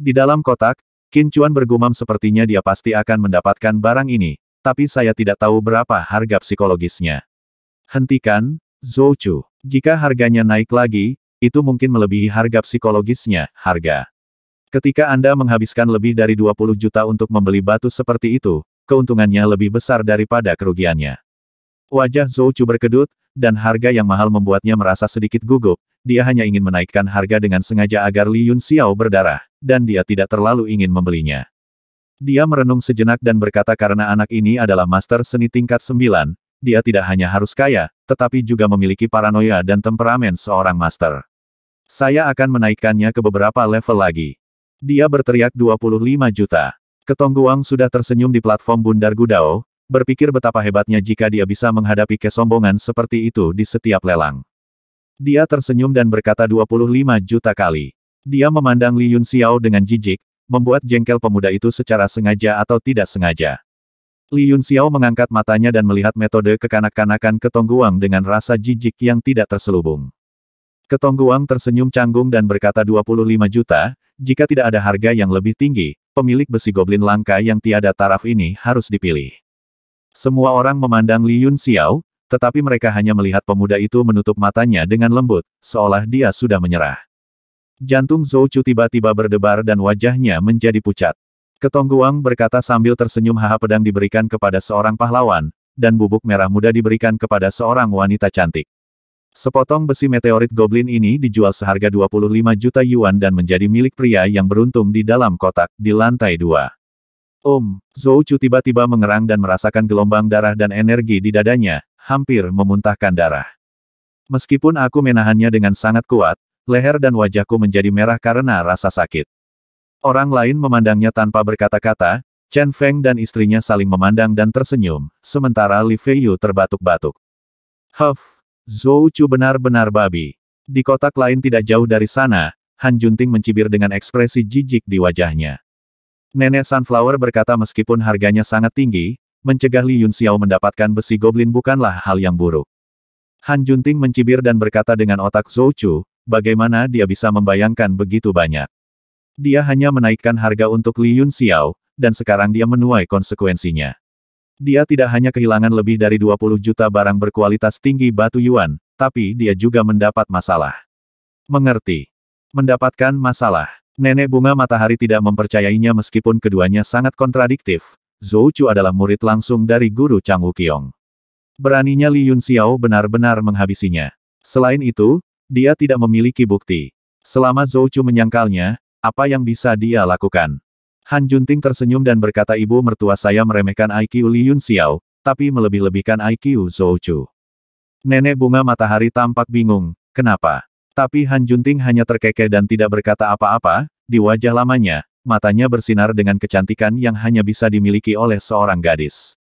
Di dalam kotak, Qin Chuan bergumam sepertinya dia pasti akan mendapatkan barang ini, tapi saya tidak tahu berapa harga psikologisnya. Hentikan, Zhou Chu. Jika harganya naik lagi, itu mungkin melebihi harga psikologisnya, harga. Ketika Anda menghabiskan lebih dari 20 juta untuk membeli batu seperti itu, keuntungannya lebih besar daripada kerugiannya. Wajah Zhou Chu berkedut, dan harga yang mahal membuatnya merasa sedikit gugup, dia hanya ingin menaikkan harga dengan sengaja agar Li Yun Xiao berdarah dan dia tidak terlalu ingin membelinya. Dia merenung sejenak dan berkata karena anak ini adalah master seni tingkat sembilan, dia tidak hanya harus kaya, tetapi juga memiliki paranoia dan temperamen seorang master. Saya akan menaikkannya ke beberapa level lagi. Dia berteriak 25 juta. Ketongguang sudah tersenyum di platform Bundar Gudao, berpikir betapa hebatnya jika dia bisa menghadapi kesombongan seperti itu di setiap lelang. Dia tersenyum dan berkata 25 juta kali. Dia memandang Li Yun Xiao dengan jijik, membuat jengkel pemuda itu secara sengaja atau tidak sengaja. Li Yun Xiao mengangkat matanya dan melihat metode kekanak-kanakan Ketongguang dengan rasa jijik yang tidak terselubung. Ketongguang tersenyum canggung dan berkata 25 juta, jika tidak ada harga yang lebih tinggi, pemilik besi goblin langka yang tiada taraf ini harus dipilih. Semua orang memandang Li Yun Xiao, tetapi mereka hanya melihat pemuda itu menutup matanya dengan lembut, seolah dia sudah menyerah. Jantung Zhou Chu tiba-tiba berdebar dan wajahnya menjadi pucat. Ketongguang berkata sambil tersenyum haha pedang diberikan kepada seorang pahlawan, dan bubuk merah muda diberikan kepada seorang wanita cantik. Sepotong besi meteorit goblin ini dijual seharga 25 juta yuan dan menjadi milik pria yang beruntung di dalam kotak, di lantai dua. Om, Zhou Chu tiba-tiba mengerang dan merasakan gelombang darah dan energi di dadanya, hampir memuntahkan darah. Meskipun aku menahannya dengan sangat kuat, leher dan wajahku menjadi merah karena rasa sakit. Orang lain memandangnya tanpa berkata-kata, Chen Feng dan istrinya saling memandang dan tersenyum, sementara Li Feiyu terbatuk-batuk. Huff, Zhou Chu benar-benar babi. Di kotak lain tidak jauh dari sana, Han Junting mencibir dengan ekspresi jijik di wajahnya. Nenek Sunflower berkata meskipun harganya sangat tinggi, mencegah Li Yun Xiao mendapatkan besi goblin bukanlah hal yang buruk. Han Junting mencibir dan berkata dengan otak Zhou Chu, Bagaimana dia bisa membayangkan begitu banyak? Dia hanya menaikkan harga untuk Li Yun Xiao, dan sekarang dia menuai konsekuensinya. Dia tidak hanya kehilangan lebih dari 20 juta barang berkualitas tinggi batu yuan, tapi dia juga mendapat masalah. Mengerti. Mendapatkan masalah. Nenek bunga matahari tidak mempercayainya meskipun keduanya sangat kontradiktif. Zhou Chu adalah murid langsung dari guru Chang Wuqiong. Beraninya Li Yun Xiao benar-benar menghabisinya. Selain itu, dia tidak memiliki bukti. Selama Zhou Chu menyangkalnya, apa yang bisa dia lakukan? Han Junting tersenyum dan berkata ibu mertua saya meremehkan IQ Li Yun Xiao, tapi melebih-lebihkan IQ Zhou Chu. Nenek bunga matahari tampak bingung, kenapa? Tapi Han Junting hanya terkekeh dan tidak berkata apa-apa, di wajah lamanya, matanya bersinar dengan kecantikan yang hanya bisa dimiliki oleh seorang gadis.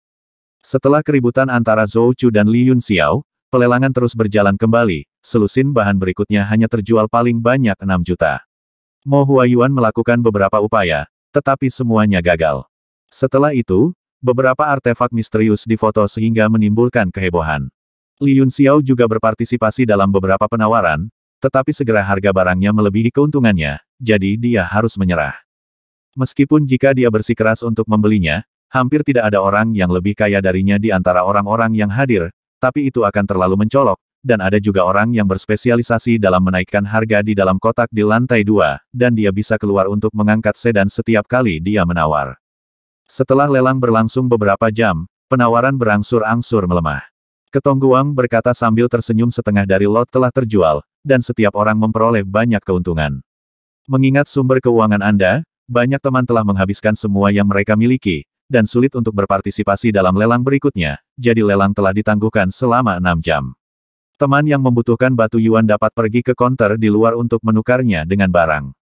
Setelah keributan antara Zhou Chu dan Li Yun Xiao, pelelangan terus berjalan kembali, selusin bahan berikutnya hanya terjual paling banyak 6 juta. Mo Huayuan melakukan beberapa upaya, tetapi semuanya gagal. Setelah itu, beberapa artefak misterius difoto sehingga menimbulkan kehebohan. Li Xiao juga berpartisipasi dalam beberapa penawaran, tetapi segera harga barangnya melebihi keuntungannya, jadi dia harus menyerah. Meskipun jika dia bersikeras untuk membelinya, hampir tidak ada orang yang lebih kaya darinya di antara orang-orang yang hadir, tapi itu akan terlalu mencolok, dan ada juga orang yang berspesialisasi dalam menaikkan harga di dalam kotak di lantai dua, dan dia bisa keluar untuk mengangkat sedan setiap kali dia menawar. Setelah lelang berlangsung beberapa jam, penawaran berangsur-angsur melemah. Ketongguang berkata sambil tersenyum setengah dari lot telah terjual, dan setiap orang memperoleh banyak keuntungan. Mengingat sumber keuangan Anda, banyak teman telah menghabiskan semua yang mereka miliki, dan sulit untuk berpartisipasi dalam lelang berikutnya, jadi lelang telah ditangguhkan selama enam jam. Teman yang membutuhkan batu yuan dapat pergi ke konter di luar untuk menukarnya dengan barang.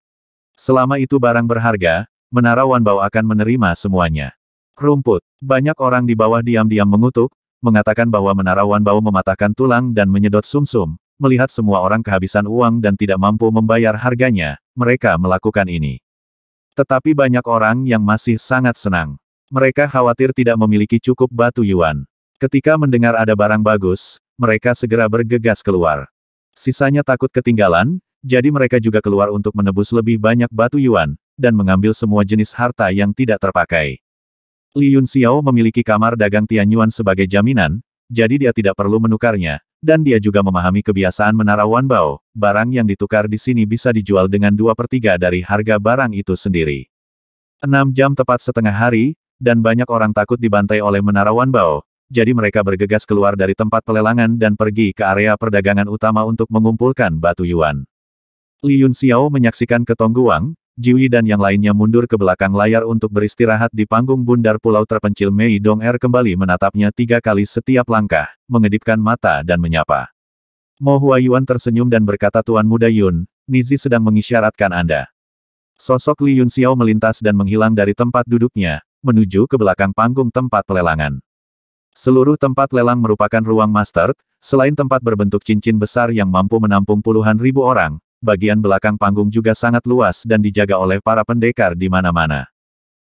Selama itu barang berharga, Menara Wanbao akan menerima semuanya. Rumput. Banyak orang di bawah diam-diam mengutuk, mengatakan bahwa Menara Wanbao mematahkan tulang dan menyedot sumsum, -sum, melihat semua orang kehabisan uang dan tidak mampu membayar harganya, mereka melakukan ini. Tetapi banyak orang yang masih sangat senang. Mereka khawatir tidak memiliki cukup batu yuan. Ketika mendengar ada barang bagus, mereka segera bergegas keluar. Sisanya takut ketinggalan, jadi mereka juga keluar untuk menebus lebih banyak batu yuan, dan mengambil semua jenis harta yang tidak terpakai. Li Yun Xiao memiliki kamar dagang Tian Yuan sebagai jaminan, jadi dia tidak perlu menukarnya, dan dia juga memahami kebiasaan menara Bao, barang yang ditukar di sini bisa dijual dengan dua per tiga dari harga barang itu sendiri. Enam jam tepat setengah hari, dan banyak orang takut dibantai oleh menara Bao, jadi mereka bergegas keluar dari tempat pelelangan dan pergi ke area perdagangan utama untuk mengumpulkan batu yuan. Li Yun Xiao menyaksikan ketongguang, Jiwi dan yang lainnya mundur ke belakang layar untuk beristirahat di panggung bundar pulau terpencil Mei Dong Er kembali menatapnya tiga kali setiap langkah, mengedipkan mata dan menyapa. Mo Hua Yuan tersenyum dan berkata Tuan Muda Yun, Nizi sedang mengisyaratkan Anda. Sosok Li Yun Xiao melintas dan menghilang dari tempat duduknya, menuju ke belakang panggung tempat pelelangan. Seluruh tempat lelang merupakan ruang master, selain tempat berbentuk cincin besar yang mampu menampung puluhan ribu orang, bagian belakang panggung juga sangat luas dan dijaga oleh para pendekar di mana-mana.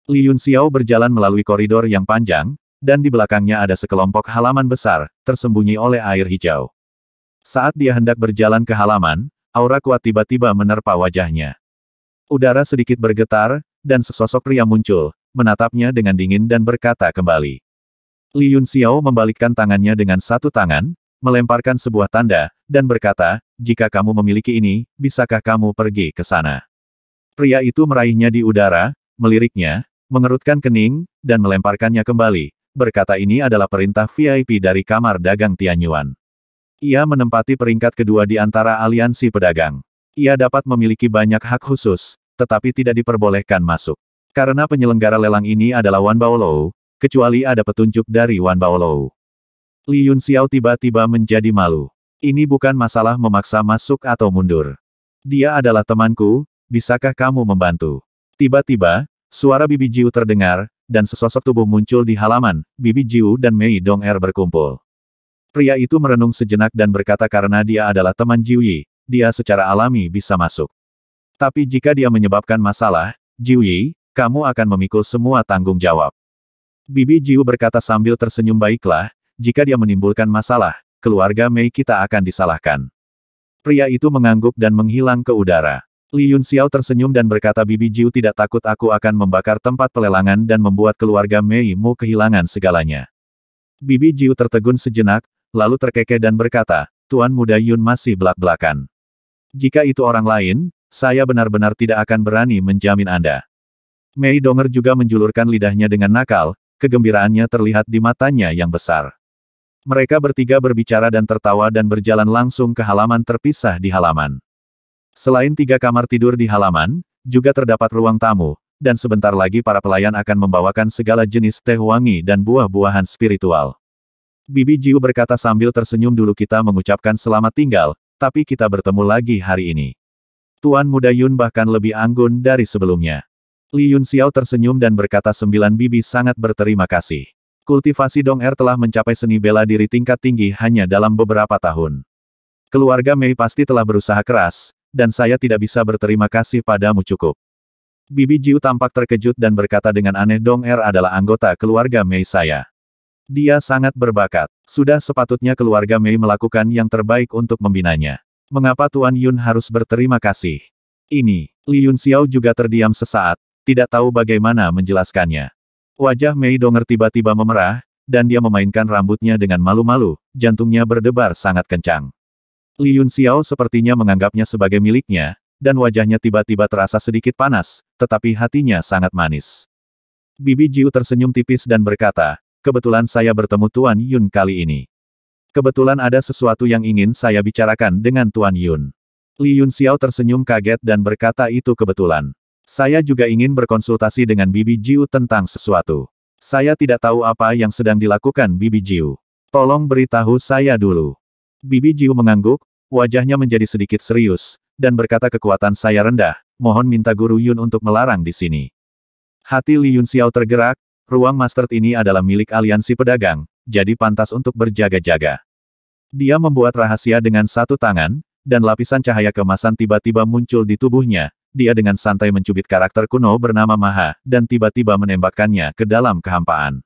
Li Yun Xiao berjalan melalui koridor yang panjang, dan di belakangnya ada sekelompok halaman besar, tersembunyi oleh air hijau. Saat dia hendak berjalan ke halaman, aura kuat tiba-tiba menerpa wajahnya. Udara sedikit bergetar, dan sesosok pria muncul, menatapnya dengan dingin dan berkata kembali. Yun Xiao membalikkan tangannya dengan satu tangan, melemparkan sebuah tanda, dan berkata, jika kamu memiliki ini, bisakah kamu pergi ke sana? Pria itu meraihnya di udara, meliriknya, mengerutkan kening, dan melemparkannya kembali, berkata ini adalah perintah VIP dari kamar dagang Tianyuan. Ia menempati peringkat kedua di antara aliansi pedagang. Ia dapat memiliki banyak hak khusus, tetapi tidak diperbolehkan masuk. Karena penyelenggara lelang ini adalah Wan Baolou, kecuali ada petunjuk dari Wan Baolou. Li Yun Xiao tiba-tiba menjadi malu. Ini bukan masalah memaksa masuk atau mundur. Dia adalah temanku, bisakah kamu membantu? Tiba-tiba, suara Bibi Jiu terdengar, dan sesosok tubuh muncul di halaman, Bibi Jiu dan Mei Dong Er berkumpul. Pria itu merenung sejenak dan berkata karena dia adalah teman Jiu Yi, dia secara alami bisa masuk. Tapi jika dia menyebabkan masalah, Jiu Yi, kamu akan memikul semua tanggung jawab. Bibi Jiu berkata sambil tersenyum baiklah, jika dia menimbulkan masalah, keluarga Mei kita akan disalahkan. Pria itu mengangguk dan menghilang ke udara. Li Yun Xiao tersenyum dan berkata Bibi Jiu tidak takut aku akan membakar tempat pelelangan dan membuat keluarga Mei Mu kehilangan segalanya. Bibi Jiu tertegun sejenak, lalu terkekeh dan berkata, Tuan Muda Yun masih belak-belakan. Jika itu orang lain, saya benar-benar tidak akan berani menjamin Anda. Mei Donger juga menjulurkan lidahnya dengan nakal, kegembiraannya terlihat di matanya yang besar. Mereka bertiga berbicara dan tertawa dan berjalan langsung ke halaman terpisah di halaman. Selain tiga kamar tidur di halaman, juga terdapat ruang tamu, dan sebentar lagi para pelayan akan membawakan segala jenis teh wangi dan buah-buahan spiritual. Bibi Jiu berkata sambil tersenyum dulu kita mengucapkan selamat tinggal, tapi kita bertemu lagi hari ini. Tuan muda Yun bahkan lebih anggun dari sebelumnya. Li Yun Xiao tersenyum dan berkata sembilan bibi sangat berterima kasih. Kultivasi Dong Er telah mencapai seni bela diri tingkat tinggi hanya dalam beberapa tahun. Keluarga Mei pasti telah berusaha keras, dan saya tidak bisa berterima kasih padamu cukup. Bibi Jiu tampak terkejut dan berkata dengan aneh Dong Er adalah anggota keluarga Mei saya. Dia sangat berbakat. Sudah sepatutnya keluarga Mei melakukan yang terbaik untuk membinanya. Mengapa Tuan Yun harus berterima kasih? Ini, Li Yun Xiao juga terdiam sesaat, tidak tahu bagaimana menjelaskannya. Wajah Mei Donger tiba-tiba memerah, dan dia memainkan rambutnya dengan malu-malu, jantungnya berdebar sangat kencang. Li Yun Xiao sepertinya menganggapnya sebagai miliknya, dan wajahnya tiba-tiba terasa sedikit panas, tetapi hatinya sangat manis. Bibi Jiu tersenyum tipis dan berkata, kebetulan saya bertemu Tuan Yun kali ini. Kebetulan ada sesuatu yang ingin saya bicarakan dengan Tuan Yun. Li Yun Xiao tersenyum kaget dan berkata itu kebetulan. Saya juga ingin berkonsultasi dengan Bibi Jiu tentang sesuatu. Saya tidak tahu apa yang sedang dilakukan Bibi Jiu. Tolong beritahu saya dulu. Bibi Jiu mengangguk, wajahnya menjadi sedikit serius, dan berkata kekuatan saya rendah, mohon minta Guru Yun untuk melarang di sini. Hati Li Yun Xiao tergerak, ruang master ini adalah milik aliansi pedagang, jadi pantas untuk berjaga-jaga. Dia membuat rahasia dengan satu tangan, dan lapisan cahaya kemasan tiba-tiba muncul di tubuhnya, dia dengan santai mencubit karakter kuno bernama Maha, dan tiba-tiba menembakkannya ke dalam kehampaan.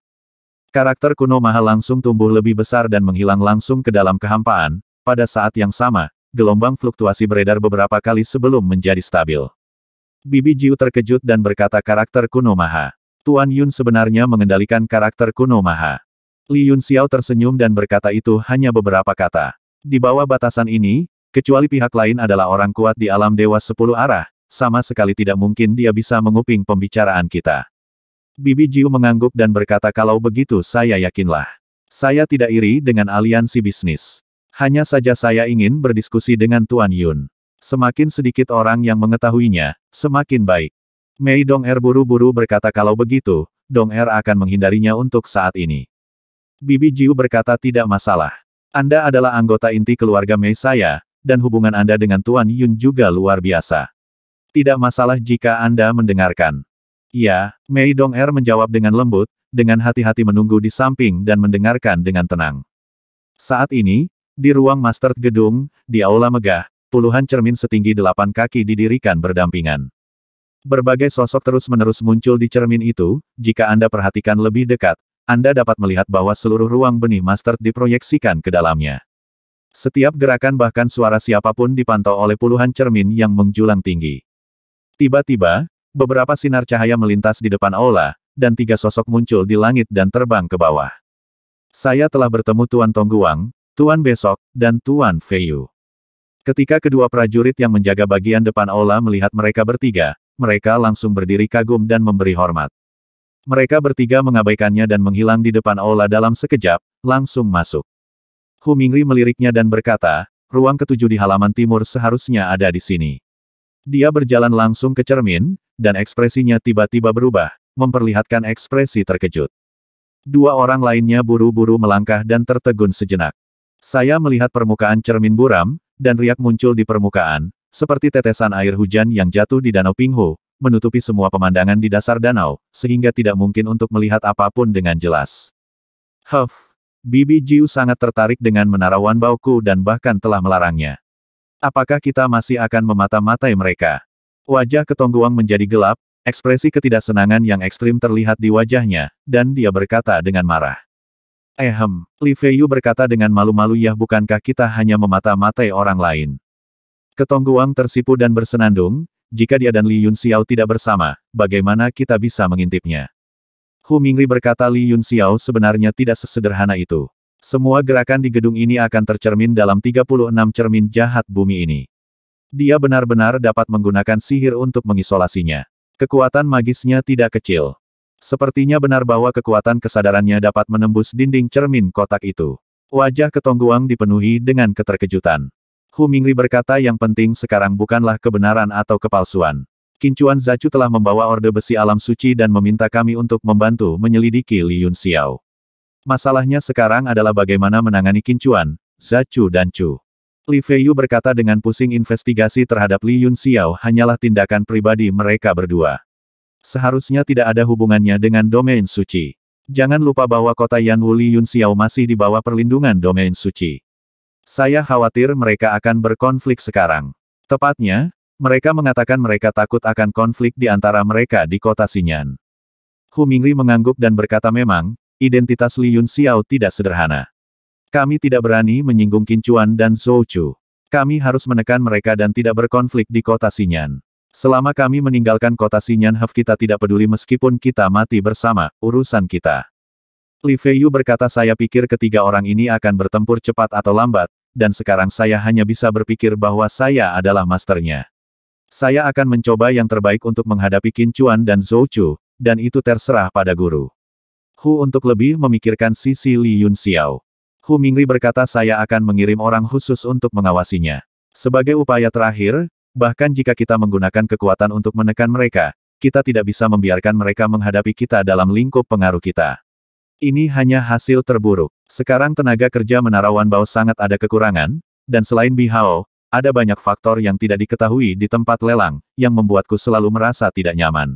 Karakter kuno Maha langsung tumbuh lebih besar dan menghilang langsung ke dalam kehampaan, pada saat yang sama, gelombang fluktuasi beredar beberapa kali sebelum menjadi stabil. Bibi Jiu terkejut dan berkata karakter kuno Maha. Tuan Yun sebenarnya mengendalikan karakter kuno Maha. Li Yun Xiao tersenyum dan berkata itu hanya beberapa kata. Di bawah batasan ini, kecuali pihak lain adalah orang kuat di alam dewa sepuluh arah, sama sekali tidak mungkin dia bisa menguping pembicaraan kita. Bibi Jiu mengangguk dan berkata kalau begitu saya yakinlah. Saya tidak iri dengan aliansi bisnis. Hanya saja saya ingin berdiskusi dengan Tuan Yun. Semakin sedikit orang yang mengetahuinya, semakin baik. Mei Dong Er buru-buru berkata kalau begitu, Dong Er akan menghindarinya untuk saat ini. Bibi Jiu berkata tidak masalah. Anda adalah anggota inti keluarga Mei saya, dan hubungan Anda dengan Tuan Yun juga luar biasa. Tidak masalah jika Anda mendengarkan. Ya, Mei Dong Er menjawab dengan lembut, dengan hati-hati menunggu di samping dan mendengarkan dengan tenang. Saat ini, di ruang master gedung, di aula megah, puluhan cermin setinggi delapan kaki didirikan berdampingan. Berbagai sosok terus-menerus muncul di cermin itu, jika Anda perhatikan lebih dekat, Anda dapat melihat bahwa seluruh ruang benih master diproyeksikan ke dalamnya. Setiap gerakan bahkan suara siapapun dipantau oleh puluhan cermin yang menjulang tinggi. Tiba-tiba, beberapa sinar cahaya melintas di depan aula, dan tiga sosok muncul di langit dan terbang ke bawah. Saya telah bertemu Tuan Tongguang, Tuan Besok, dan Tuan Feiyu. Ketika kedua prajurit yang menjaga bagian depan aula melihat mereka bertiga, mereka langsung berdiri kagum dan memberi hormat. Mereka bertiga mengabaikannya dan menghilang di depan aula dalam sekejap, langsung masuk. Hu Mingri meliriknya dan berkata, ruang ketujuh di halaman timur seharusnya ada di sini. Dia berjalan langsung ke cermin, dan ekspresinya tiba-tiba berubah, memperlihatkan ekspresi terkejut. Dua orang lainnya buru-buru melangkah dan tertegun sejenak. Saya melihat permukaan cermin buram, dan riak muncul di permukaan, seperti tetesan air hujan yang jatuh di Danau Pinghu, menutupi semua pemandangan di dasar danau, sehingga tidak mungkin untuk melihat apapun dengan jelas. Huff! Bibi Jiu sangat tertarik dengan menara Wanbaoku dan bahkan telah melarangnya. Apakah kita masih akan memata-matai mereka? Wajah Ketongguang menjadi gelap, ekspresi ketidaksenangan yang ekstrim terlihat di wajahnya, dan dia berkata dengan marah. Ehem, eh, Li Feiyu berkata dengan malu-malu ya bukankah kita hanya memata-matai orang lain. Ketongguang tersipu dan bersenandung, jika dia dan Li Yun Xiao tidak bersama, bagaimana kita bisa mengintipnya? Hu Mingri berkata Li Yun Xiao sebenarnya tidak sesederhana itu. Semua gerakan di gedung ini akan tercermin dalam 36 cermin jahat bumi ini. Dia benar-benar dapat menggunakan sihir untuk mengisolasinya. Kekuatan magisnya tidak kecil. Sepertinya benar bahwa kekuatan kesadarannya dapat menembus dinding cermin kotak itu. Wajah Ketongguang dipenuhi dengan keterkejutan. Hu Mingri berkata yang penting sekarang bukanlah kebenaran atau kepalsuan. Kincuan Zacu telah membawa Orde Besi Alam Suci dan meminta kami untuk membantu menyelidiki Li Yun Xiao. Masalahnya sekarang adalah bagaimana menangani Kincuan, Zacu dan Chu. Li Feiyu berkata dengan pusing investigasi terhadap Li Yun Xiao hanyalah tindakan pribadi mereka berdua. Seharusnya tidak ada hubungannya dengan domain suci. Jangan lupa bahwa kota Yanwu Li Yun Xiao masih di bawah perlindungan domain suci. Saya khawatir mereka akan berkonflik sekarang. Tepatnya, mereka mengatakan mereka takut akan konflik di antara mereka di kota Sinyan. Hu Mingri mengangguk dan berkata memang, identitas Li Yun Xiao tidak sederhana. Kami tidak berani menyinggung Kincuan dan Zhou Chu. Kami harus menekan mereka dan tidak berkonflik di kota Sinyan. Selama kami meninggalkan kota Sinyan Hef kita tidak peduli meskipun kita mati bersama, urusan kita. Li Feiyu berkata saya pikir ketiga orang ini akan bertempur cepat atau lambat, dan sekarang saya hanya bisa berpikir bahwa saya adalah masternya. Saya akan mencoba yang terbaik untuk menghadapi Kincuan dan Zhou Chu, dan itu terserah pada guru. Hu untuk lebih memikirkan sisi Li Yun Xiao. Hu Mingri berkata saya akan mengirim orang khusus untuk mengawasinya. Sebagai upaya terakhir, bahkan jika kita menggunakan kekuatan untuk menekan mereka, kita tidak bisa membiarkan mereka menghadapi kita dalam lingkup pengaruh kita. Ini hanya hasil terburuk. Sekarang tenaga kerja menara Wanbao sangat ada kekurangan, dan selain Bihao, ada banyak faktor yang tidak diketahui di tempat lelang, yang membuatku selalu merasa tidak nyaman.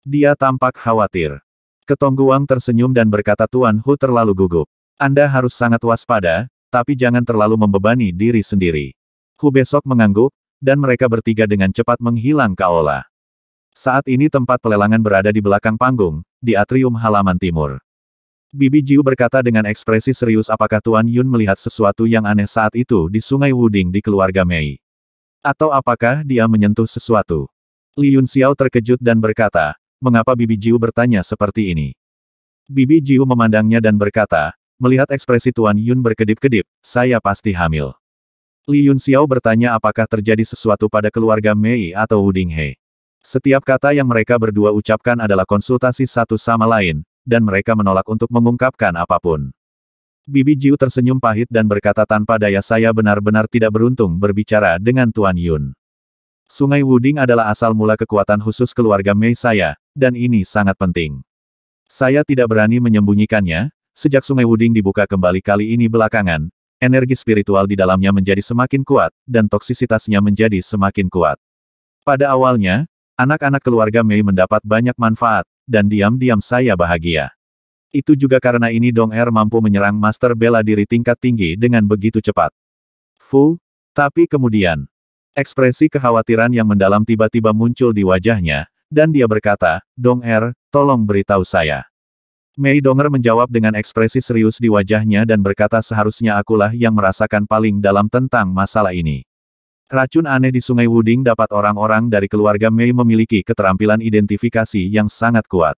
Dia tampak khawatir. Ketongguang tersenyum dan berkata Tuan Hu terlalu gugup. Anda harus sangat waspada, tapi jangan terlalu membebani diri sendiri. Hu besok mengangguk, dan mereka bertiga dengan cepat menghilang ke aula. Saat ini tempat pelelangan berada di belakang panggung, di atrium halaman timur. Bibi Jiu berkata dengan ekspresi serius apakah Tuan Yun melihat sesuatu yang aneh saat itu di sungai Wuding di keluarga Mei. Atau apakah dia menyentuh sesuatu? Li Yun Xiao terkejut dan berkata, mengapa Bibi Jiu bertanya seperti ini. Bibi Jiu memandangnya dan berkata, melihat ekspresi Tuan Yun berkedip-kedip, saya pasti hamil. Li Yun Xiao bertanya apakah terjadi sesuatu pada keluarga Mei atau Wuding He. Setiap kata yang mereka berdua ucapkan adalah konsultasi satu sama lain, dan mereka menolak untuk mengungkapkan apapun. Bibi Jiu tersenyum pahit dan berkata tanpa daya saya benar-benar tidak beruntung berbicara dengan Tuan Yun. Sungai Wuding adalah asal mula kekuatan khusus keluarga Mei saya, dan ini sangat penting. Saya tidak berani menyembunyikannya, sejak Sungai Wuding dibuka kembali kali ini belakangan, energi spiritual di dalamnya menjadi semakin kuat, dan toksisitasnya menjadi semakin kuat. Pada awalnya, anak-anak keluarga Mei mendapat banyak manfaat, dan diam-diam saya bahagia. Itu juga karena ini Dong Er mampu menyerang master bela diri tingkat tinggi dengan begitu cepat. Fu, tapi kemudian, ekspresi kekhawatiran yang mendalam tiba-tiba muncul di wajahnya, dan dia berkata, Dong Er, tolong beritahu saya. Mei Donger menjawab dengan ekspresi serius di wajahnya dan berkata seharusnya akulah yang merasakan paling dalam tentang masalah ini. Racun aneh di Sungai Wuding dapat orang-orang dari keluarga Mei memiliki keterampilan identifikasi yang sangat kuat.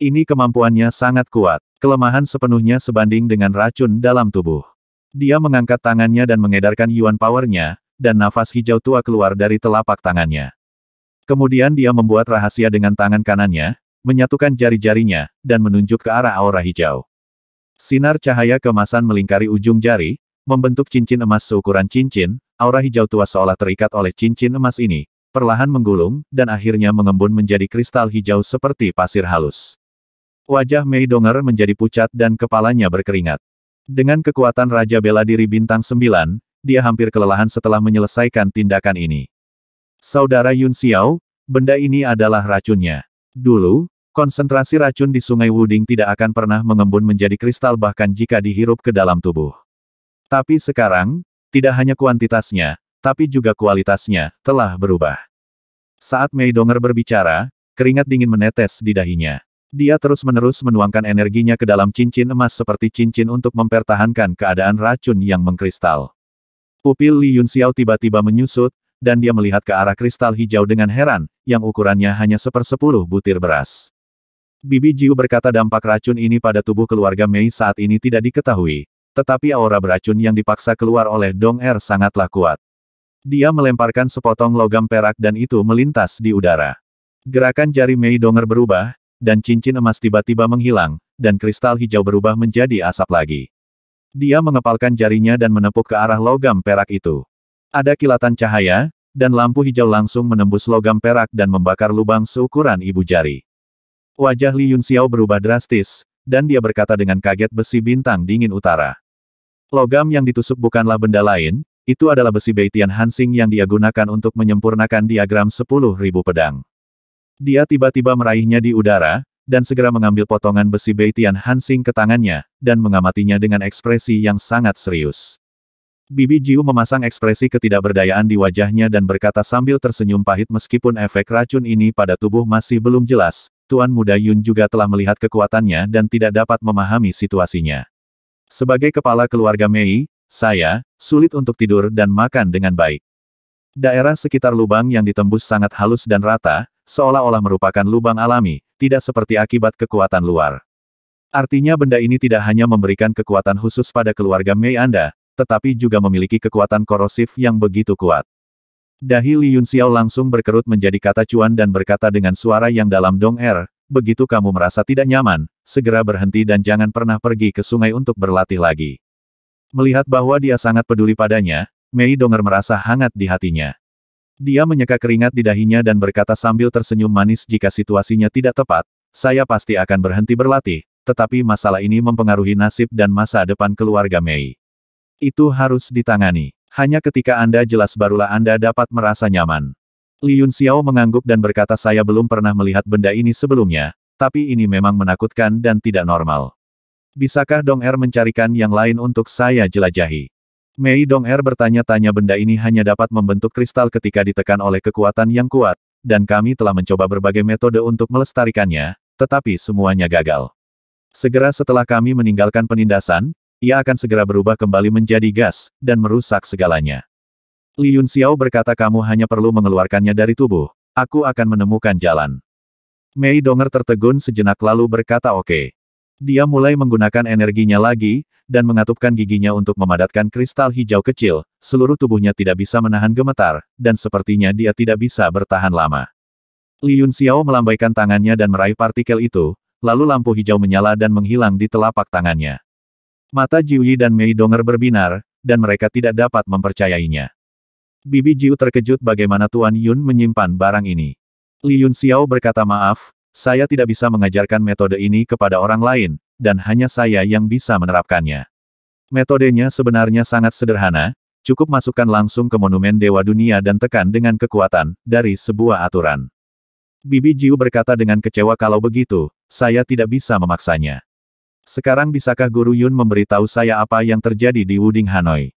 Ini kemampuannya sangat kuat, kelemahan sepenuhnya sebanding dengan racun dalam tubuh. Dia mengangkat tangannya dan mengedarkan yuan powernya, dan nafas hijau tua keluar dari telapak tangannya. Kemudian dia membuat rahasia dengan tangan kanannya, menyatukan jari-jarinya, dan menunjuk ke arah aura hijau. Sinar cahaya kemasan melingkari ujung jari, membentuk cincin emas seukuran cincin, aura hijau tua seolah terikat oleh cincin emas ini, perlahan menggulung, dan akhirnya mengembun menjadi kristal hijau seperti pasir halus. Wajah Mei Donger menjadi pucat dan kepalanya berkeringat. Dengan kekuatan Raja Bela Diri Bintang 9, dia hampir kelelahan setelah menyelesaikan tindakan ini. Saudara Yun Xiao, benda ini adalah racunnya. Dulu, konsentrasi racun di sungai Wuding tidak akan pernah mengembun menjadi kristal bahkan jika dihirup ke dalam tubuh. Tapi sekarang, tidak hanya kuantitasnya, tapi juga kualitasnya, telah berubah. Saat Mei Donger berbicara, keringat dingin menetes di dahinya. Dia terus-menerus menuangkan energinya ke dalam cincin emas seperti cincin untuk mempertahankan keadaan racun yang mengkristal. Pupil Li Yun Xiao tiba-tiba menyusut, dan dia melihat ke arah kristal hijau dengan heran, yang ukurannya hanya sepersepuluh butir beras. Bibi Jiu berkata dampak racun ini pada tubuh keluarga Mei saat ini tidak diketahui, tetapi aura beracun yang dipaksa keluar oleh Dong Er sangatlah kuat. Dia melemparkan sepotong logam perak dan itu melintas di udara. Gerakan jari Mei Donger berubah, dan cincin emas tiba-tiba menghilang, dan kristal hijau berubah menjadi asap lagi. Dia mengepalkan jarinya dan menepuk ke arah logam perak itu. Ada kilatan cahaya, dan lampu hijau langsung menembus logam perak dan membakar lubang seukuran ibu jari. Wajah Li Yunxiao berubah drastis, dan dia berkata dengan kaget besi bintang dingin utara. Logam yang ditusuk bukanlah benda lain, itu adalah besi Beitian Hansing yang dia gunakan untuk menyempurnakan diagram 10.000 pedang. Dia tiba-tiba meraihnya di udara, dan segera mengambil potongan besi Beitian Hansing ke tangannya, dan mengamatinya dengan ekspresi yang sangat serius. Bibi Jiu memasang ekspresi ketidakberdayaan di wajahnya dan berkata sambil tersenyum pahit meskipun efek racun ini pada tubuh masih belum jelas, Tuan Muda Yun juga telah melihat kekuatannya dan tidak dapat memahami situasinya. Sebagai kepala keluarga Mei, saya, sulit untuk tidur dan makan dengan baik. Daerah sekitar lubang yang ditembus sangat halus dan rata, seolah-olah merupakan lubang alami, tidak seperti akibat kekuatan luar. Artinya benda ini tidak hanya memberikan kekuatan khusus pada keluarga Mei Anda, tetapi juga memiliki kekuatan korosif yang begitu kuat. Dahi Li Yun Xiao langsung berkerut menjadi kata cuan dan berkata dengan suara yang dalam dong er, begitu kamu merasa tidak nyaman, segera berhenti dan jangan pernah pergi ke sungai untuk berlatih lagi. Melihat bahwa dia sangat peduli padanya, Mei Donger merasa hangat di hatinya. Dia menyeka keringat di dahinya dan berkata sambil tersenyum manis jika situasinya tidak tepat, saya pasti akan berhenti berlatih, tetapi masalah ini mempengaruhi nasib dan masa depan keluarga Mei. Itu harus ditangani. Hanya ketika Anda jelas barulah Anda dapat merasa nyaman. Li Yun Xiao mengangguk dan berkata saya belum pernah melihat benda ini sebelumnya, tapi ini memang menakutkan dan tidak normal. Bisakah Dong Er mencarikan yang lain untuk saya jelajahi? Mei Dong Er bertanya-tanya benda ini hanya dapat membentuk kristal ketika ditekan oleh kekuatan yang kuat, dan kami telah mencoba berbagai metode untuk melestarikannya, tetapi semuanya gagal. Segera setelah kami meninggalkan penindasan, ia akan segera berubah kembali menjadi gas, dan merusak segalanya. Li Yun Xiao berkata kamu hanya perlu mengeluarkannya dari tubuh, aku akan menemukan jalan. Mei Donger tertegun sejenak lalu berkata oke. Okay. Dia mulai menggunakan energinya lagi, dan mengatupkan giginya untuk memadatkan kristal hijau kecil, seluruh tubuhnya tidak bisa menahan gemetar, dan sepertinya dia tidak bisa bertahan lama. Li Yun Xiao melambaikan tangannya dan meraih partikel itu, lalu lampu hijau menyala dan menghilang di telapak tangannya. Mata Jiuyi dan Mei Donger berbinar, dan mereka tidak dapat mempercayainya. Bibi Jiu terkejut bagaimana Tuan Yun menyimpan barang ini. Li Yun Xiao berkata maaf, saya tidak bisa mengajarkan metode ini kepada orang lain, dan hanya saya yang bisa menerapkannya. Metodenya sebenarnya sangat sederhana, cukup masukkan langsung ke monumen Dewa Dunia dan tekan dengan kekuatan, dari sebuah aturan. Bibi Jiu berkata dengan kecewa kalau begitu, saya tidak bisa memaksanya. Sekarang bisakah Guru Yun memberitahu saya apa yang terjadi di Wuding Hanoi?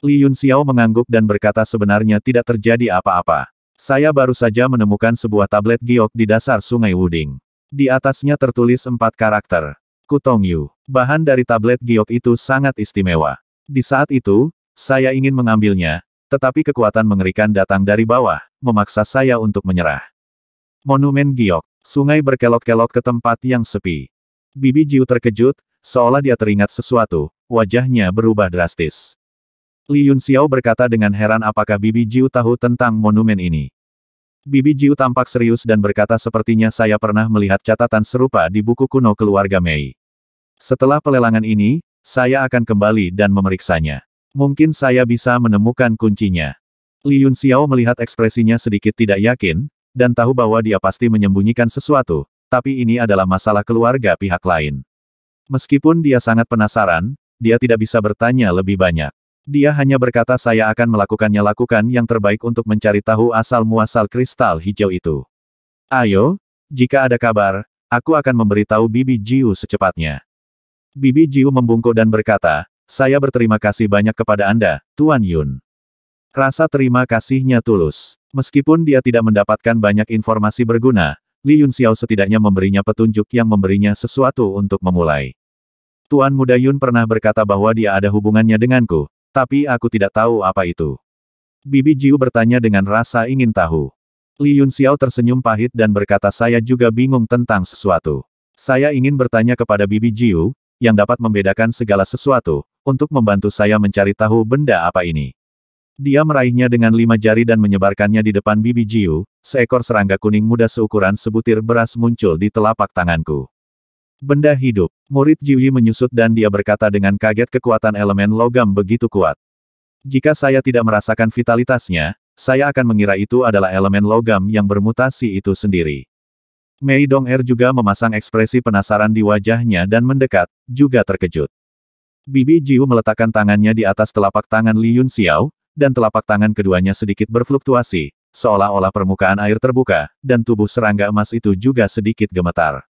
Li Yun Xiao mengangguk dan berkata sebenarnya tidak terjadi apa-apa. Saya baru saja menemukan sebuah tablet giok di dasar sungai Wuding. Di atasnya tertulis empat karakter. Kutong Yu. Bahan dari tablet giok itu sangat istimewa. Di saat itu, saya ingin mengambilnya, tetapi kekuatan mengerikan datang dari bawah, memaksa saya untuk menyerah. Monumen Giok, sungai berkelok-kelok ke tempat yang sepi. Bibi Jiu terkejut, seolah dia teringat sesuatu, wajahnya berubah drastis. Li Yun Xiao berkata dengan heran apakah Bibi Jiu tahu tentang monumen ini. Bibi Jiu tampak serius dan berkata sepertinya saya pernah melihat catatan serupa di buku kuno keluarga Mei. Setelah pelelangan ini, saya akan kembali dan memeriksanya. Mungkin saya bisa menemukan kuncinya. Li Yun Xiao melihat ekspresinya sedikit tidak yakin, dan tahu bahwa dia pasti menyembunyikan sesuatu, tapi ini adalah masalah keluarga pihak lain. Meskipun dia sangat penasaran, dia tidak bisa bertanya lebih banyak. Dia hanya berkata saya akan melakukannya lakukan yang terbaik untuk mencari tahu asal-muasal kristal hijau itu. Ayo, jika ada kabar, aku akan memberitahu Bibi Jiu secepatnya. Bibi Jiu membungkuk dan berkata, saya berterima kasih banyak kepada Anda, Tuan Yun. Rasa terima kasihnya tulus. Meskipun dia tidak mendapatkan banyak informasi berguna, Li Yun Xiao setidaknya memberinya petunjuk yang memberinya sesuatu untuk memulai. Tuan Muda Yun pernah berkata bahwa dia ada hubungannya denganku, tapi aku tidak tahu apa itu. Bibi Jiu bertanya dengan rasa ingin tahu. Li Yun Xiao tersenyum pahit dan berkata saya juga bingung tentang sesuatu. Saya ingin bertanya kepada Bibi Jiu, yang dapat membedakan segala sesuatu, untuk membantu saya mencari tahu benda apa ini. Dia meraihnya dengan lima jari dan menyebarkannya di depan bibi Jiu, seekor serangga kuning muda seukuran sebutir beras muncul di telapak tanganku. Benda hidup, murid Jiwi menyusut dan dia berkata dengan kaget kekuatan elemen logam begitu kuat. Jika saya tidak merasakan vitalitasnya, saya akan mengira itu adalah elemen logam yang bermutasi itu sendiri. Mei Dong Er juga memasang ekspresi penasaran di wajahnya dan mendekat, juga terkejut. Bibi Jiu meletakkan tangannya di atas telapak tangan Li Yun Xiao, dan telapak tangan keduanya sedikit berfluktuasi, seolah-olah permukaan air terbuka, dan tubuh serangga emas itu juga sedikit gemetar.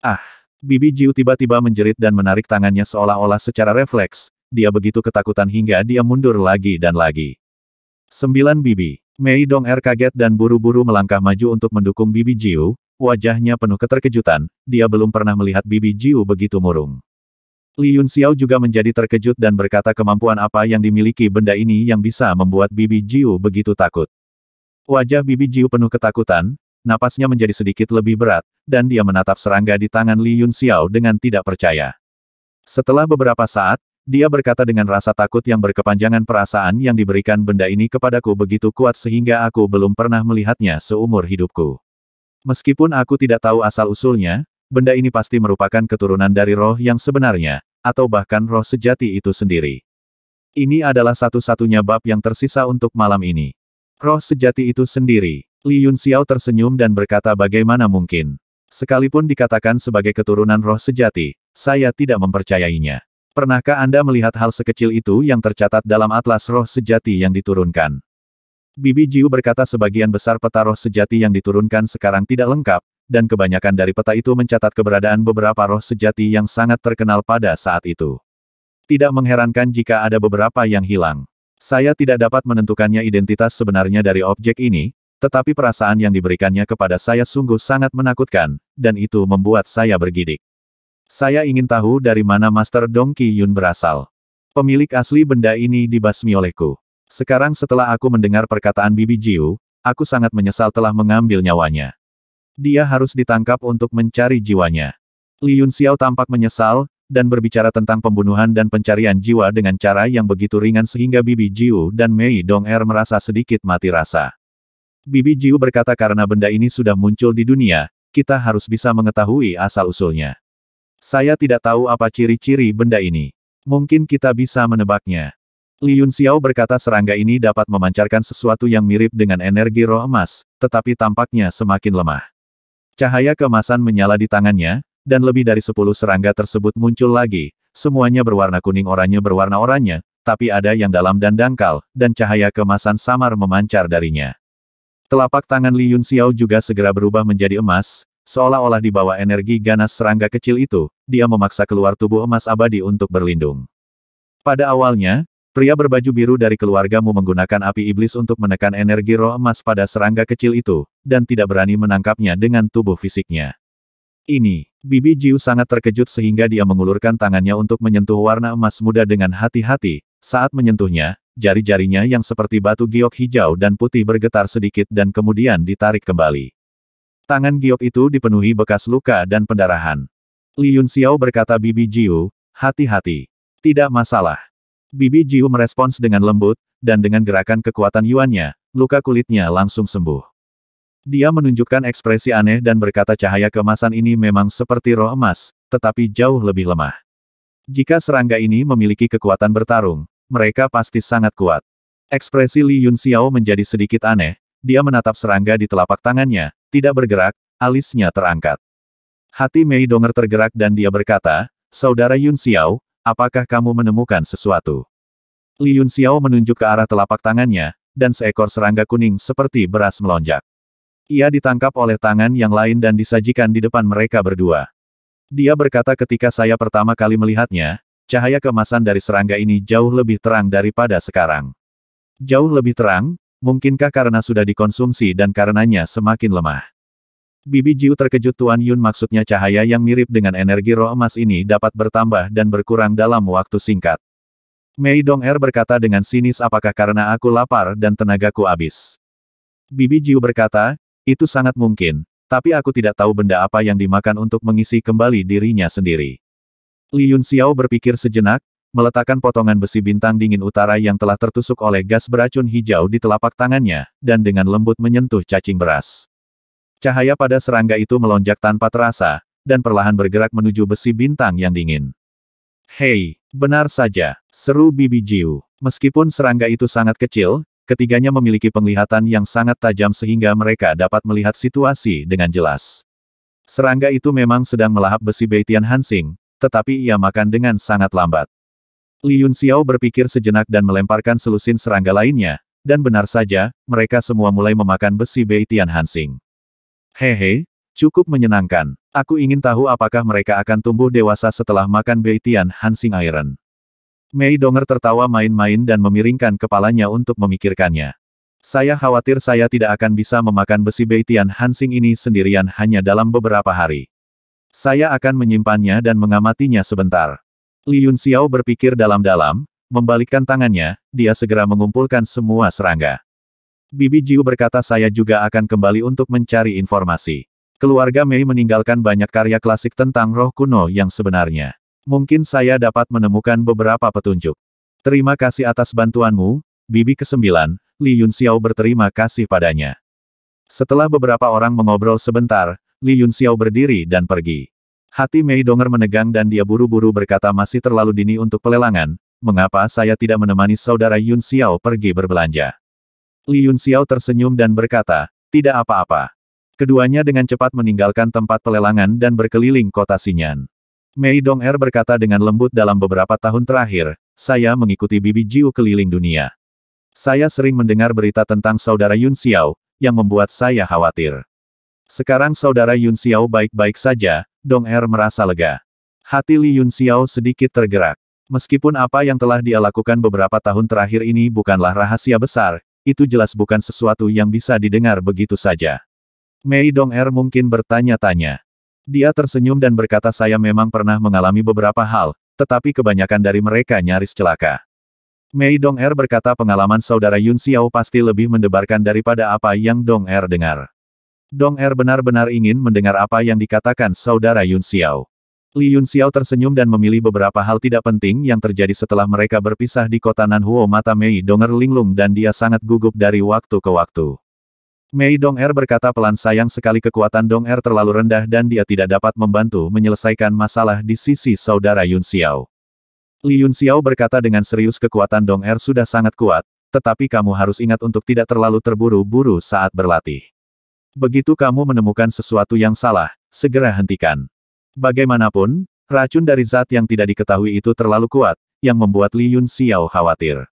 Ah! Bibi Jiu tiba-tiba menjerit dan menarik tangannya seolah-olah secara refleks, dia begitu ketakutan hingga dia mundur lagi dan lagi. Sembilan Bibi. Mei Dong Er kaget dan buru-buru melangkah maju untuk mendukung Bibi Jiu, wajahnya penuh keterkejutan, dia belum pernah melihat Bibi Jiu begitu murung. Li Yun Xiao juga menjadi terkejut dan berkata kemampuan apa yang dimiliki benda ini yang bisa membuat Bibi Jiu begitu takut. Wajah Bibi Jiu penuh ketakutan, napasnya menjadi sedikit lebih berat, dan dia menatap serangga di tangan Li Yun Xiao dengan tidak percaya. Setelah beberapa saat, dia berkata dengan rasa takut yang berkepanjangan perasaan yang diberikan benda ini kepadaku begitu kuat sehingga aku belum pernah melihatnya seumur hidupku. Meskipun aku tidak tahu asal-usulnya, benda ini pasti merupakan keturunan dari roh yang sebenarnya, atau bahkan roh sejati itu sendiri. Ini adalah satu-satunya bab yang tersisa untuk malam ini. Roh sejati itu sendiri. Li Yun Xiao tersenyum dan berkata bagaimana mungkin. Sekalipun dikatakan sebagai keturunan roh sejati, saya tidak mempercayainya. Pernahkah Anda melihat hal sekecil itu yang tercatat dalam atlas roh sejati yang diturunkan? Bibi Jiu berkata sebagian besar peta roh sejati yang diturunkan sekarang tidak lengkap, dan kebanyakan dari peta itu mencatat keberadaan beberapa roh sejati yang sangat terkenal pada saat itu. Tidak mengherankan jika ada beberapa yang hilang. Saya tidak dapat menentukannya identitas sebenarnya dari objek ini, tetapi perasaan yang diberikannya kepada saya sungguh sangat menakutkan, dan itu membuat saya bergidik. Saya ingin tahu dari mana Master Dong Ki Yun berasal. Pemilik asli benda ini dibasmi olehku. Sekarang setelah aku mendengar perkataan Bibi Jiu, aku sangat menyesal telah mengambil nyawanya. Dia harus ditangkap untuk mencari jiwanya. Li Yun Xiao tampak menyesal, dan berbicara tentang pembunuhan dan pencarian jiwa dengan cara yang begitu ringan sehingga Bibi Jiu dan Mei Dong Er merasa sedikit mati rasa. Bibi Jiu berkata karena benda ini sudah muncul di dunia, kita harus bisa mengetahui asal-usulnya. Saya tidak tahu apa ciri-ciri benda ini. Mungkin kita bisa menebaknya. Li Yun Xiao berkata serangga ini dapat memancarkan sesuatu yang mirip dengan energi roh emas, tetapi tampaknya semakin lemah. Cahaya kemasan menyala di tangannya, dan lebih dari sepuluh serangga tersebut muncul lagi, semuanya berwarna kuning oranye berwarna oranye, tapi ada yang dalam dan dangkal, dan cahaya kemasan samar memancar darinya. Telapak tangan Li Yun Xiao juga segera berubah menjadi emas, Seolah-olah dibawa energi ganas serangga kecil itu, dia memaksa keluar tubuh emas abadi untuk berlindung. Pada awalnya, Pria berbaju biru dari keluargamu menggunakan api iblis untuk menekan energi roh emas pada serangga kecil itu, dan tidak berani menangkapnya dengan tubuh fisiknya. Ini, Bibi Jiu sangat terkejut sehingga dia mengulurkan tangannya untuk menyentuh warna emas muda dengan hati-hati. Saat menyentuhnya, jari-jarinya yang seperti batu giok hijau dan putih bergetar sedikit dan kemudian ditarik kembali. Tangan giok itu dipenuhi bekas luka dan pendarahan. Li Xiao berkata Bibi Jiu, hati-hati. Tidak masalah. Bibi Jiu merespons dengan lembut, dan dengan gerakan kekuatan Yuannya, luka kulitnya langsung sembuh. Dia menunjukkan ekspresi aneh dan berkata cahaya kemasan ini memang seperti roh emas, tetapi jauh lebih lemah. Jika serangga ini memiliki kekuatan bertarung, mereka pasti sangat kuat. Ekspresi Li Yun Xiao menjadi sedikit aneh, dia menatap serangga di telapak tangannya, tidak bergerak, alisnya terangkat. Hati Mei Donger tergerak dan dia berkata, Saudara Yun Xiao, Apakah kamu menemukan sesuatu? Li Yun Xiao menunjuk ke arah telapak tangannya, dan seekor serangga kuning seperti beras melonjak. Ia ditangkap oleh tangan yang lain dan disajikan di depan mereka berdua. Dia berkata ketika saya pertama kali melihatnya, cahaya kemasan dari serangga ini jauh lebih terang daripada sekarang. Jauh lebih terang, mungkinkah karena sudah dikonsumsi dan karenanya semakin lemah. Bibi Jiu terkejut Tuan Yun maksudnya cahaya yang mirip dengan energi roh emas ini dapat bertambah dan berkurang dalam waktu singkat. Mei Dong Er berkata dengan sinis apakah karena aku lapar dan tenagaku habis. Bibi Jiu berkata, itu sangat mungkin, tapi aku tidak tahu benda apa yang dimakan untuk mengisi kembali dirinya sendiri. Li Yun Xiao berpikir sejenak, meletakkan potongan besi bintang dingin utara yang telah tertusuk oleh gas beracun hijau di telapak tangannya, dan dengan lembut menyentuh cacing beras. Cahaya pada serangga itu melonjak tanpa terasa, dan perlahan bergerak menuju besi bintang yang dingin. Hei, benar saja, seru Bibi Jiu. Meskipun serangga itu sangat kecil, ketiganya memiliki penglihatan yang sangat tajam sehingga mereka dapat melihat situasi dengan jelas. Serangga itu memang sedang melahap besi Beitian Hansing, tetapi ia makan dengan sangat lambat. Li Yun Xiao berpikir sejenak dan melemparkan selusin serangga lainnya, dan benar saja, mereka semua mulai memakan besi Beitian Hansing. Hehe, cukup menyenangkan. Aku ingin tahu apakah mereka akan tumbuh dewasa setelah makan Beitian Hansing Iron. Mei Donger tertawa main-main dan memiringkan kepalanya untuk memikirkannya. Saya khawatir saya tidak akan bisa memakan besi Beitian Hansing ini sendirian hanya dalam beberapa hari. Saya akan menyimpannya dan mengamatinya sebentar. Li Yun Xiao berpikir dalam-dalam, membalikkan tangannya, dia segera mengumpulkan semua serangga. Bibi Jiu berkata saya juga akan kembali untuk mencari informasi. Keluarga Mei meninggalkan banyak karya klasik tentang roh kuno yang sebenarnya. Mungkin saya dapat menemukan beberapa petunjuk. Terima kasih atas bantuanmu, Bibi ke-9, Li Yun Xiao berterima kasih padanya. Setelah beberapa orang mengobrol sebentar, Li Yun Xiao berdiri dan pergi. Hati Mei Donger menegang dan dia buru-buru berkata masih terlalu dini untuk pelelangan, mengapa saya tidak menemani saudara Yun Xiao pergi berbelanja. Li Yun Xiao tersenyum dan berkata, tidak apa-apa. Keduanya dengan cepat meninggalkan tempat pelelangan dan berkeliling kota Sinyan. Mei Dong Er berkata dengan lembut dalam beberapa tahun terakhir, saya mengikuti Bibi Jiu keliling dunia. Saya sering mendengar berita tentang saudara Yun Xiao, yang membuat saya khawatir. Sekarang saudara Yun Xiao baik-baik saja, Dong Er merasa lega. Hati Li Yun Xiao sedikit tergerak. Meskipun apa yang telah dia lakukan beberapa tahun terakhir ini bukanlah rahasia besar, itu jelas bukan sesuatu yang bisa didengar begitu saja. Mei Dong Er mungkin bertanya-tanya. Dia tersenyum dan berkata saya memang pernah mengalami beberapa hal, tetapi kebanyakan dari mereka nyaris celaka. Mei Dong Er berkata pengalaman saudara Yun Xiao pasti lebih mendebarkan daripada apa yang Dong Er dengar. Dong Er benar-benar ingin mendengar apa yang dikatakan saudara Yun Xiao. Li Xiao tersenyum dan memilih beberapa hal tidak penting yang terjadi setelah mereka berpisah di kota Nanhuo mata Mei Donger linglung dan dia sangat gugup dari waktu ke waktu. Mei Dong Er berkata pelan sayang sekali kekuatan Dong Er terlalu rendah dan dia tidak dapat membantu menyelesaikan masalah di sisi saudara Xiao. Li Xiao berkata dengan serius kekuatan Dong Er sudah sangat kuat, tetapi kamu harus ingat untuk tidak terlalu terburu-buru saat berlatih. Begitu kamu menemukan sesuatu yang salah, segera hentikan. Bagaimanapun, racun dari zat yang tidak diketahui itu terlalu kuat, yang membuat Li Yun Xiao khawatir.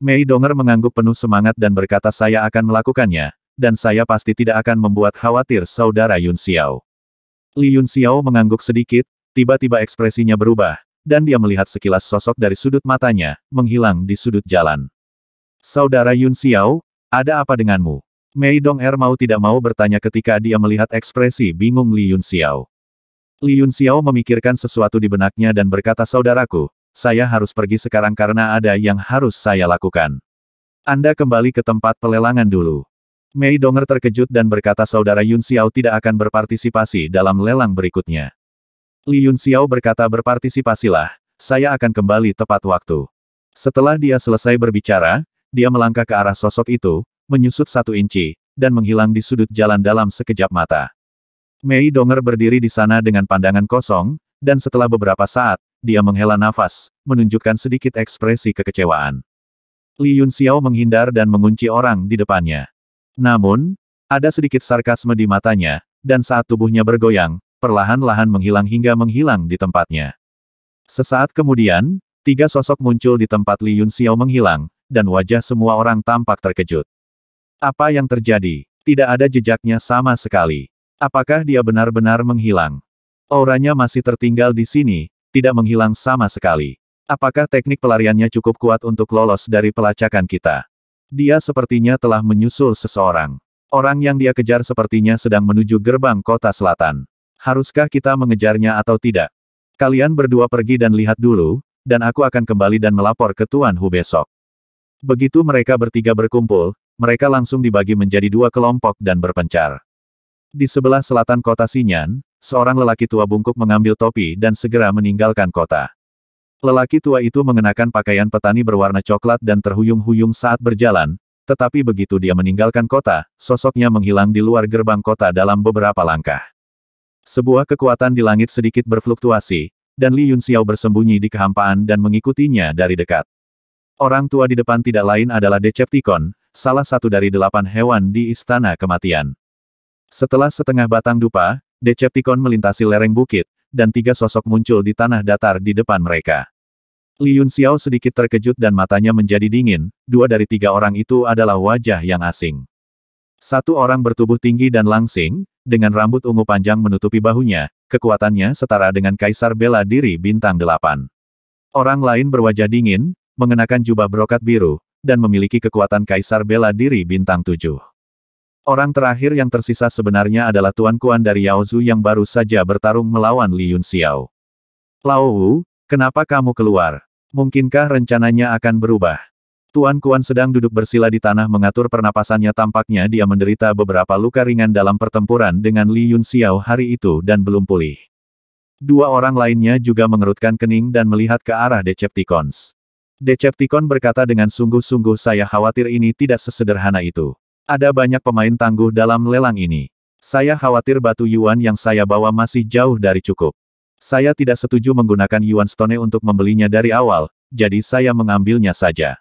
Mei Donger mengangguk penuh semangat dan berkata saya akan melakukannya, dan saya pasti tidak akan membuat khawatir saudara Yun Xiao. Li Yun Xiao mengangguk sedikit, tiba-tiba ekspresinya berubah, dan dia melihat sekilas sosok dari sudut matanya, menghilang di sudut jalan. Saudara Yun Xiao, ada apa denganmu? Mei Dong Er mau tidak mau bertanya ketika dia melihat ekspresi bingung Li Yun Xiao. Liun Xiao memikirkan sesuatu di benaknya dan berkata saudaraku, saya harus pergi sekarang karena ada yang harus saya lakukan. Anda kembali ke tempat pelelangan dulu. Mei Donger terkejut dan berkata saudara Yun Xiao tidak akan berpartisipasi dalam lelang berikutnya. Li Yun Xiao berkata berpartisipasilah, saya akan kembali tepat waktu. Setelah dia selesai berbicara, dia melangkah ke arah sosok itu, menyusut satu inci, dan menghilang di sudut jalan dalam sekejap mata. Mei Donger berdiri di sana dengan pandangan kosong, dan setelah beberapa saat, dia menghela nafas, menunjukkan sedikit ekspresi kekecewaan. Li Yun Xiao menghindar dan mengunci orang di depannya. Namun, ada sedikit sarkasme di matanya, dan saat tubuhnya bergoyang, perlahan-lahan menghilang hingga menghilang di tempatnya. Sesaat kemudian, tiga sosok muncul di tempat Li Yun Xiao menghilang, dan wajah semua orang tampak terkejut. Apa yang terjadi? Tidak ada jejaknya sama sekali. Apakah dia benar-benar menghilang? Auranya masih tertinggal di sini, tidak menghilang sama sekali. Apakah teknik pelariannya cukup kuat untuk lolos dari pelacakan kita? Dia sepertinya telah menyusul seseorang. Orang yang dia kejar sepertinya sedang menuju gerbang kota selatan. Haruskah kita mengejarnya atau tidak? Kalian berdua pergi dan lihat dulu, dan aku akan kembali dan melapor ke Tuan Hu besok. Begitu mereka bertiga berkumpul, mereka langsung dibagi menjadi dua kelompok dan berpencar. Di sebelah selatan kota Sinyan, seorang lelaki tua bungkuk mengambil topi dan segera meninggalkan kota. Lelaki tua itu mengenakan pakaian petani berwarna coklat dan terhuyung-huyung saat berjalan, tetapi begitu dia meninggalkan kota, sosoknya menghilang di luar gerbang kota dalam beberapa langkah. Sebuah kekuatan di langit sedikit berfluktuasi, dan Li Yun Xiao bersembunyi di kehampaan dan mengikutinya dari dekat. Orang tua di depan tidak lain adalah Decepticon, salah satu dari delapan hewan di Istana Kematian. Setelah setengah batang dupa, Decepticon melintasi lereng bukit, dan tiga sosok muncul di tanah datar di depan mereka. Li Yun Xiao sedikit terkejut dan matanya menjadi dingin, dua dari tiga orang itu adalah wajah yang asing. Satu orang bertubuh tinggi dan langsing, dengan rambut ungu panjang menutupi bahunya, kekuatannya setara dengan Kaisar Bela Diri Bintang Delapan. Orang lain berwajah dingin, mengenakan jubah brokat biru, dan memiliki kekuatan Kaisar Bela Diri Bintang Tujuh. Orang terakhir yang tersisa sebenarnya adalah Tuan Kuan dari Yao Zhu yang baru saja bertarung melawan Li Yun Xiao. Lao Wu, kenapa kamu keluar? Mungkinkah rencananya akan berubah? Tuan Kuan sedang duduk bersila di tanah mengatur pernapasannya tampaknya dia menderita beberapa luka ringan dalam pertempuran dengan Li Yun Xiao hari itu dan belum pulih. Dua orang lainnya juga mengerutkan kening dan melihat ke arah Decepticons. Decepticon berkata dengan sungguh-sungguh saya khawatir ini tidak sesederhana itu. Ada banyak pemain tangguh dalam lelang ini. Saya khawatir batu yuan yang saya bawa masih jauh dari cukup. Saya tidak setuju menggunakan yuan stone untuk membelinya dari awal, jadi saya mengambilnya saja.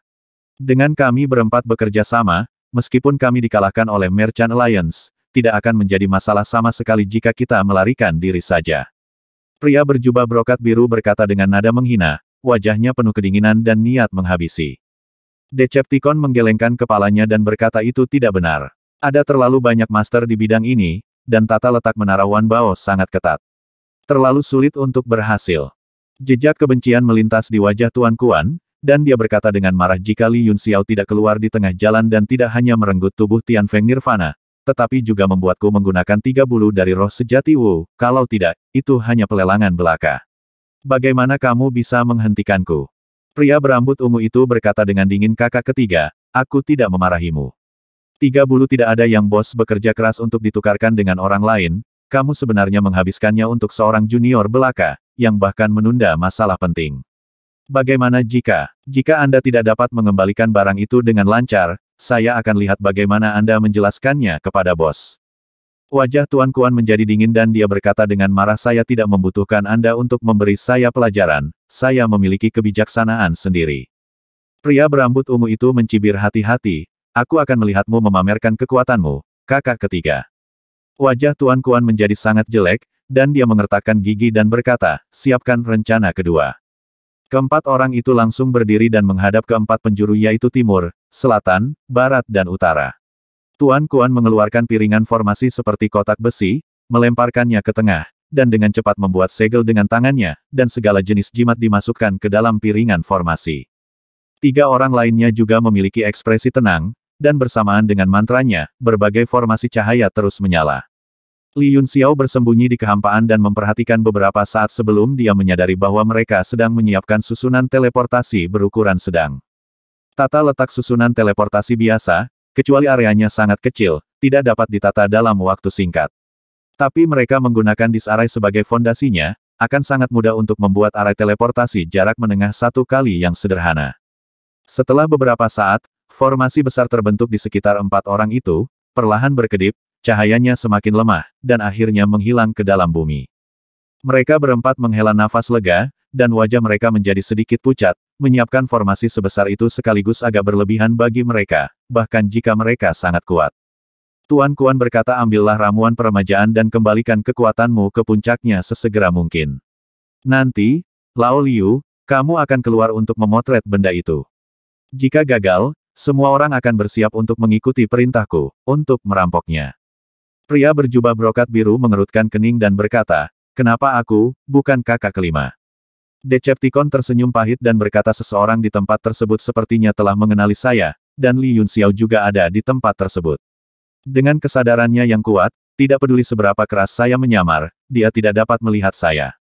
Dengan kami berempat bekerja sama, meskipun kami dikalahkan oleh Merchant Alliance, tidak akan menjadi masalah sama sekali jika kita melarikan diri saja. Pria berjubah brokat biru berkata dengan nada menghina, wajahnya penuh kedinginan dan niat menghabisi. Decepticon menggelengkan kepalanya dan berkata itu tidak benar. Ada terlalu banyak master di bidang ini, dan tata letak menara Wan Bao sangat ketat. Terlalu sulit untuk berhasil. Jejak kebencian melintas di wajah Tuan Kuan, dan dia berkata dengan marah jika Li Yun Xiao tidak keluar di tengah jalan dan tidak hanya merenggut tubuh Tian Feng Nirvana, tetapi juga membuatku menggunakan tiga bulu dari roh sejati Wu, kalau tidak, itu hanya pelelangan belaka. Bagaimana kamu bisa menghentikanku? Pria berambut ungu itu berkata dengan dingin kakak ketiga, aku tidak memarahimu. Tiga bulu tidak ada yang bos bekerja keras untuk ditukarkan dengan orang lain, kamu sebenarnya menghabiskannya untuk seorang junior belaka, yang bahkan menunda masalah penting. Bagaimana jika, jika Anda tidak dapat mengembalikan barang itu dengan lancar, saya akan lihat bagaimana Anda menjelaskannya kepada bos. Wajah Tuan Kuan menjadi dingin dan dia berkata dengan marah saya tidak membutuhkan Anda untuk memberi saya pelajaran, saya memiliki kebijaksanaan sendiri. Pria berambut ungu itu mencibir hati-hati, aku akan melihatmu memamerkan kekuatanmu, kakak ketiga. Wajah Tuan Kuan menjadi sangat jelek, dan dia mengertakkan gigi dan berkata, siapkan rencana kedua. Keempat orang itu langsung berdiri dan menghadap keempat penjuru yaitu timur, selatan, barat dan utara. Tuan Kuan mengeluarkan piringan formasi seperti kotak besi, melemparkannya ke tengah, dan dengan cepat membuat segel dengan tangannya, dan segala jenis jimat dimasukkan ke dalam piringan formasi. Tiga orang lainnya juga memiliki ekspresi tenang, dan bersamaan dengan mantranya, berbagai formasi cahaya terus menyala. Li Yun Xiao bersembunyi di kehampaan dan memperhatikan beberapa saat sebelum dia menyadari bahwa mereka sedang menyiapkan susunan teleportasi berukuran sedang. Tata letak susunan teleportasi biasa, Kecuali areanya sangat kecil, tidak dapat ditata dalam waktu singkat. Tapi mereka menggunakan disarai sebagai fondasinya, akan sangat mudah untuk membuat arai teleportasi jarak menengah satu kali yang sederhana. Setelah beberapa saat, formasi besar terbentuk di sekitar empat orang itu, perlahan berkedip, cahayanya semakin lemah, dan akhirnya menghilang ke dalam bumi. Mereka berempat menghela nafas lega, dan wajah mereka menjadi sedikit pucat, menyiapkan formasi sebesar itu sekaligus agak berlebihan bagi mereka, bahkan jika mereka sangat kuat. Tuan Kuan berkata ambillah ramuan peremajaan dan kembalikan kekuatanmu ke puncaknya sesegera mungkin. Nanti, Lao Liu, kamu akan keluar untuk memotret benda itu. Jika gagal, semua orang akan bersiap untuk mengikuti perintahku, untuk merampoknya. Pria berjubah brokat biru mengerutkan kening dan berkata, Kenapa aku, bukan kakak kelima? Decepticon tersenyum pahit dan berkata seseorang di tempat tersebut sepertinya telah mengenali saya, dan Li Yunxiao juga ada di tempat tersebut. Dengan kesadarannya yang kuat, tidak peduli seberapa keras saya menyamar, dia tidak dapat melihat saya.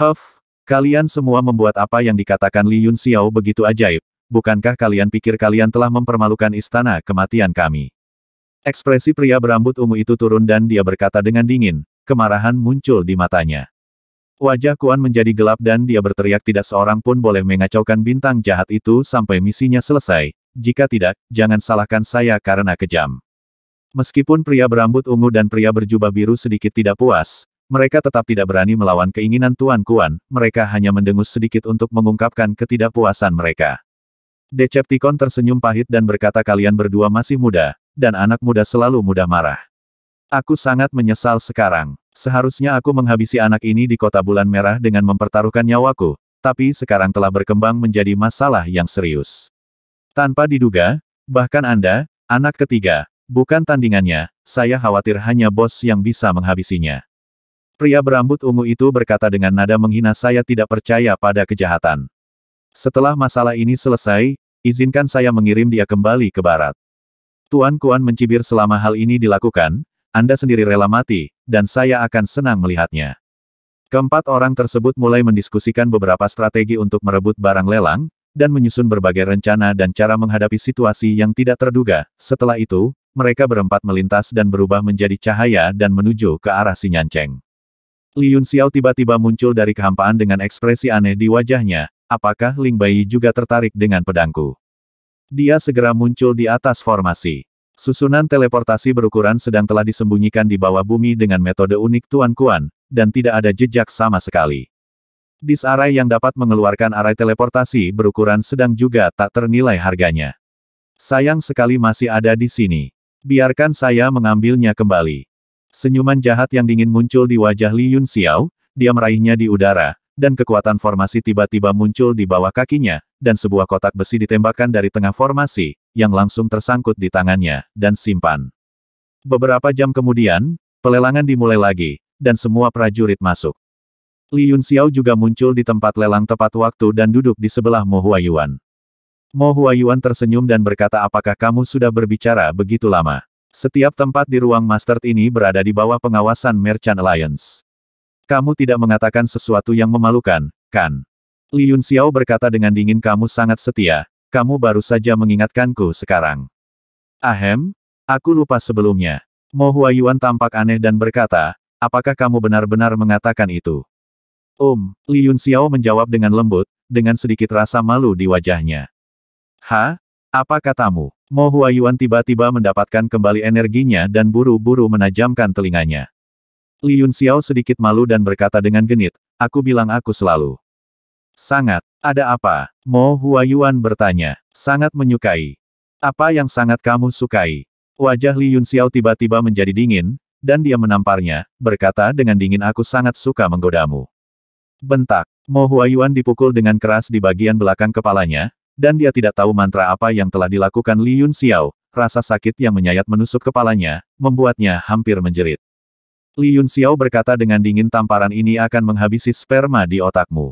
Huff, kalian semua membuat apa yang dikatakan Li Yunxiao begitu ajaib, bukankah kalian pikir kalian telah mempermalukan istana kematian kami? Ekspresi pria berambut ungu itu turun dan dia berkata dengan dingin, kemarahan muncul di matanya. Wajah Kuan menjadi gelap dan dia berteriak tidak seorang pun boleh mengacaukan bintang jahat itu sampai misinya selesai. Jika tidak, jangan salahkan saya karena kejam. Meskipun pria berambut ungu dan pria berjubah biru sedikit tidak puas, mereka tetap tidak berani melawan keinginan Tuan Kuan, mereka hanya mendengus sedikit untuk mengungkapkan ketidakpuasan mereka. Decepticon tersenyum pahit dan berkata kalian berdua masih muda, dan anak muda selalu mudah marah. Aku sangat menyesal sekarang. Seharusnya aku menghabisi anak ini di kota bulan merah dengan mempertaruhkan nyawaku, tapi sekarang telah berkembang menjadi masalah yang serius. Tanpa diduga, bahkan Anda, anak ketiga, bukan tandingannya, saya khawatir hanya bos yang bisa menghabisinya. Pria berambut ungu itu berkata dengan nada menghina saya tidak percaya pada kejahatan. Setelah masalah ini selesai, izinkan saya mengirim dia kembali ke barat. Tuan Kuan mencibir selama hal ini dilakukan, Anda sendiri rela mati, dan saya akan senang melihatnya. Keempat orang tersebut mulai mendiskusikan beberapa strategi untuk merebut barang lelang, dan menyusun berbagai rencana dan cara menghadapi situasi yang tidak terduga. Setelah itu, mereka berempat melintas dan berubah menjadi cahaya dan menuju ke arah Si Sinyanceng. Yun Xiao tiba-tiba muncul dari kehampaan dengan ekspresi aneh di wajahnya, apakah Ling Bai juga tertarik dengan pedangku? Dia segera muncul di atas formasi. Susunan teleportasi berukuran sedang telah disembunyikan di bawah bumi dengan metode unik Tuan Kuan, dan tidak ada jejak sama sekali. Disarai yang dapat mengeluarkan arai teleportasi berukuran sedang juga tak ternilai harganya. Sayang sekali masih ada di sini. Biarkan saya mengambilnya kembali. Senyuman jahat yang dingin muncul di wajah Li Yun Xiao, dia meraihnya di udara, dan kekuatan formasi tiba-tiba muncul di bawah kakinya, dan sebuah kotak besi ditembakkan dari tengah formasi, yang langsung tersangkut di tangannya, dan simpan. Beberapa jam kemudian, pelelangan dimulai lagi, dan semua prajurit masuk. Li Yun Xiao juga muncul di tempat lelang tepat waktu dan duduk di sebelah Mo Huayuan. Mo Huayuan tersenyum dan berkata apakah kamu sudah berbicara begitu lama. Setiap tempat di ruang master ini berada di bawah pengawasan Merchant Alliance. Kamu tidak mengatakan sesuatu yang memalukan, kan? Li Yun Xiao berkata dengan dingin kamu sangat setia, kamu baru saja mengingatkanku sekarang. Ahem, aku lupa sebelumnya. Mo Huayuan tampak aneh dan berkata, apakah kamu benar-benar mengatakan itu? Um, Li Yun Xiao menjawab dengan lembut, dengan sedikit rasa malu di wajahnya. Ha? Apa katamu? Mo Huayuan tiba-tiba mendapatkan kembali energinya dan buru-buru menajamkan telinganya. Li Yun Xiao sedikit malu dan berkata dengan genit, aku bilang aku selalu. Sangat. Ada apa? Mo Huayuan bertanya. Sangat menyukai. Apa yang sangat kamu sukai? Wajah Li Yunxiao tiba-tiba menjadi dingin, dan dia menamparnya, berkata dengan dingin aku sangat suka menggodamu. Bentak. Mo Huayuan dipukul dengan keras di bagian belakang kepalanya, dan dia tidak tahu mantra apa yang telah dilakukan Li Yunxiao, rasa sakit yang menyayat menusuk kepalanya, membuatnya hampir menjerit. Li Yunxiao berkata dengan dingin tamparan ini akan menghabisi sperma di otakmu.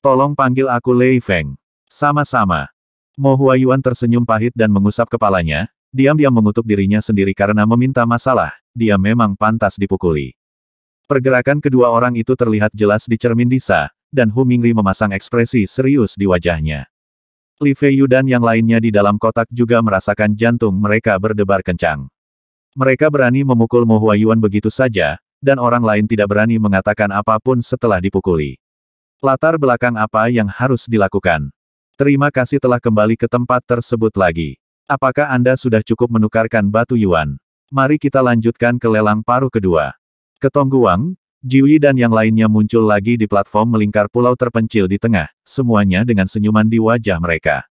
Tolong panggil aku Lei Feng. Sama-sama. Mo Huayuan tersenyum pahit dan mengusap kepalanya, diam-diam mengutuk dirinya sendiri karena meminta masalah, dia memang pantas dipukuli. Pergerakan kedua orang itu terlihat jelas di cermin Disa, dan Hu Mingri memasang ekspresi serius di wajahnya. Li Feiyu dan yang lainnya di dalam kotak juga merasakan jantung mereka berdebar kencang. Mereka berani memukul Mo Huayuan begitu saja, dan orang lain tidak berani mengatakan apapun setelah dipukuli. Latar belakang apa yang harus dilakukan? Terima kasih telah kembali ke tempat tersebut lagi. Apakah Anda sudah cukup menukarkan batu yuan? Mari kita lanjutkan ke lelang paruh kedua. Ketongguang, Jiwi dan yang lainnya muncul lagi di platform melingkar pulau terpencil di tengah, semuanya dengan senyuman di wajah mereka.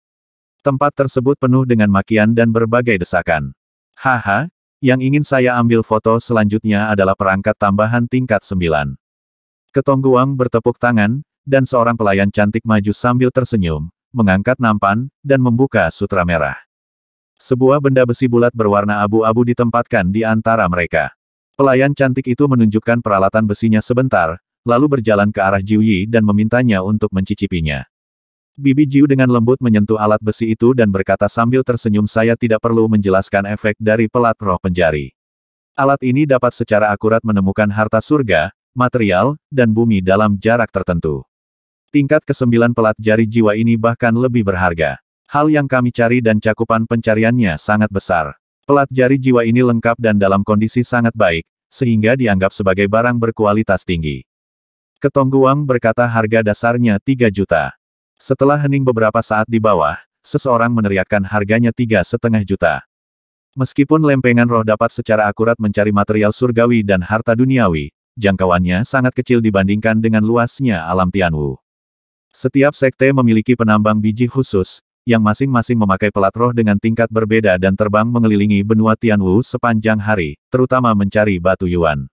Tempat tersebut penuh dengan makian dan berbagai desakan. Haha, yang ingin saya ambil foto selanjutnya adalah perangkat tambahan tingkat 9. Ketongguang bertepuk tangan, dan seorang pelayan cantik maju sambil tersenyum, mengangkat nampan, dan membuka sutra merah. Sebuah benda besi bulat berwarna abu-abu ditempatkan di antara mereka. Pelayan cantik itu menunjukkan peralatan besinya sebentar, lalu berjalan ke arah Jiuyi dan memintanya untuk mencicipinya. Bibi Jiu dengan lembut menyentuh alat besi itu dan berkata sambil tersenyum saya tidak perlu menjelaskan efek dari pelat roh penjari. Alat ini dapat secara akurat menemukan harta surga, material, dan bumi dalam jarak tertentu. Tingkat kesembilan pelat jari jiwa ini bahkan lebih berharga. Hal yang kami cari dan cakupan pencariannya sangat besar. Pelat jari jiwa ini lengkap dan dalam kondisi sangat baik, sehingga dianggap sebagai barang berkualitas tinggi. Ketongguang berkata harga dasarnya 3 juta. Setelah hening beberapa saat di bawah, seseorang meneriakkan harganya tiga setengah juta. Meskipun lempengan roh dapat secara akurat mencari material surgawi dan harta duniawi, jangkauannya sangat kecil dibandingkan dengan luasnya alam Tianwu. Setiap sekte memiliki penambang biji khusus, yang masing-masing memakai pelat roh dengan tingkat berbeda dan terbang mengelilingi benua Tianwu sepanjang hari, terutama mencari batu Yuan.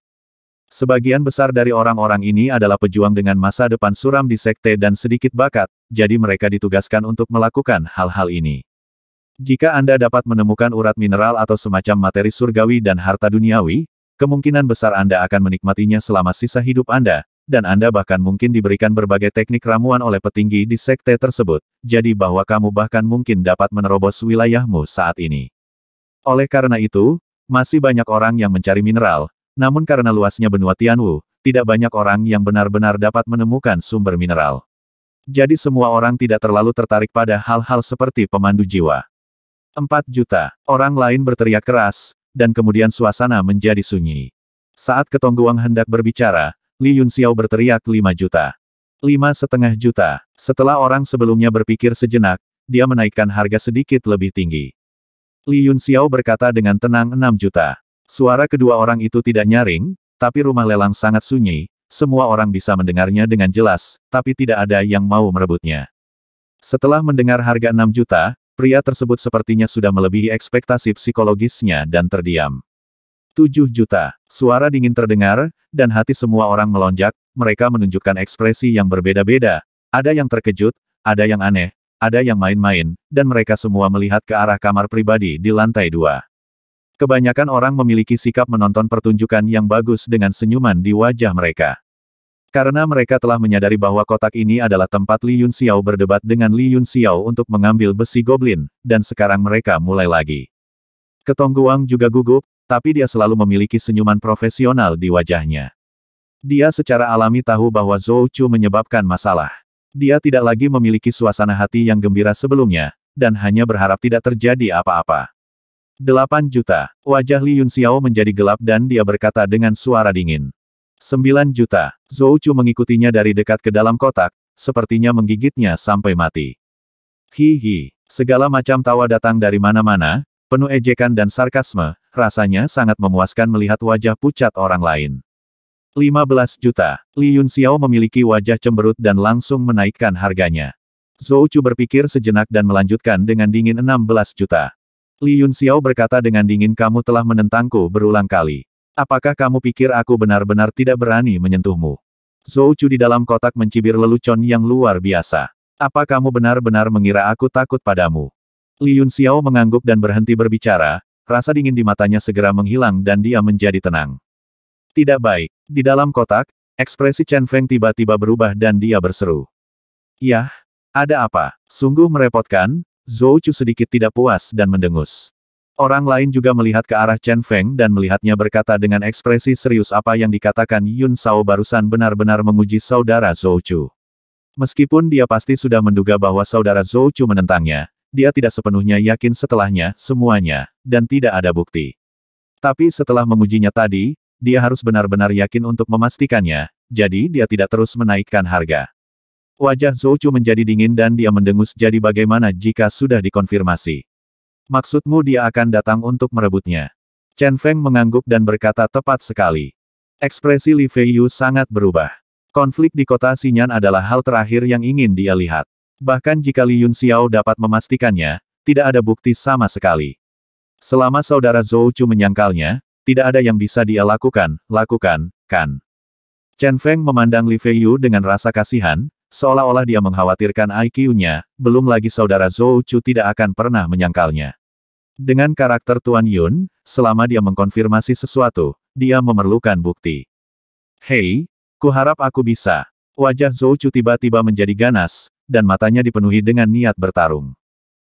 Sebagian besar dari orang-orang ini adalah pejuang dengan masa depan suram di sekte dan sedikit bakat, jadi mereka ditugaskan untuk melakukan hal-hal ini. Jika Anda dapat menemukan urat mineral atau semacam materi surgawi dan harta duniawi, kemungkinan besar Anda akan menikmatinya selama sisa hidup Anda, dan Anda bahkan mungkin diberikan berbagai teknik ramuan oleh petinggi di sekte tersebut, jadi bahwa kamu bahkan mungkin dapat menerobos wilayahmu saat ini. Oleh karena itu, masih banyak orang yang mencari mineral, namun karena luasnya benua Tianwu, tidak banyak orang yang benar-benar dapat menemukan sumber mineral. Jadi semua orang tidak terlalu tertarik pada hal-hal seperti pemandu jiwa. 4 juta, orang lain berteriak keras, dan kemudian suasana menjadi sunyi. Saat Ketongguang hendak berbicara, Li Xiao berteriak lima juta. lima setengah juta. Setelah orang sebelumnya berpikir sejenak, dia menaikkan harga sedikit lebih tinggi. Li Xiao berkata dengan tenang enam juta. Suara kedua orang itu tidak nyaring, tapi rumah lelang sangat sunyi, semua orang bisa mendengarnya dengan jelas, tapi tidak ada yang mau merebutnya. Setelah mendengar harga enam juta, pria tersebut sepertinya sudah melebihi ekspektasi psikologisnya dan terdiam. Tujuh juta. Suara dingin terdengar, dan hati semua orang melonjak, mereka menunjukkan ekspresi yang berbeda-beda. Ada yang terkejut, ada yang aneh, ada yang main-main, dan mereka semua melihat ke arah kamar pribadi di lantai dua. Kebanyakan orang memiliki sikap menonton pertunjukan yang bagus dengan senyuman di wajah mereka. Karena mereka telah menyadari bahwa kotak ini adalah tempat Li Yun Xiao berdebat dengan Li Yun Xiao untuk mengambil besi goblin, dan sekarang mereka mulai lagi. Ketongguang juga gugup, tapi dia selalu memiliki senyuman profesional di wajahnya. Dia secara alami tahu bahwa Zhou Chu menyebabkan masalah. Dia tidak lagi memiliki suasana hati yang gembira sebelumnya, dan hanya berharap tidak terjadi apa-apa. 8 juta. Wajah Li Yunxiao menjadi gelap dan dia berkata dengan suara dingin. 9 juta. Zhou Chu mengikutinya dari dekat ke dalam kotak, sepertinya menggigitnya sampai mati. Hihi. Segala macam tawa datang dari mana-mana, penuh ejekan dan sarkasme, rasanya sangat memuaskan melihat wajah pucat orang lain. 15 juta. Li Yunxiao memiliki wajah cemberut dan langsung menaikkan harganya. Zhou Chu berpikir sejenak dan melanjutkan dengan dingin 16 juta. Li Xiao berkata dengan dingin kamu telah menentangku berulang kali. Apakah kamu pikir aku benar-benar tidak berani menyentuhmu? Zhou Chu di dalam kotak mencibir lelucon yang luar biasa. Apa kamu benar-benar mengira aku takut padamu? Yun Xiao mengangguk dan berhenti berbicara, rasa dingin di matanya segera menghilang dan dia menjadi tenang. Tidak baik. Di dalam kotak, ekspresi Chen Feng tiba-tiba berubah dan dia berseru. Yah, ada apa? Sungguh merepotkan, Zhou Chu sedikit tidak puas dan mendengus. Orang lain juga melihat ke arah Chen Feng dan melihatnya berkata dengan ekspresi serius apa yang dikatakan Yun Sao barusan benar-benar menguji saudara Zhou Chu. Meskipun dia pasti sudah menduga bahwa saudara Zhou Chu menentangnya, dia tidak sepenuhnya yakin setelahnya, semuanya, dan tidak ada bukti. Tapi setelah mengujinya tadi, dia harus benar-benar yakin untuk memastikannya, jadi dia tidak terus menaikkan harga. Wajah Zhou Chu menjadi dingin dan dia mendengus jadi bagaimana jika sudah dikonfirmasi. Maksudmu dia akan datang untuk merebutnya. Chen Feng mengangguk dan berkata tepat sekali. Ekspresi Li Feiyu sangat berubah. Konflik di kota Sinyan adalah hal terakhir yang ingin dia lihat. Bahkan jika Li Yun Xiao dapat memastikannya, tidak ada bukti sama sekali. Selama saudara Zhou Chu menyangkalnya, tidak ada yang bisa dia lakukan, lakukan, kan. Chen Feng memandang Li Feiyu dengan rasa kasihan, seolah-olah dia mengkhawatirkan IQ-nya, belum lagi saudara Zhou Chu tidak akan pernah menyangkalnya. Dengan karakter Tuan Yun, selama dia mengkonfirmasi sesuatu, dia memerlukan bukti. Hei, kuharap aku bisa. Wajah Zhou Chu tiba-tiba menjadi ganas, dan matanya dipenuhi dengan niat bertarung.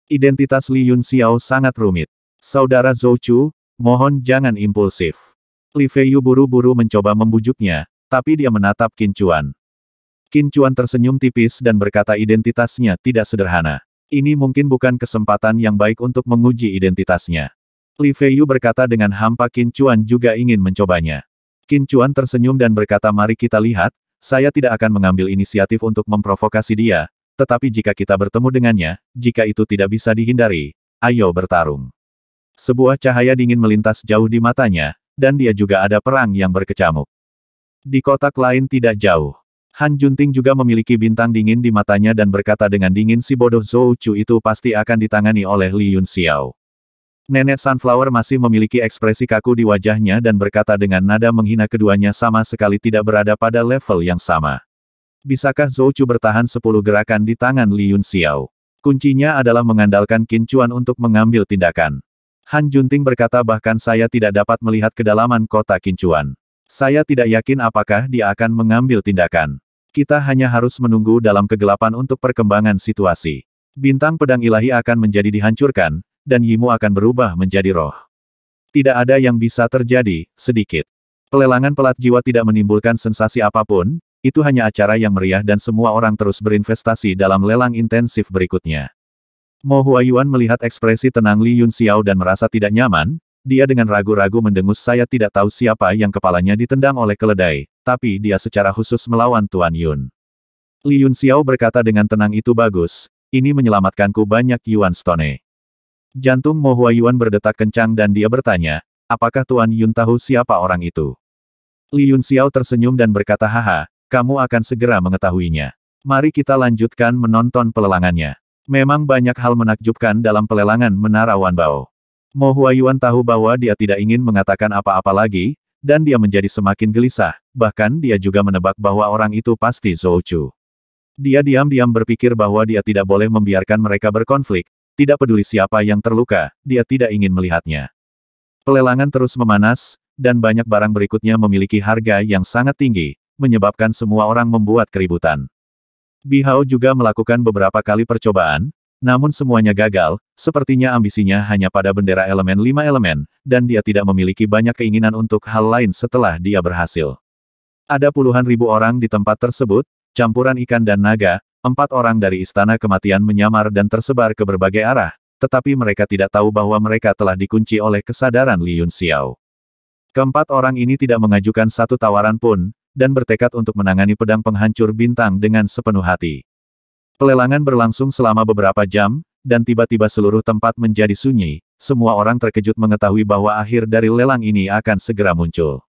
Identitas Li Yun Xiao sangat rumit. Saudara Zhou Chu, mohon jangan impulsif. Li Feiyu buru-buru mencoba membujuknya, tapi dia menatap Qin Chuan. Qin Chuan tersenyum tipis dan berkata identitasnya tidak sederhana. Ini mungkin bukan kesempatan yang baik untuk menguji identitasnya. Li Feiyu berkata dengan hampa Qin Chuan juga ingin mencobanya. Qin Chuan tersenyum dan berkata mari kita lihat, saya tidak akan mengambil inisiatif untuk memprovokasi dia, tetapi jika kita bertemu dengannya, jika itu tidak bisa dihindari, ayo bertarung. Sebuah cahaya dingin melintas jauh di matanya, dan dia juga ada perang yang berkecamuk. Di kotak lain tidak jauh. Han Junting juga memiliki bintang dingin di matanya dan berkata dengan dingin si bodoh Zhou Chu itu pasti akan ditangani oleh Li Yun Xiao. Nenek Sunflower masih memiliki ekspresi kaku di wajahnya dan berkata dengan nada menghina keduanya sama sekali tidak berada pada level yang sama. Bisakah Zhou Chu bertahan 10 gerakan di tangan Yun Xiao? Kuncinya adalah mengandalkan kincuan untuk mengambil tindakan. Han Junting berkata bahkan saya tidak dapat melihat kedalaman kota kincuan. Saya tidak yakin apakah dia akan mengambil tindakan. Kita hanya harus menunggu dalam kegelapan untuk perkembangan situasi. Bintang pedang ilahi akan menjadi dihancurkan, dan Yimu akan berubah menjadi roh. Tidak ada yang bisa terjadi, sedikit. Pelelangan pelat jiwa tidak menimbulkan sensasi apapun, itu hanya acara yang meriah dan semua orang terus berinvestasi dalam lelang intensif berikutnya. Mo Huayuan melihat ekspresi tenang Li Yun Xiao dan merasa tidak nyaman, dia dengan ragu-ragu mendengus saya tidak tahu siapa yang kepalanya ditendang oleh keledai, tapi dia secara khusus melawan Tuan Yun. Li Yun Xiao berkata dengan tenang itu bagus, ini menyelamatkanku banyak Yuan Stone. Jantung Mo Huayuan berdetak kencang dan dia bertanya, apakah Tuan Yun tahu siapa orang itu? Li Yun Xiao tersenyum dan berkata haha, kamu akan segera mengetahuinya. Mari kita lanjutkan menonton pelelangannya. Memang banyak hal menakjubkan dalam pelelangan Menara Wanbao. Mo Huayuan tahu bahwa dia tidak ingin mengatakan apa-apa lagi, dan dia menjadi semakin gelisah, bahkan dia juga menebak bahwa orang itu pasti Zhou Chu. Dia diam-diam berpikir bahwa dia tidak boleh membiarkan mereka berkonflik, tidak peduli siapa yang terluka, dia tidak ingin melihatnya. Pelelangan terus memanas, dan banyak barang berikutnya memiliki harga yang sangat tinggi, menyebabkan semua orang membuat keributan. Bihao juga melakukan beberapa kali percobaan, namun semuanya gagal, sepertinya ambisinya hanya pada bendera elemen lima elemen, dan dia tidak memiliki banyak keinginan untuk hal lain setelah dia berhasil. Ada puluhan ribu orang di tempat tersebut, campuran ikan dan naga, empat orang dari istana kematian menyamar dan tersebar ke berbagai arah, tetapi mereka tidak tahu bahwa mereka telah dikunci oleh kesadaran Li Yun Xiao. Keempat orang ini tidak mengajukan satu tawaran pun, dan bertekad untuk menangani pedang penghancur bintang dengan sepenuh hati. Pelelangan berlangsung selama beberapa jam, dan tiba-tiba seluruh tempat menjadi sunyi, semua orang terkejut mengetahui bahwa akhir dari lelang ini akan segera muncul.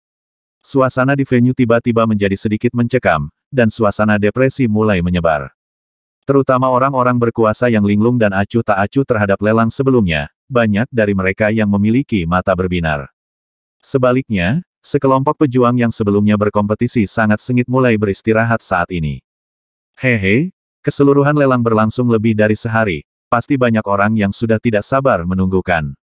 Suasana di venue tiba-tiba menjadi sedikit mencekam, dan suasana depresi mulai menyebar. Terutama orang-orang berkuasa yang linglung dan acuh tak acuh terhadap lelang sebelumnya, banyak dari mereka yang memiliki mata berbinar. Sebaliknya, Sekelompok pejuang yang sebelumnya berkompetisi sangat sengit mulai beristirahat saat ini. Hehe, keseluruhan lelang berlangsung lebih dari sehari, pasti banyak orang yang sudah tidak sabar menunggukan.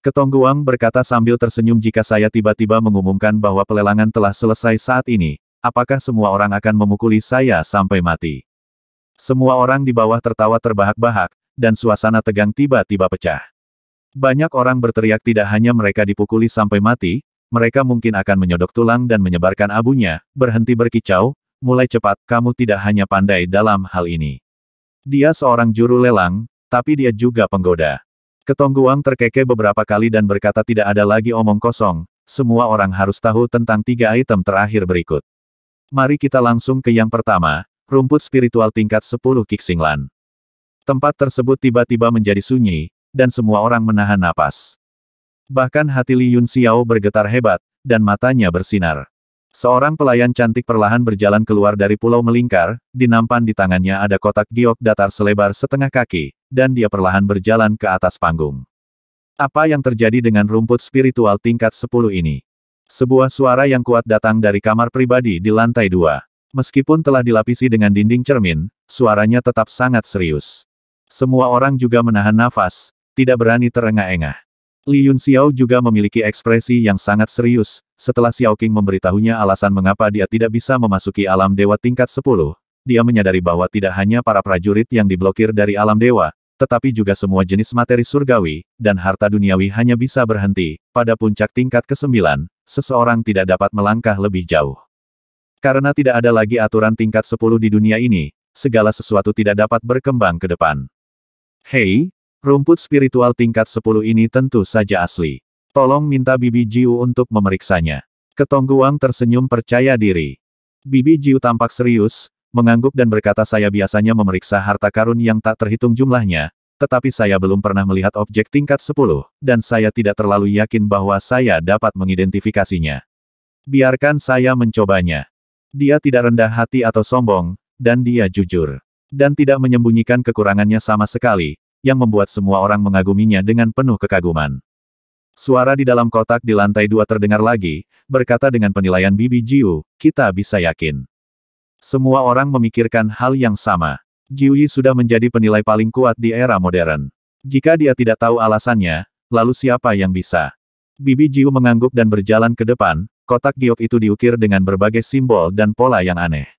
Ketongguang berkata sambil tersenyum jika saya tiba-tiba mengumumkan bahwa pelelangan telah selesai saat ini, apakah semua orang akan memukuli saya sampai mati? Semua orang di bawah tertawa terbahak-bahak, dan suasana tegang tiba-tiba pecah. Banyak orang berteriak tidak hanya mereka dipukuli sampai mati, mereka mungkin akan menyodok tulang dan menyebarkan abunya, berhenti berkicau, mulai cepat, kamu tidak hanya pandai dalam hal ini. Dia seorang juru lelang, tapi dia juga penggoda. Ketongguang terkeke beberapa kali dan berkata tidak ada lagi omong kosong, semua orang harus tahu tentang tiga item terakhir berikut. Mari kita langsung ke yang pertama, rumput spiritual tingkat 10 Kixinglan. Tempat tersebut tiba-tiba menjadi sunyi, dan semua orang menahan napas. Bahkan hati Li Yun Xiao bergetar hebat, dan matanya bersinar. Seorang pelayan cantik perlahan berjalan keluar dari pulau melingkar, Di dinampan di tangannya ada kotak giok datar selebar setengah kaki, dan dia perlahan berjalan ke atas panggung. Apa yang terjadi dengan rumput spiritual tingkat 10 ini? Sebuah suara yang kuat datang dari kamar pribadi di lantai dua. Meskipun telah dilapisi dengan dinding cermin, suaranya tetap sangat serius. Semua orang juga menahan nafas, tidak berani terengah-engah. Li Yun Xiao juga memiliki ekspresi yang sangat serius, setelah Xiao Qing memberitahunya alasan mengapa dia tidak bisa memasuki alam dewa tingkat 10. Dia menyadari bahwa tidak hanya para prajurit yang diblokir dari alam dewa, tetapi juga semua jenis materi surgawi, dan harta duniawi hanya bisa berhenti. Pada puncak tingkat ke-9, seseorang tidak dapat melangkah lebih jauh. Karena tidak ada lagi aturan tingkat 10 di dunia ini, segala sesuatu tidak dapat berkembang ke depan. Hei, Rumput spiritual tingkat 10 ini tentu saja asli. Tolong minta Bibi Jiu untuk memeriksanya. Ketongguang tersenyum percaya diri. Bibi Jiu tampak serius, mengangguk dan berkata saya biasanya memeriksa harta karun yang tak terhitung jumlahnya, tetapi saya belum pernah melihat objek tingkat 10, dan saya tidak terlalu yakin bahwa saya dapat mengidentifikasinya. Biarkan saya mencobanya. Dia tidak rendah hati atau sombong, dan dia jujur. Dan tidak menyembunyikan kekurangannya sama sekali, yang membuat semua orang mengaguminya dengan penuh kekaguman. Suara di dalam kotak di lantai dua terdengar lagi, berkata dengan penilaian Bibi Jiu, kita bisa yakin. Semua orang memikirkan hal yang sama. Jiu Yi sudah menjadi penilai paling kuat di era modern. Jika dia tidak tahu alasannya, lalu siapa yang bisa? Bibi Jiu mengangguk dan berjalan ke depan, kotak giok itu diukir dengan berbagai simbol dan pola yang aneh.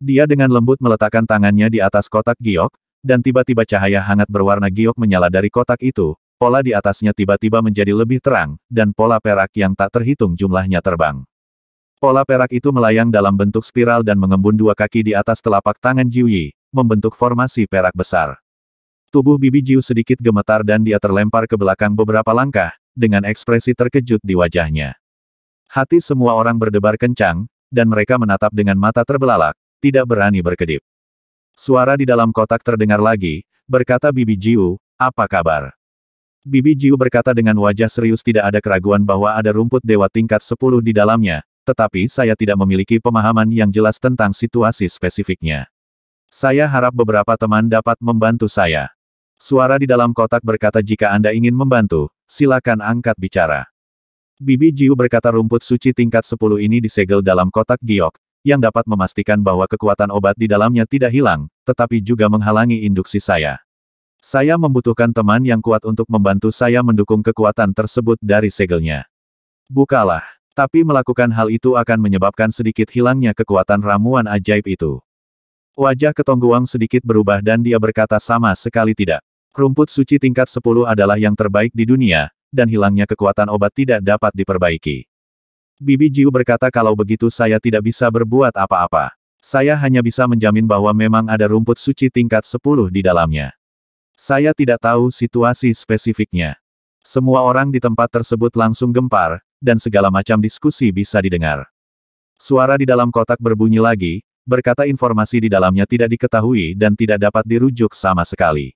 Dia dengan lembut meletakkan tangannya di atas kotak giok, dan tiba-tiba cahaya hangat berwarna giok menyala dari kotak itu, pola di atasnya tiba-tiba menjadi lebih terang, dan pola perak yang tak terhitung jumlahnya terbang. Pola perak itu melayang dalam bentuk spiral dan mengembun dua kaki di atas telapak tangan Jiu membentuk formasi perak besar. Tubuh Bibi Jiu sedikit gemetar dan dia terlempar ke belakang beberapa langkah, dengan ekspresi terkejut di wajahnya. Hati semua orang berdebar kencang, dan mereka menatap dengan mata terbelalak, tidak berani berkedip. Suara di dalam kotak terdengar lagi, berkata Bibi Jiu, apa kabar? Bibi Jiu berkata dengan wajah serius tidak ada keraguan bahwa ada rumput dewa tingkat 10 di dalamnya, tetapi saya tidak memiliki pemahaman yang jelas tentang situasi spesifiknya. Saya harap beberapa teman dapat membantu saya. Suara di dalam kotak berkata jika Anda ingin membantu, silakan angkat bicara. Bibi Jiu berkata rumput suci tingkat 10 ini disegel dalam kotak giok, yang dapat memastikan bahwa kekuatan obat di dalamnya tidak hilang, tetapi juga menghalangi induksi saya. Saya membutuhkan teman yang kuat untuk membantu saya mendukung kekuatan tersebut dari segelnya. Bukalah. Tapi melakukan hal itu akan menyebabkan sedikit hilangnya kekuatan ramuan ajaib itu. Wajah Ketongguang sedikit berubah dan dia berkata sama sekali tidak. Rumput suci tingkat 10 adalah yang terbaik di dunia, dan hilangnya kekuatan obat tidak dapat diperbaiki. Bibi Jiu berkata kalau begitu saya tidak bisa berbuat apa-apa. Saya hanya bisa menjamin bahwa memang ada rumput suci tingkat 10 di dalamnya. Saya tidak tahu situasi spesifiknya. Semua orang di tempat tersebut langsung gempar, dan segala macam diskusi bisa didengar. Suara di dalam kotak berbunyi lagi, berkata informasi di dalamnya tidak diketahui dan tidak dapat dirujuk sama sekali.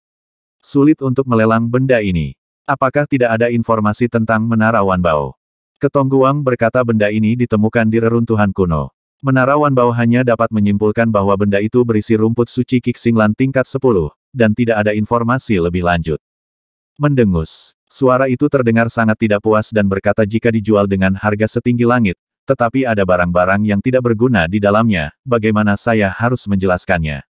Sulit untuk melelang benda ini. Apakah tidak ada informasi tentang Menara Wanbao? Ketongguang berkata benda ini ditemukan di reruntuhan kuno. Menara Menarawan hanya dapat menyimpulkan bahwa benda itu berisi rumput suci kixinglan tingkat 10, dan tidak ada informasi lebih lanjut. Mendengus. Suara itu terdengar sangat tidak puas dan berkata jika dijual dengan harga setinggi langit, tetapi ada barang-barang yang tidak berguna di dalamnya, bagaimana saya harus menjelaskannya?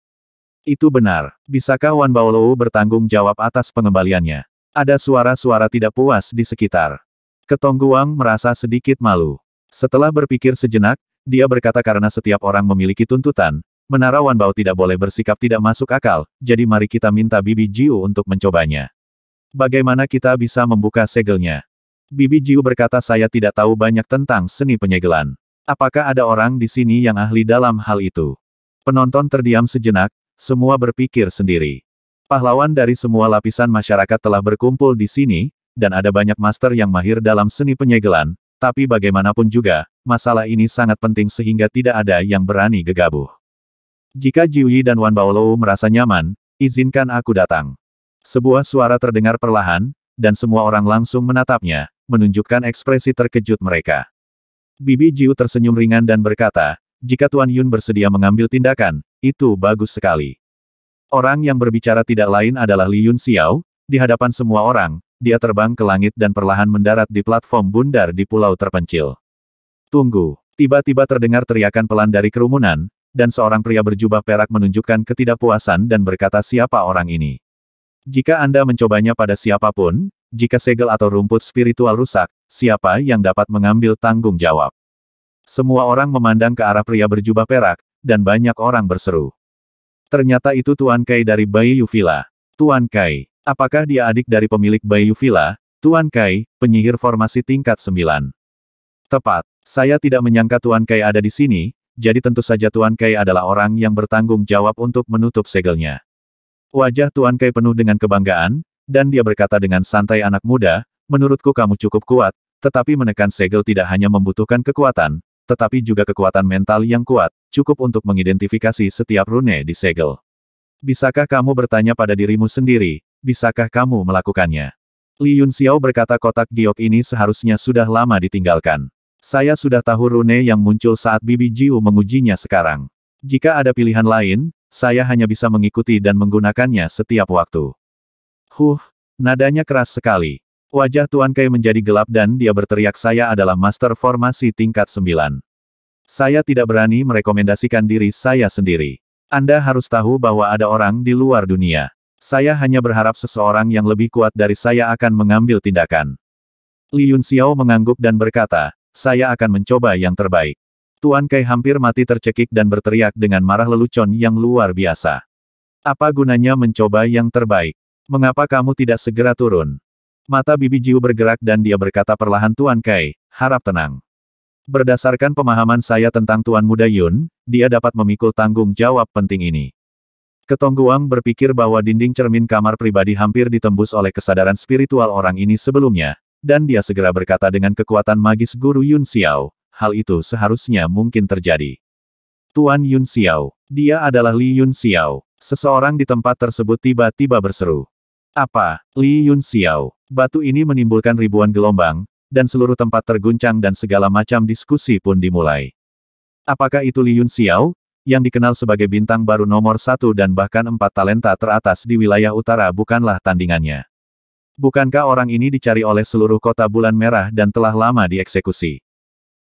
Itu benar. Bisakah Wan Lou bertanggung jawab atas pengembaliannya? Ada suara-suara tidak puas di sekitar. Ketongguang merasa sedikit malu. Setelah berpikir sejenak, dia berkata karena setiap orang memiliki tuntutan, Menara Wanbao tidak boleh bersikap tidak masuk akal, jadi mari kita minta Bibi Jiu untuk mencobanya. Bagaimana kita bisa membuka segelnya? Bibi Jiu berkata saya tidak tahu banyak tentang seni penyegelan. Apakah ada orang di sini yang ahli dalam hal itu? Penonton terdiam sejenak, semua berpikir sendiri. Pahlawan dari semua lapisan masyarakat telah berkumpul di sini, dan ada banyak master yang mahir dalam seni penyegelan, tapi bagaimanapun juga, masalah ini sangat penting sehingga tidak ada yang berani gegabah. Jika Jiuyi dan Wan Baolou merasa nyaman, izinkan aku datang. Sebuah suara terdengar perlahan, dan semua orang langsung menatapnya, menunjukkan ekspresi terkejut mereka. Bibi Jiu tersenyum ringan dan berkata, jika Tuan Yun bersedia mengambil tindakan, itu bagus sekali. Orang yang berbicara tidak lain adalah Li Yun Xiao, di hadapan semua orang, dia terbang ke langit dan perlahan mendarat di platform bundar di pulau terpencil. Tunggu, tiba-tiba terdengar teriakan pelan dari kerumunan, dan seorang pria berjubah perak menunjukkan ketidakpuasan dan berkata siapa orang ini. Jika Anda mencobanya pada siapapun, jika segel atau rumput spiritual rusak, siapa yang dapat mengambil tanggung jawab? Semua orang memandang ke arah pria berjubah perak, dan banyak orang berseru. Ternyata itu Tuan Kai dari Bayi Yuvila. Tuan Kai, Apakah dia adik dari pemilik Bayu Villa, Tuan Kai, penyihir formasi tingkat 9? Tepat. Saya tidak menyangka Tuan Kai ada di sini, jadi tentu saja Tuan Kai adalah orang yang bertanggung jawab untuk menutup segelnya. Wajah Tuan Kai penuh dengan kebanggaan, dan dia berkata dengan santai anak muda, menurutku kamu cukup kuat, tetapi menekan segel tidak hanya membutuhkan kekuatan, tetapi juga kekuatan mental yang kuat, cukup untuk mengidentifikasi setiap rune di segel. Bisakah kamu bertanya pada dirimu sendiri, bisakah kamu melakukannya? Li Yun Xiao berkata kotak giok ini seharusnya sudah lama ditinggalkan. Saya sudah tahu rune yang muncul saat Bibi Jiu mengujinya sekarang. Jika ada pilihan lain, saya hanya bisa mengikuti dan menggunakannya setiap waktu. Huh, nadanya keras sekali. Wajah Tuan Kai menjadi gelap dan dia berteriak saya adalah master formasi tingkat 9. Saya tidak berani merekomendasikan diri saya sendiri. Anda harus tahu bahwa ada orang di luar dunia. Saya hanya berharap seseorang yang lebih kuat dari saya akan mengambil tindakan. Li Yun Xiao mengangguk dan berkata, saya akan mencoba yang terbaik. Tuan Kai hampir mati tercekik dan berteriak dengan marah lelucon yang luar biasa. Apa gunanya mencoba yang terbaik? Mengapa kamu tidak segera turun? Mata Bibi Jiu bergerak dan dia berkata perlahan Tuan Kai, harap tenang. Berdasarkan pemahaman saya tentang Tuan Muda Yun, dia dapat memikul tanggung jawab penting ini. Ketongguang berpikir bahwa dinding cermin kamar pribadi hampir ditembus oleh kesadaran spiritual orang ini sebelumnya, dan dia segera berkata dengan kekuatan magis Guru Yun Xiao, hal itu seharusnya mungkin terjadi. Tuan Yun Xiao, dia adalah Li Yun Xiao. Seseorang di tempat tersebut tiba-tiba berseru. Apa, Li Yun Xiao? Batu ini menimbulkan ribuan gelombang, dan seluruh tempat terguncang dan segala macam diskusi pun dimulai. Apakah itu Li Yun Xiao? yang dikenal sebagai bintang baru nomor satu dan bahkan empat talenta teratas di wilayah utara bukanlah tandingannya. Bukankah orang ini dicari oleh seluruh kota bulan merah dan telah lama dieksekusi?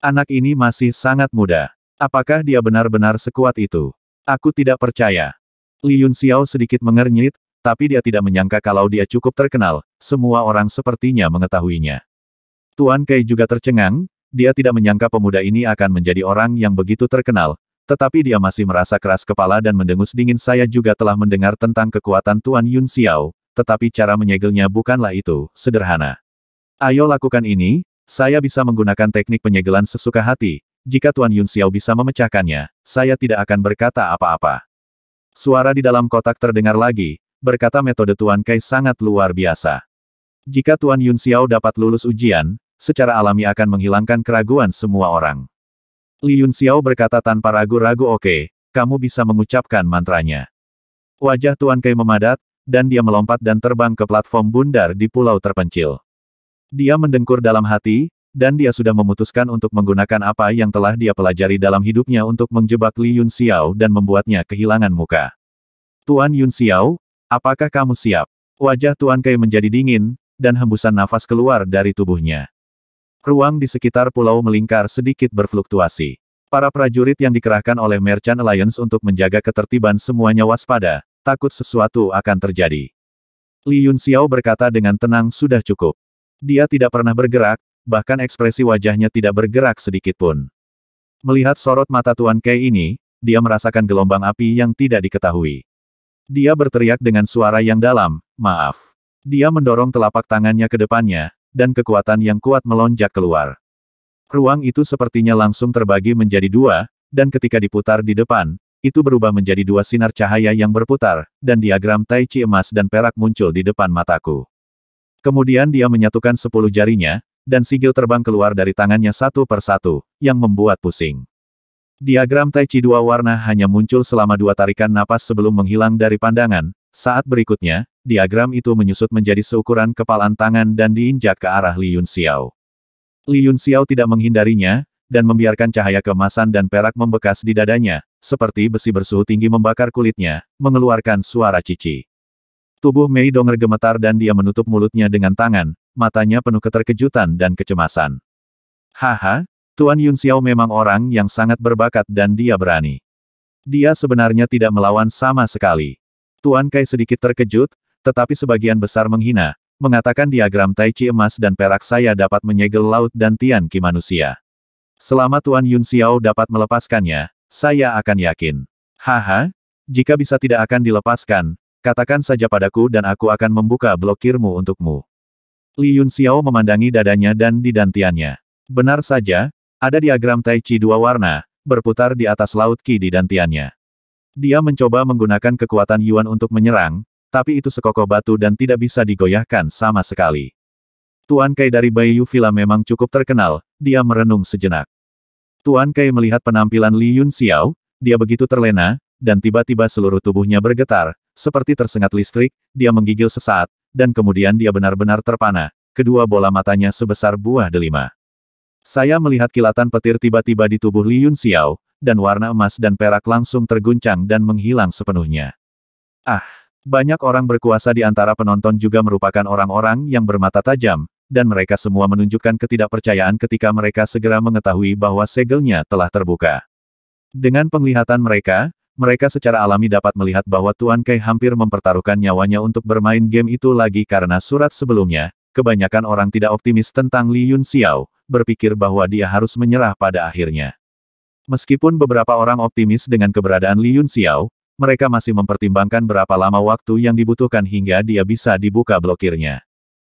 Anak ini masih sangat muda. Apakah dia benar-benar sekuat itu? Aku tidak percaya. Li Yun Xiao sedikit mengernyit, tapi dia tidak menyangka kalau dia cukup terkenal, semua orang sepertinya mengetahuinya. Tuan Kai juga tercengang, dia tidak menyangka pemuda ini akan menjadi orang yang begitu terkenal, tetapi dia masih merasa keras kepala dan mendengus dingin saya juga telah mendengar tentang kekuatan Tuan Yun Xiao, tetapi cara menyegelnya bukanlah itu, sederhana. Ayo lakukan ini, saya bisa menggunakan teknik penyegelan sesuka hati, jika Tuan Yun Xiao bisa memecahkannya, saya tidak akan berkata apa-apa. Suara di dalam kotak terdengar lagi, berkata metode Tuan Kai sangat luar biasa. Jika Tuan Yun Xiao dapat lulus ujian, secara alami akan menghilangkan keraguan semua orang. Yun Xiao berkata tanpa ragu-ragu oke, okay, kamu bisa mengucapkan mantranya. Wajah Tuan Kai memadat, dan dia melompat dan terbang ke platform bundar di pulau terpencil. Dia mendengkur dalam hati, dan dia sudah memutuskan untuk menggunakan apa yang telah dia pelajari dalam hidupnya untuk menjebak Li Yun Xiao dan membuatnya kehilangan muka. Tuan Yun Xiao, apakah kamu siap? Wajah Tuan Kai menjadi dingin, dan hembusan nafas keluar dari tubuhnya. Ruang di sekitar pulau melingkar sedikit berfluktuasi. Para prajurit yang dikerahkan oleh Merchant Alliance untuk menjaga ketertiban semuanya waspada, takut sesuatu akan terjadi. Li Yun Xiao berkata dengan tenang sudah cukup. Dia tidak pernah bergerak, bahkan ekspresi wajahnya tidak bergerak sedikit pun. Melihat sorot mata Tuan Kei ini, dia merasakan gelombang api yang tidak diketahui. Dia berteriak dengan suara yang dalam, maaf. Dia mendorong telapak tangannya ke depannya, dan kekuatan yang kuat melonjak keluar. Ruang itu sepertinya langsung terbagi menjadi dua, dan ketika diputar di depan, itu berubah menjadi dua sinar cahaya yang berputar, dan diagram tai chi emas dan perak muncul di depan mataku. Kemudian dia menyatukan sepuluh jarinya, dan sigil terbang keluar dari tangannya satu per satu, yang membuat pusing. Diagram tai chi dua warna hanya muncul selama dua tarikan napas sebelum menghilang dari pandangan, saat berikutnya, diagram itu menyusut menjadi seukuran kepalan tangan dan diinjak ke arah Li Yun Xiao. Li Yun Xiao tidak menghindarinya, dan membiarkan cahaya kemasan dan perak membekas di dadanya, seperti besi bersuhu tinggi membakar kulitnya, mengeluarkan suara cici. Tubuh Mei Donger gemetar dan dia menutup mulutnya dengan tangan, matanya penuh keterkejutan dan kecemasan. Haha, Tuan Yun Xiao memang orang yang sangat berbakat dan dia berani. Dia sebenarnya tidak melawan sama sekali. Tuan Kai sedikit terkejut, tetapi sebagian besar menghina, mengatakan diagram Tai Chi emas dan perak saya dapat menyegel laut dan Tian Ki manusia. Selama Tuan Yun Xiao dapat melepaskannya, saya akan yakin. Haha, jika bisa tidak akan dilepaskan, katakan saja padaku dan aku akan membuka blokirmu untukmu. Li Yun Xiao memandangi dadanya dan di Dantiannya. Benar saja, ada diagram Tai Chi dua warna, berputar di atas laut ki di dantiannya. Dia mencoba menggunakan kekuatan Yuan untuk menyerang, tapi itu sekokoh batu dan tidak bisa digoyahkan sama sekali. Tuan Kai dari Bayu Villa memang cukup terkenal, dia merenung sejenak. Tuan Kai melihat penampilan Li Yun Xiao, dia begitu terlena, dan tiba-tiba seluruh tubuhnya bergetar, seperti tersengat listrik, dia menggigil sesaat, dan kemudian dia benar-benar terpana, kedua bola matanya sebesar buah delima. Saya melihat kilatan petir tiba-tiba di tubuh Li Yun Xiao, dan warna emas dan perak langsung terguncang dan menghilang sepenuhnya. Ah, banyak orang berkuasa di antara penonton juga merupakan orang-orang yang bermata tajam, dan mereka semua menunjukkan ketidakpercayaan ketika mereka segera mengetahui bahwa segelnya telah terbuka. Dengan penglihatan mereka, mereka secara alami dapat melihat bahwa Tuan Kai hampir mempertaruhkan nyawanya untuk bermain game itu lagi karena surat sebelumnya, kebanyakan orang tidak optimis tentang Li Yun Xiao, berpikir bahwa dia harus menyerah pada akhirnya. Meskipun beberapa orang optimis dengan keberadaan Li Yun Xiao, mereka masih mempertimbangkan berapa lama waktu yang dibutuhkan hingga dia bisa dibuka blokirnya.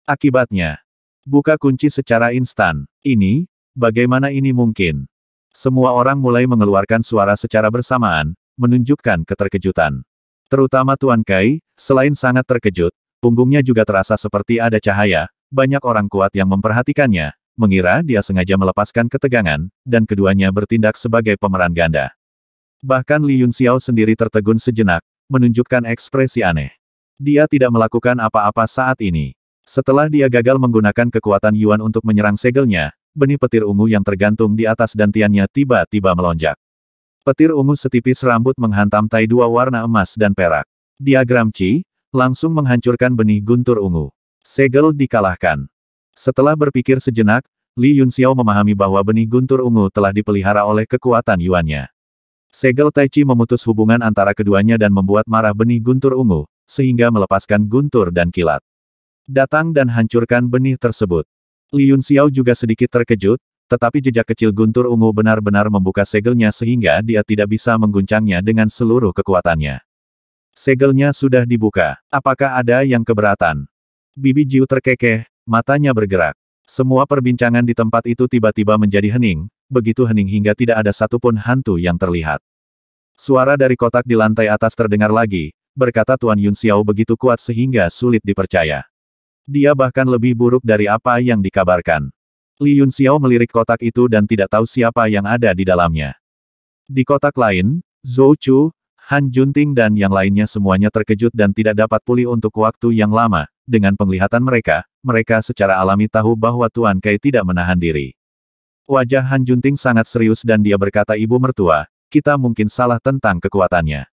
Akibatnya, buka kunci secara instan. Ini, bagaimana ini mungkin? Semua orang mulai mengeluarkan suara secara bersamaan, menunjukkan keterkejutan. Terutama Tuan Kai, selain sangat terkejut, punggungnya juga terasa seperti ada cahaya, banyak orang kuat yang memperhatikannya, mengira dia sengaja melepaskan ketegangan, dan keduanya bertindak sebagai pemeran ganda. Bahkan Li Yun Xiao sendiri tertegun sejenak, menunjukkan ekspresi aneh. Dia tidak melakukan apa-apa saat ini. Setelah dia gagal menggunakan kekuatan Yuan untuk menyerang segelnya, benih petir ungu yang tergantung di atas dantiannya tiba-tiba melonjak. Petir ungu setipis rambut menghantam tai dua warna emas dan perak. Diagram Qi, langsung menghancurkan benih guntur ungu. Segel dikalahkan. Setelah berpikir sejenak, Li Yunxiao memahami bahwa benih guntur ungu telah dipelihara oleh kekuatan Yuannya. Segel Taichi memutus hubungan antara keduanya dan membuat marah benih guntur ungu, sehingga melepaskan guntur dan kilat. Datang dan hancurkan benih tersebut. Li Yunxiao juga sedikit terkejut, tetapi jejak kecil guntur ungu benar-benar membuka segelnya sehingga dia tidak bisa mengguncangnya dengan seluruh kekuatannya. Segelnya sudah dibuka. Apakah ada yang keberatan? Bibi Jiu terkekeh, Matanya bergerak. Semua perbincangan di tempat itu tiba-tiba menjadi hening, begitu hening hingga tidak ada satupun hantu yang terlihat. Suara dari kotak di lantai atas terdengar lagi, berkata Tuan Yun Xiao begitu kuat sehingga sulit dipercaya. Dia bahkan lebih buruk dari apa yang dikabarkan. Li Yun Xiao melirik kotak itu dan tidak tahu siapa yang ada di dalamnya. Di kotak lain, Zhou Chu, Han Junting dan yang lainnya semuanya terkejut dan tidak dapat pulih untuk waktu yang lama, dengan penglihatan mereka, mereka secara alami tahu bahwa Tuan Kai tidak menahan diri. Wajah Han Junting sangat serius dan dia berkata ibu mertua, kita mungkin salah tentang kekuatannya.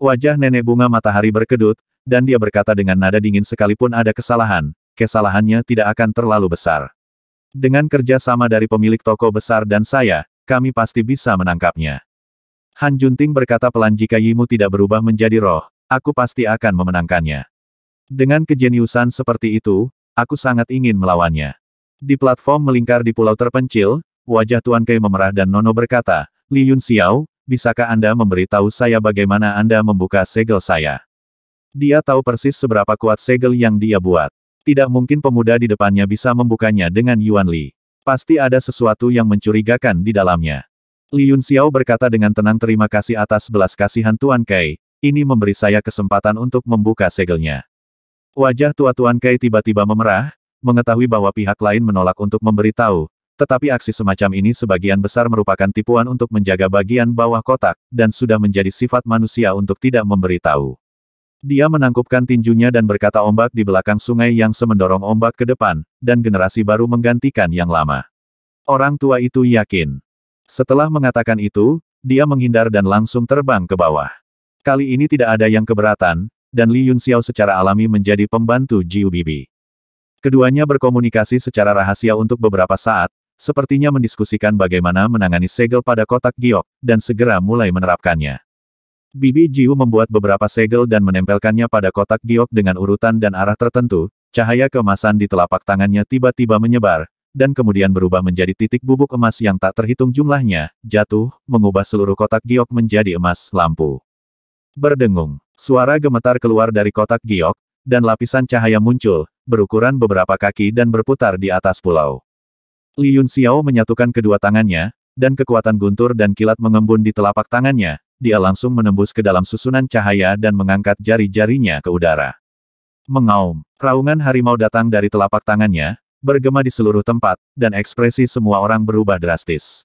Wajah nenek bunga matahari berkedut, dan dia berkata dengan nada dingin sekalipun ada kesalahan, kesalahannya tidak akan terlalu besar. Dengan kerja sama dari pemilik toko besar dan saya, kami pasti bisa menangkapnya. Han Junting berkata pelan jika Yimu tidak berubah menjadi roh, aku pasti akan memenangkannya. Dengan kejeniusan seperti itu, aku sangat ingin melawannya. Di platform melingkar di pulau terpencil, wajah Tuan Kei memerah dan Nono berkata, Li Yun Xiao, bisakah Anda memberitahu saya bagaimana Anda membuka segel saya? Dia tahu persis seberapa kuat segel yang dia buat. Tidak mungkin pemuda di depannya bisa membukanya dengan Yuan Li. Pasti ada sesuatu yang mencurigakan di dalamnya. Li Yun Xiao berkata dengan tenang terima kasih atas belas kasihan Tuan Kai, ini memberi saya kesempatan untuk membuka segelnya. Wajah tua Tuan kai tiba-tiba memerah, mengetahui bahwa pihak lain menolak untuk memberitahu, tetapi aksi semacam ini sebagian besar merupakan tipuan untuk menjaga bagian bawah kotak, dan sudah menjadi sifat manusia untuk tidak memberitahu. Dia menangkupkan tinjunya dan berkata ombak di belakang sungai yang semendorong ombak ke depan, dan generasi baru menggantikan yang lama. Orang tua itu yakin. Setelah mengatakan itu, dia menghindar dan langsung terbang ke bawah. Kali ini tidak ada yang keberatan, dan Li Xiao secara alami menjadi pembantu Jiu Bibi. Keduanya berkomunikasi secara rahasia untuk beberapa saat, sepertinya mendiskusikan bagaimana menangani segel pada kotak giok, dan segera mulai menerapkannya. Bibi Jiu membuat beberapa segel dan menempelkannya pada kotak giok dengan urutan dan arah tertentu, cahaya kemasan di telapak tangannya tiba-tiba menyebar, dan kemudian berubah menjadi titik bubuk emas yang tak terhitung jumlahnya, jatuh, mengubah seluruh kotak giok menjadi emas lampu. Berdengung. Suara gemetar keluar dari kotak giok, dan lapisan cahaya muncul, berukuran beberapa kaki dan berputar di atas pulau. Li Yun Xiao menyatukan kedua tangannya, dan kekuatan guntur dan kilat mengembun di telapak tangannya, dia langsung menembus ke dalam susunan cahaya dan mengangkat jari-jarinya ke udara. Mengaum, raungan harimau datang dari telapak tangannya, bergema di seluruh tempat, dan ekspresi semua orang berubah drastis.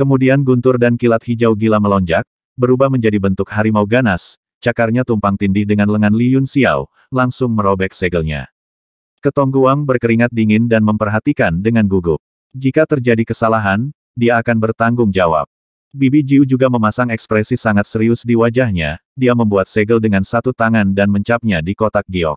Kemudian guntur dan kilat hijau gila melonjak, berubah menjadi bentuk harimau ganas, cakarnya tumpang tindih dengan lengan Li Yun Xiao, langsung merobek segelnya. Ketongguang berkeringat dingin dan memperhatikan dengan gugup. Jika terjadi kesalahan, dia akan bertanggung jawab. Bibi Jiu juga memasang ekspresi sangat serius di wajahnya, dia membuat segel dengan satu tangan dan mencapnya di kotak giok.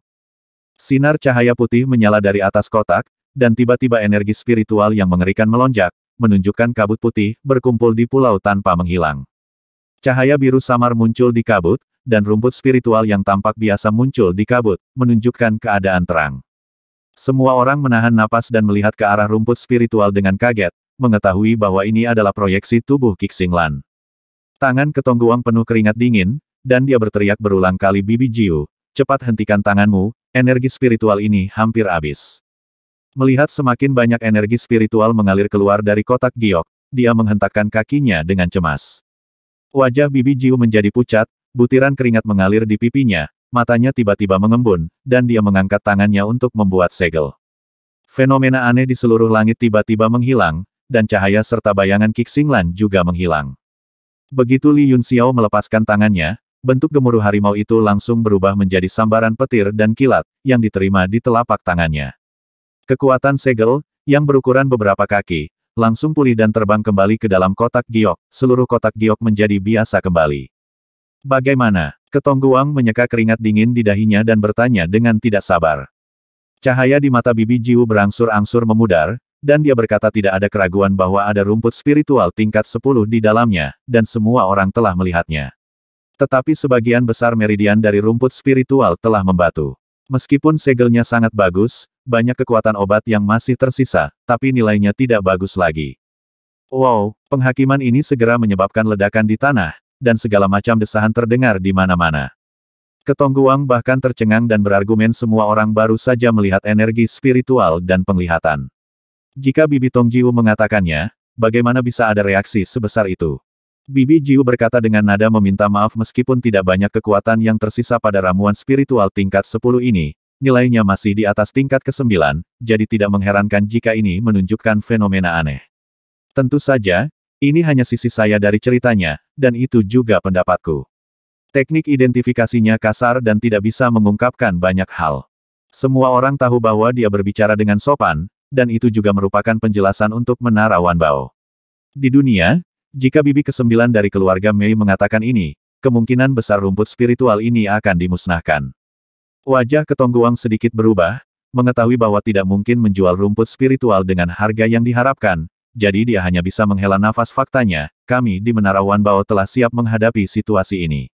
Sinar cahaya putih menyala dari atas kotak, dan tiba-tiba energi spiritual yang mengerikan melonjak, menunjukkan kabut putih berkumpul di pulau tanpa menghilang. Cahaya biru samar muncul di kabut, dan rumput spiritual yang tampak biasa muncul di kabut, menunjukkan keadaan terang. Semua orang menahan napas dan melihat ke arah rumput spiritual dengan kaget, mengetahui bahwa ini adalah proyeksi tubuh Kixinglan. Tangan ketongguang penuh keringat dingin, dan dia berteriak berulang kali Bibi Jiu, cepat hentikan tanganmu, energi spiritual ini hampir habis. Melihat semakin banyak energi spiritual mengalir keluar dari kotak giok, dia menghentakkan kakinya dengan cemas. Wajah Bibi Jiu menjadi pucat, butiran keringat mengalir di pipinya, matanya tiba-tiba mengembun, dan dia mengangkat tangannya untuk membuat segel. Fenomena aneh di seluruh langit tiba-tiba menghilang, dan cahaya serta bayangan Kixinglan juga menghilang. Begitu Li Yun Xiao melepaskan tangannya, bentuk gemuruh harimau itu langsung berubah menjadi sambaran petir dan kilat, yang diterima di telapak tangannya. Kekuatan segel, yang berukuran beberapa kaki, langsung pulih dan terbang kembali ke dalam kotak giok, seluruh kotak giok menjadi biasa kembali. Bagaimana? Ketongguang menyeka keringat dingin di dahinya dan bertanya dengan tidak sabar. Cahaya di mata bibi Jiu berangsur-angsur memudar, dan dia berkata tidak ada keraguan bahwa ada rumput spiritual tingkat 10 di dalamnya, dan semua orang telah melihatnya. Tetapi sebagian besar meridian dari rumput spiritual telah membatu. Meskipun segelnya sangat bagus, banyak kekuatan obat yang masih tersisa, tapi nilainya tidak bagus lagi. Wow, penghakiman ini segera menyebabkan ledakan di tanah, dan segala macam desahan terdengar di mana-mana. Ketongguang bahkan tercengang dan berargumen semua orang baru saja melihat energi spiritual dan penglihatan. Jika Bibi Tongjiu mengatakannya, bagaimana bisa ada reaksi sebesar itu? Bibi Jiu berkata dengan nada meminta maaf meskipun tidak banyak kekuatan yang tersisa pada ramuan spiritual tingkat 10 ini, nilainya masih di atas tingkat ke-9, jadi tidak mengherankan jika ini menunjukkan fenomena aneh. Tentu saja, ini hanya sisi saya dari ceritanya, dan itu juga pendapatku. Teknik identifikasinya kasar dan tidak bisa mengungkapkan banyak hal. Semua orang tahu bahwa dia berbicara dengan sopan, dan itu juga merupakan penjelasan untuk menara Wanbao. Di dunia, jika bibi kesembilan dari keluarga Mei mengatakan ini, kemungkinan besar rumput spiritual ini akan dimusnahkan. Wajah Ketongguang sedikit berubah, mengetahui bahwa tidak mungkin menjual rumput spiritual dengan harga yang diharapkan, jadi dia hanya bisa menghela nafas faktanya, kami di Menara Wanbao telah siap menghadapi situasi ini.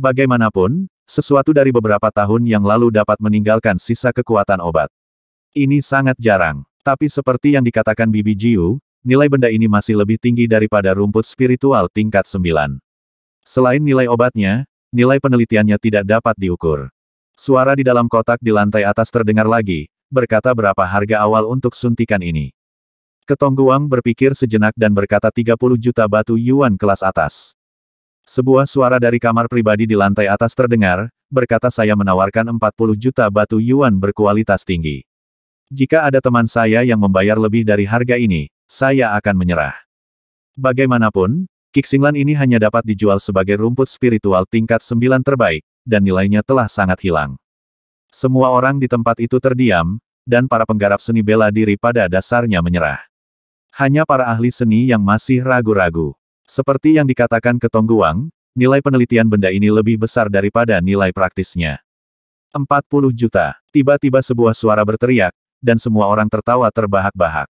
Bagaimanapun, sesuatu dari beberapa tahun yang lalu dapat meninggalkan sisa kekuatan obat. Ini sangat jarang, tapi seperti yang dikatakan Bibi Jiu, nilai benda ini masih lebih tinggi daripada rumput spiritual tingkat 9. Selain nilai obatnya, nilai penelitiannya tidak dapat diukur. Suara di dalam kotak di lantai atas terdengar lagi, berkata berapa harga awal untuk suntikan ini. Ketongguang berpikir sejenak dan berkata 30 juta batu yuan kelas atas. Sebuah suara dari kamar pribadi di lantai atas terdengar, berkata saya menawarkan 40 juta batu yuan berkualitas tinggi. Jika ada teman saya yang membayar lebih dari harga ini, saya akan menyerah. Bagaimanapun, Kixinglan ini hanya dapat dijual sebagai rumput spiritual tingkat 9 terbaik, dan nilainya telah sangat hilang. Semua orang di tempat itu terdiam, dan para penggarap seni bela diri pada dasarnya menyerah. Hanya para ahli seni yang masih ragu-ragu. Seperti yang dikatakan Ketongguang, nilai penelitian benda ini lebih besar daripada nilai praktisnya. 40 juta. Tiba-tiba sebuah suara berteriak, dan semua orang tertawa terbahak-bahak.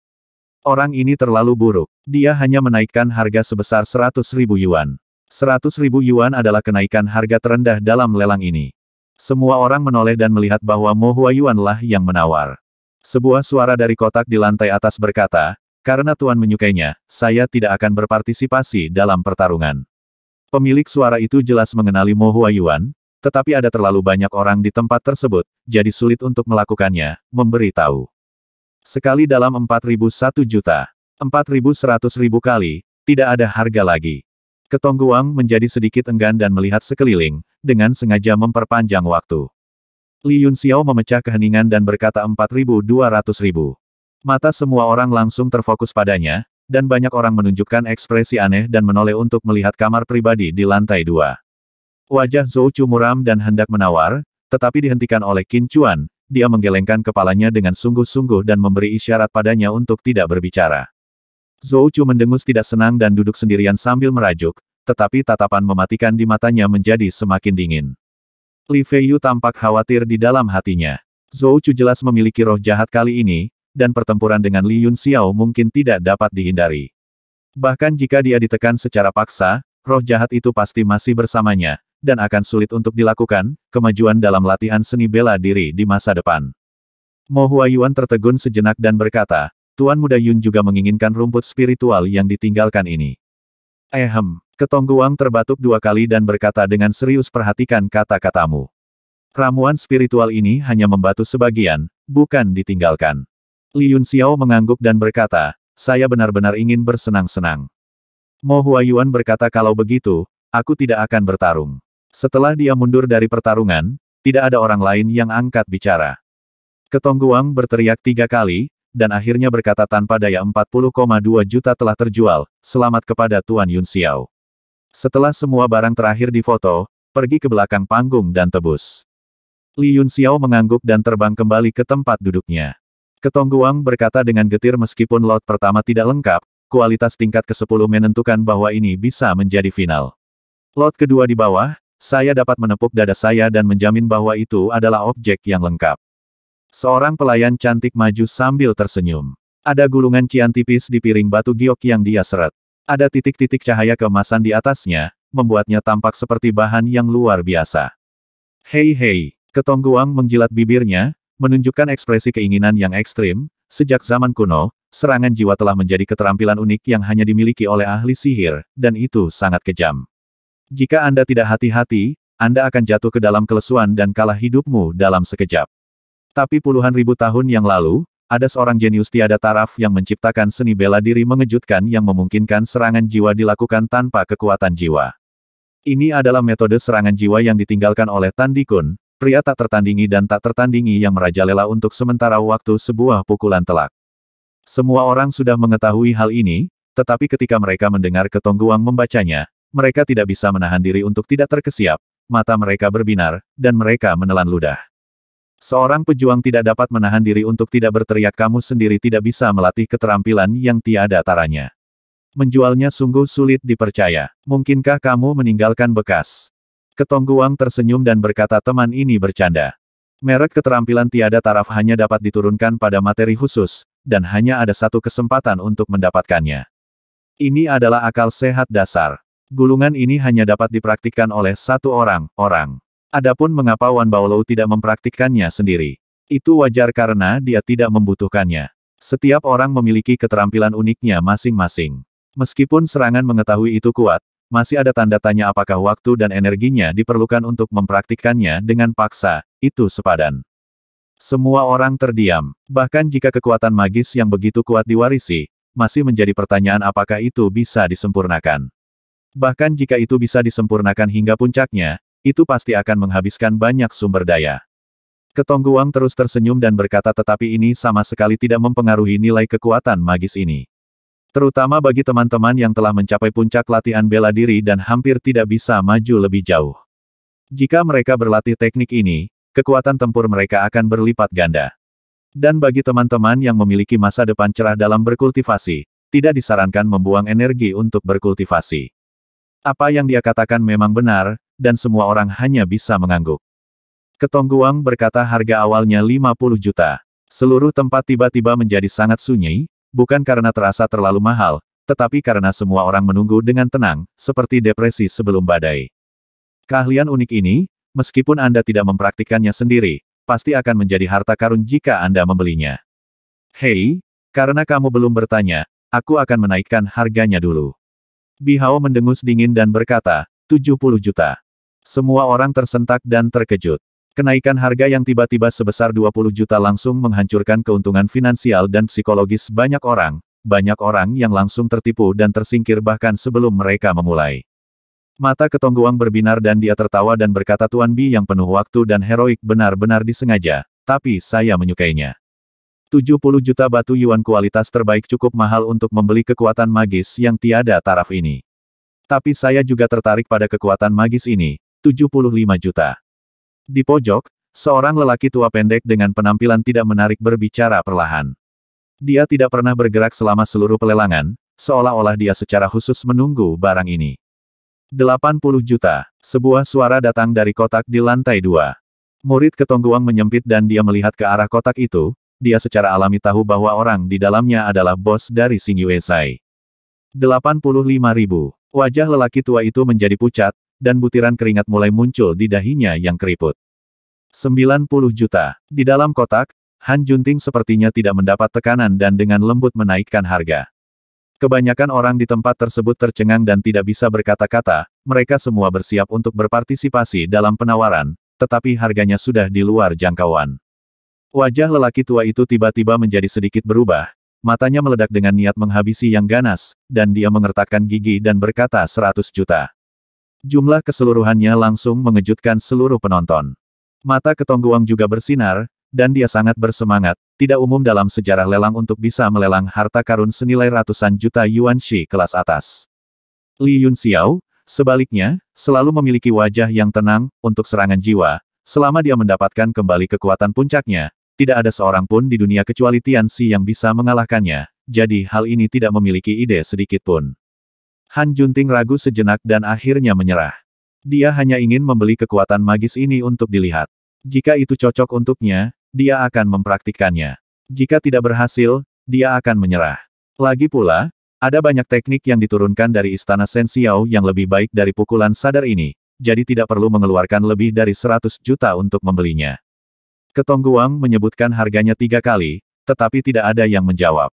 Orang ini terlalu buruk. Dia hanya menaikkan harga sebesar 100 ribu yuan. Seratus ribu yuan adalah kenaikan harga terendah dalam lelang ini. Semua orang menoleh dan melihat bahwa Mo Huayuan lah yang menawar. Sebuah suara dari kotak di lantai atas berkata, karena Tuan menyukainya, saya tidak akan berpartisipasi dalam pertarungan. Pemilik suara itu jelas mengenali Mo Huayuan, tetapi ada terlalu banyak orang di tempat tersebut, jadi sulit untuk melakukannya, memberitahu. Sekali dalam 4001 juta, seratus ribu kali, tidak ada harga lagi. Ketongguang menjadi sedikit enggan dan melihat sekeliling, dengan sengaja memperpanjang waktu. Li Yun Xiao memecah keheningan dan berkata 4.200.000. ribu. Mata semua orang langsung terfokus padanya, dan banyak orang menunjukkan ekspresi aneh dan menoleh untuk melihat kamar pribadi di lantai dua. Wajah Zhou Chu muram dan hendak menawar, tetapi dihentikan oleh Qin Chuan, dia menggelengkan kepalanya dengan sungguh-sungguh dan memberi isyarat padanya untuk tidak berbicara. Zhou Chu mendengus tidak senang dan duduk sendirian sambil merajuk, tetapi tatapan mematikan di matanya menjadi semakin dingin. Li Feiyu tampak khawatir di dalam hatinya. Zhou Chu jelas memiliki roh jahat kali ini, dan pertempuran dengan Li Yun Xiao mungkin tidak dapat dihindari. Bahkan jika dia ditekan secara paksa, roh jahat itu pasti masih bersamanya, dan akan sulit untuk dilakukan, kemajuan dalam latihan seni bela diri di masa depan. Mo Huayuan tertegun sejenak dan berkata, Tuan Muda Yun juga menginginkan rumput spiritual yang ditinggalkan ini. Ehem, Ketongguang terbatuk dua kali dan berkata dengan serius perhatikan kata-katamu. Ramuan spiritual ini hanya membantu sebagian, bukan ditinggalkan. Li Yun Xiao mengangguk dan berkata, saya benar-benar ingin bersenang-senang. Mo Huayuan berkata kalau begitu, aku tidak akan bertarung. Setelah dia mundur dari pertarungan, tidak ada orang lain yang angkat bicara. Ketongguang berteriak tiga kali, dan akhirnya berkata tanpa daya 40,2 juta telah terjual, selamat kepada Tuan Yun Xiao. Setelah semua barang terakhir difoto, pergi ke belakang panggung dan tebus. Li Yun Xiao mengangguk dan terbang kembali ke tempat duduknya. Ketongguang berkata dengan getir meskipun lot pertama tidak lengkap, kualitas tingkat ke-10 menentukan bahwa ini bisa menjadi final. Lot kedua di bawah, saya dapat menepuk dada saya dan menjamin bahwa itu adalah objek yang lengkap. Seorang pelayan cantik maju sambil tersenyum. Ada gulungan cian tipis di piring batu giok yang dia seret. Ada titik-titik cahaya kemasan di atasnya, membuatnya tampak seperti bahan yang luar biasa. Hei hei, Ketongguang menjilat bibirnya, menunjukkan ekspresi keinginan yang ekstrim, sejak zaman kuno, serangan jiwa telah menjadi keterampilan unik yang hanya dimiliki oleh ahli sihir, dan itu sangat kejam. Jika Anda tidak hati-hati, Anda akan jatuh ke dalam kelesuan dan kalah hidupmu dalam sekejap. Tapi puluhan ribu tahun yang lalu, ada seorang jenius tiada taraf yang menciptakan seni bela diri mengejutkan yang memungkinkan serangan jiwa dilakukan tanpa kekuatan jiwa. Ini adalah metode serangan jiwa yang ditinggalkan oleh Tandikun, pria tak tertandingi dan tak tertandingi yang merajalela untuk sementara waktu sebuah pukulan telak. Semua orang sudah mengetahui hal ini, tetapi ketika mereka mendengar ketongguang membacanya, mereka tidak bisa menahan diri untuk tidak terkesiap, mata mereka berbinar, dan mereka menelan ludah. Seorang pejuang tidak dapat menahan diri untuk tidak berteriak kamu sendiri tidak bisa melatih keterampilan yang tiada taranya. Menjualnya sungguh sulit dipercaya. Mungkinkah kamu meninggalkan bekas? Ketongguang tersenyum dan berkata teman ini bercanda. Merek keterampilan tiada taraf hanya dapat diturunkan pada materi khusus, dan hanya ada satu kesempatan untuk mendapatkannya. Ini adalah akal sehat dasar. Gulungan ini hanya dapat dipraktikkan oleh satu orang, orang. Adapun mengapa Wan Baolou tidak mempraktikkannya sendiri. Itu wajar karena dia tidak membutuhkannya. Setiap orang memiliki keterampilan uniknya masing-masing. Meskipun serangan mengetahui itu kuat, masih ada tanda tanya apakah waktu dan energinya diperlukan untuk mempraktikkannya dengan paksa, itu sepadan. Semua orang terdiam, bahkan jika kekuatan magis yang begitu kuat diwarisi, masih menjadi pertanyaan apakah itu bisa disempurnakan. Bahkan jika itu bisa disempurnakan hingga puncaknya, itu pasti akan menghabiskan banyak sumber daya. Ketongguang terus tersenyum dan berkata tetapi ini sama sekali tidak mempengaruhi nilai kekuatan magis ini. Terutama bagi teman-teman yang telah mencapai puncak latihan bela diri dan hampir tidak bisa maju lebih jauh. Jika mereka berlatih teknik ini, kekuatan tempur mereka akan berlipat ganda. Dan bagi teman-teman yang memiliki masa depan cerah dalam berkultivasi, tidak disarankan membuang energi untuk berkultivasi. Apa yang dia katakan memang benar, dan semua orang hanya bisa mengangguk. Ketongguang berkata harga awalnya 50 juta. Seluruh tempat tiba-tiba menjadi sangat sunyi, bukan karena terasa terlalu mahal, tetapi karena semua orang menunggu dengan tenang, seperti depresi sebelum badai. Keahlian unik ini, meskipun Anda tidak mempraktikkannya sendiri, pasti akan menjadi harta karun jika Anda membelinya. Hei, karena kamu belum bertanya, aku akan menaikkan harganya dulu. Bihao mendengus dingin dan berkata, 70 juta. Semua orang tersentak dan terkejut. Kenaikan harga yang tiba-tiba sebesar 20 juta langsung menghancurkan keuntungan finansial dan psikologis banyak orang, banyak orang yang langsung tertipu dan tersingkir bahkan sebelum mereka memulai. Mata ketongguang berbinar dan dia tertawa dan berkata Tuan Bi yang penuh waktu dan heroik benar-benar disengaja, tapi saya menyukainya. 70 juta batu yuan kualitas terbaik cukup mahal untuk membeli kekuatan magis yang tiada taraf ini. Tapi saya juga tertarik pada kekuatan magis ini, 75 juta. Di pojok, seorang lelaki tua pendek dengan penampilan tidak menarik berbicara perlahan. Dia tidak pernah bergerak selama seluruh pelelangan, seolah-olah dia secara khusus menunggu barang ini. 80 juta, sebuah suara datang dari kotak di lantai dua. Murid ketongguang menyempit dan dia melihat ke arah kotak itu, dia secara alami tahu bahwa orang di dalamnya adalah bos dari Sing Yuezai. 85 ribu. Wajah lelaki tua itu menjadi pucat, dan butiran keringat mulai muncul di dahinya yang keriput. 90 juta. Di dalam kotak, Han Junting sepertinya tidak mendapat tekanan dan dengan lembut menaikkan harga. Kebanyakan orang di tempat tersebut tercengang dan tidak bisa berkata-kata, mereka semua bersiap untuk berpartisipasi dalam penawaran, tetapi harganya sudah di luar jangkauan. Wajah lelaki tua itu tiba-tiba menjadi sedikit berubah, matanya meledak dengan niat menghabisi yang ganas, dan dia mengertakkan gigi dan berkata 100 juta. Jumlah keseluruhannya langsung mengejutkan seluruh penonton. Mata Ketongguang juga bersinar, dan dia sangat bersemangat, tidak umum dalam sejarah lelang untuk bisa melelang harta karun senilai ratusan juta yuan shi kelas atas. Li Yun Xiao, sebaliknya, selalu memiliki wajah yang tenang, untuk serangan jiwa, selama dia mendapatkan kembali kekuatan puncaknya, tidak ada seorang pun di dunia kecuali Tian Xi yang bisa mengalahkannya, jadi hal ini tidak memiliki ide sedikit pun. Han Junting ragu sejenak dan akhirnya menyerah. Dia hanya ingin membeli kekuatan magis ini untuk dilihat. Jika itu cocok untuknya, dia akan mempraktikkannya. Jika tidak berhasil, dia akan menyerah. Lagi pula, ada banyak teknik yang diturunkan dari Istana Sensiao yang lebih baik dari pukulan sadar ini, jadi tidak perlu mengeluarkan lebih dari 100 juta untuk membelinya. Ketongguang menyebutkan harganya tiga kali, tetapi tidak ada yang menjawab.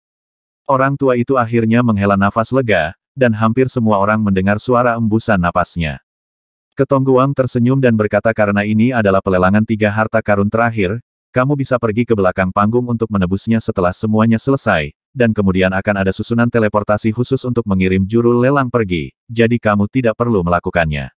Orang tua itu akhirnya menghela nafas lega, dan hampir semua orang mendengar suara embusan napasnya. Ketongguang tersenyum dan berkata karena ini adalah pelelangan tiga harta karun terakhir, kamu bisa pergi ke belakang panggung untuk menebusnya setelah semuanya selesai, dan kemudian akan ada susunan teleportasi khusus untuk mengirim juru lelang pergi, jadi kamu tidak perlu melakukannya.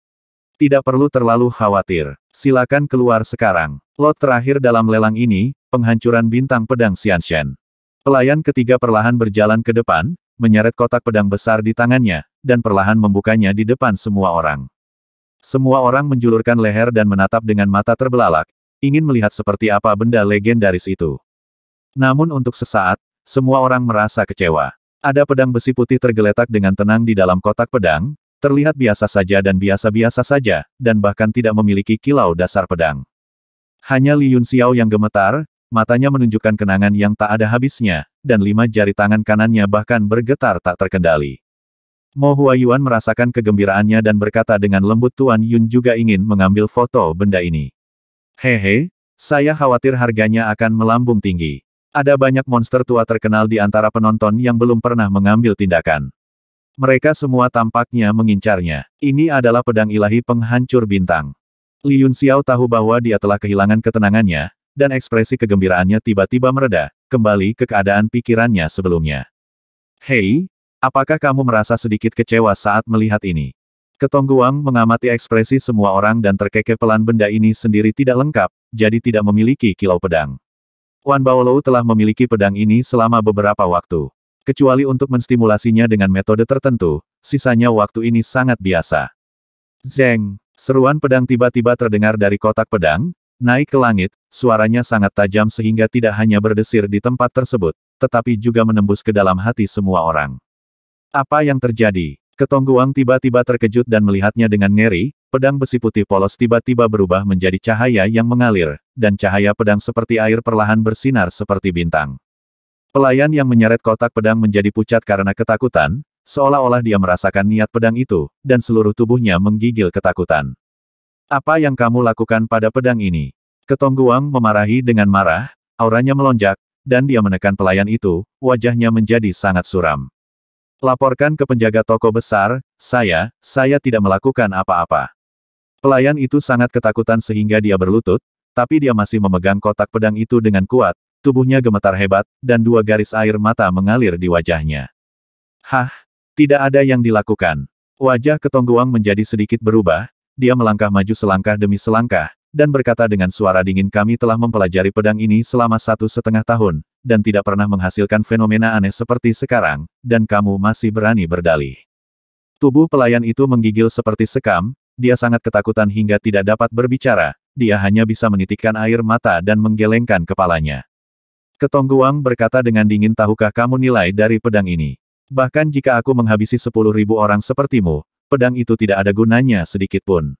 Tidak perlu terlalu khawatir, silakan keluar sekarang. Lot terakhir dalam lelang ini, penghancuran bintang pedang Xianxian. Pelayan ketiga perlahan berjalan ke depan, menyeret kotak pedang besar di tangannya, dan perlahan membukanya di depan semua orang. Semua orang menjulurkan leher dan menatap dengan mata terbelalak, ingin melihat seperti apa benda legendaris itu. Namun untuk sesaat, semua orang merasa kecewa. Ada pedang besi putih tergeletak dengan tenang di dalam kotak pedang, terlihat biasa saja dan biasa-biasa saja, dan bahkan tidak memiliki kilau dasar pedang. Hanya Li Yun Xiao yang gemetar, matanya menunjukkan kenangan yang tak ada habisnya, dan lima jari tangan kanannya bahkan bergetar tak terkendali. Mo Huayuan merasakan kegembiraannya dan berkata dengan lembut Tuan Yun juga ingin mengambil foto benda ini. Hehe, saya khawatir harganya akan melambung tinggi. Ada banyak monster tua terkenal di antara penonton yang belum pernah mengambil tindakan. Mereka semua tampaknya mengincarnya. Ini adalah pedang ilahi penghancur bintang. Li Yun Xiao tahu bahwa dia telah kehilangan ketenangannya, dan ekspresi kegembiraannya tiba-tiba mereda, kembali ke keadaan pikirannya sebelumnya. Hei, apakah kamu merasa sedikit kecewa saat melihat ini? Ketongguang mengamati ekspresi semua orang dan terkekeh pelan benda ini sendiri tidak lengkap, jadi tidak memiliki kilau pedang. Wan Baolou telah memiliki pedang ini selama beberapa waktu. Kecuali untuk menstimulasinya dengan metode tertentu, sisanya waktu ini sangat biasa. Zeng, seruan pedang tiba-tiba terdengar dari kotak pedang, naik ke langit, suaranya sangat tajam sehingga tidak hanya berdesir di tempat tersebut, tetapi juga menembus ke dalam hati semua orang. Apa yang terjadi? Ketongguang tiba-tiba terkejut dan melihatnya dengan ngeri, pedang besi putih polos tiba-tiba berubah menjadi cahaya yang mengalir, dan cahaya pedang seperti air perlahan bersinar seperti bintang. Pelayan yang menyeret kotak pedang menjadi pucat karena ketakutan, seolah-olah dia merasakan niat pedang itu, dan seluruh tubuhnya menggigil ketakutan. Apa yang kamu lakukan pada pedang ini? Ketongguang memarahi dengan marah, auranya melonjak, dan dia menekan pelayan itu, wajahnya menjadi sangat suram. Laporkan ke penjaga toko besar, saya, saya tidak melakukan apa-apa. Pelayan itu sangat ketakutan sehingga dia berlutut, tapi dia masih memegang kotak pedang itu dengan kuat, tubuhnya gemetar hebat, dan dua garis air mata mengalir di wajahnya. Hah, tidak ada yang dilakukan. Wajah Ketongguang menjadi sedikit berubah, dia melangkah maju selangkah demi selangkah, dan berkata dengan suara dingin kami telah mempelajari pedang ini selama satu setengah tahun, dan tidak pernah menghasilkan fenomena aneh seperti sekarang, dan kamu masih berani berdalih. Tubuh pelayan itu menggigil seperti sekam, dia sangat ketakutan hingga tidak dapat berbicara, dia hanya bisa menitikkan air mata dan menggelengkan kepalanya. Ketongguang berkata dengan dingin tahukah kamu nilai dari pedang ini? Bahkan jika aku menghabisi sepuluh ribu orang sepertimu, pedang itu tidak ada gunanya sedikitpun.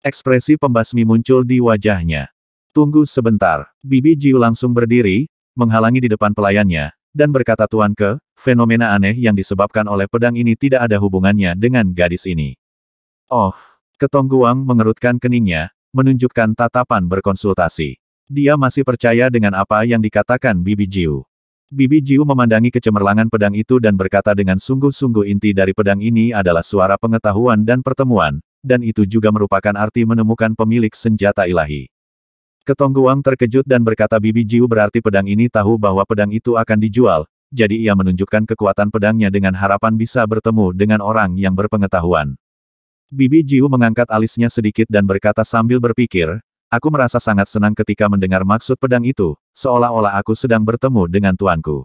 Ekspresi pembasmi muncul di wajahnya. Tunggu sebentar. Bibi Jiu langsung berdiri, menghalangi di depan pelayannya, dan berkata Tuan ke, fenomena aneh yang disebabkan oleh pedang ini tidak ada hubungannya dengan gadis ini. Oh, Ketongguang mengerutkan keningnya, menunjukkan tatapan berkonsultasi. Dia masih percaya dengan apa yang dikatakan Bibi Jiu. Bibi Jiu memandangi kecemerlangan pedang itu dan berkata dengan sungguh-sungguh inti dari pedang ini adalah suara pengetahuan dan pertemuan, dan itu juga merupakan arti menemukan pemilik senjata ilahi. Ketongguang terkejut dan berkata Bibi Jiu berarti pedang ini tahu bahwa pedang itu akan dijual, jadi ia menunjukkan kekuatan pedangnya dengan harapan bisa bertemu dengan orang yang berpengetahuan. Bibi Jiu mengangkat alisnya sedikit dan berkata sambil berpikir, Aku merasa sangat senang ketika mendengar maksud pedang itu, seolah-olah aku sedang bertemu dengan tuanku.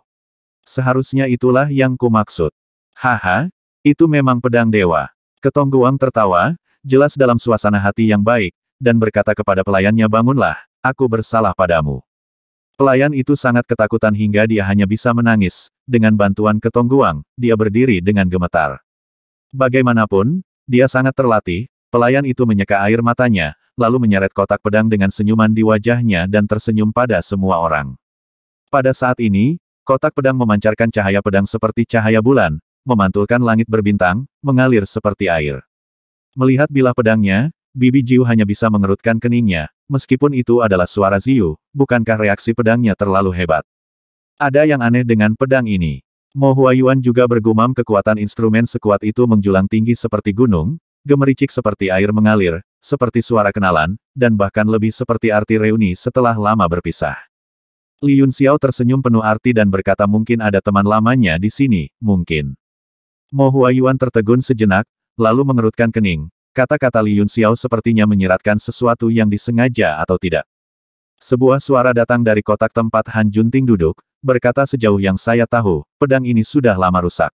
Seharusnya itulah yang ku maksud. Haha, itu memang pedang dewa. Ketongguang tertawa, jelas dalam suasana hati yang baik, dan berkata kepada pelayannya bangunlah, aku bersalah padamu. Pelayan itu sangat ketakutan hingga dia hanya bisa menangis, dengan bantuan ketongguang, dia berdiri dengan gemetar. Bagaimanapun, dia sangat terlatih, pelayan itu menyeka air matanya, lalu menyeret kotak pedang dengan senyuman di wajahnya dan tersenyum pada semua orang. Pada saat ini, kotak pedang memancarkan cahaya pedang seperti cahaya bulan, memantulkan langit berbintang, mengalir seperti air. Melihat bilah pedangnya, Bibi Jiu hanya bisa mengerutkan keningnya, meskipun itu adalah suara Ziu, bukankah reaksi pedangnya terlalu hebat? Ada yang aneh dengan pedang ini. Mo Huayuan juga bergumam kekuatan instrumen sekuat itu menjulang tinggi seperti gunung, gemericik seperti air mengalir, seperti suara kenalan, dan bahkan lebih seperti arti reuni setelah lama berpisah. Li Yun Xiao tersenyum penuh arti dan berkata mungkin ada teman lamanya di sini, mungkin. Mo Huayuan tertegun sejenak, lalu mengerutkan kening. Kata-kata Li Yun Xiao sepertinya menyiratkan sesuatu yang disengaja atau tidak. Sebuah suara datang dari kotak tempat Han Junting duduk, berkata sejauh yang saya tahu, pedang ini sudah lama rusak.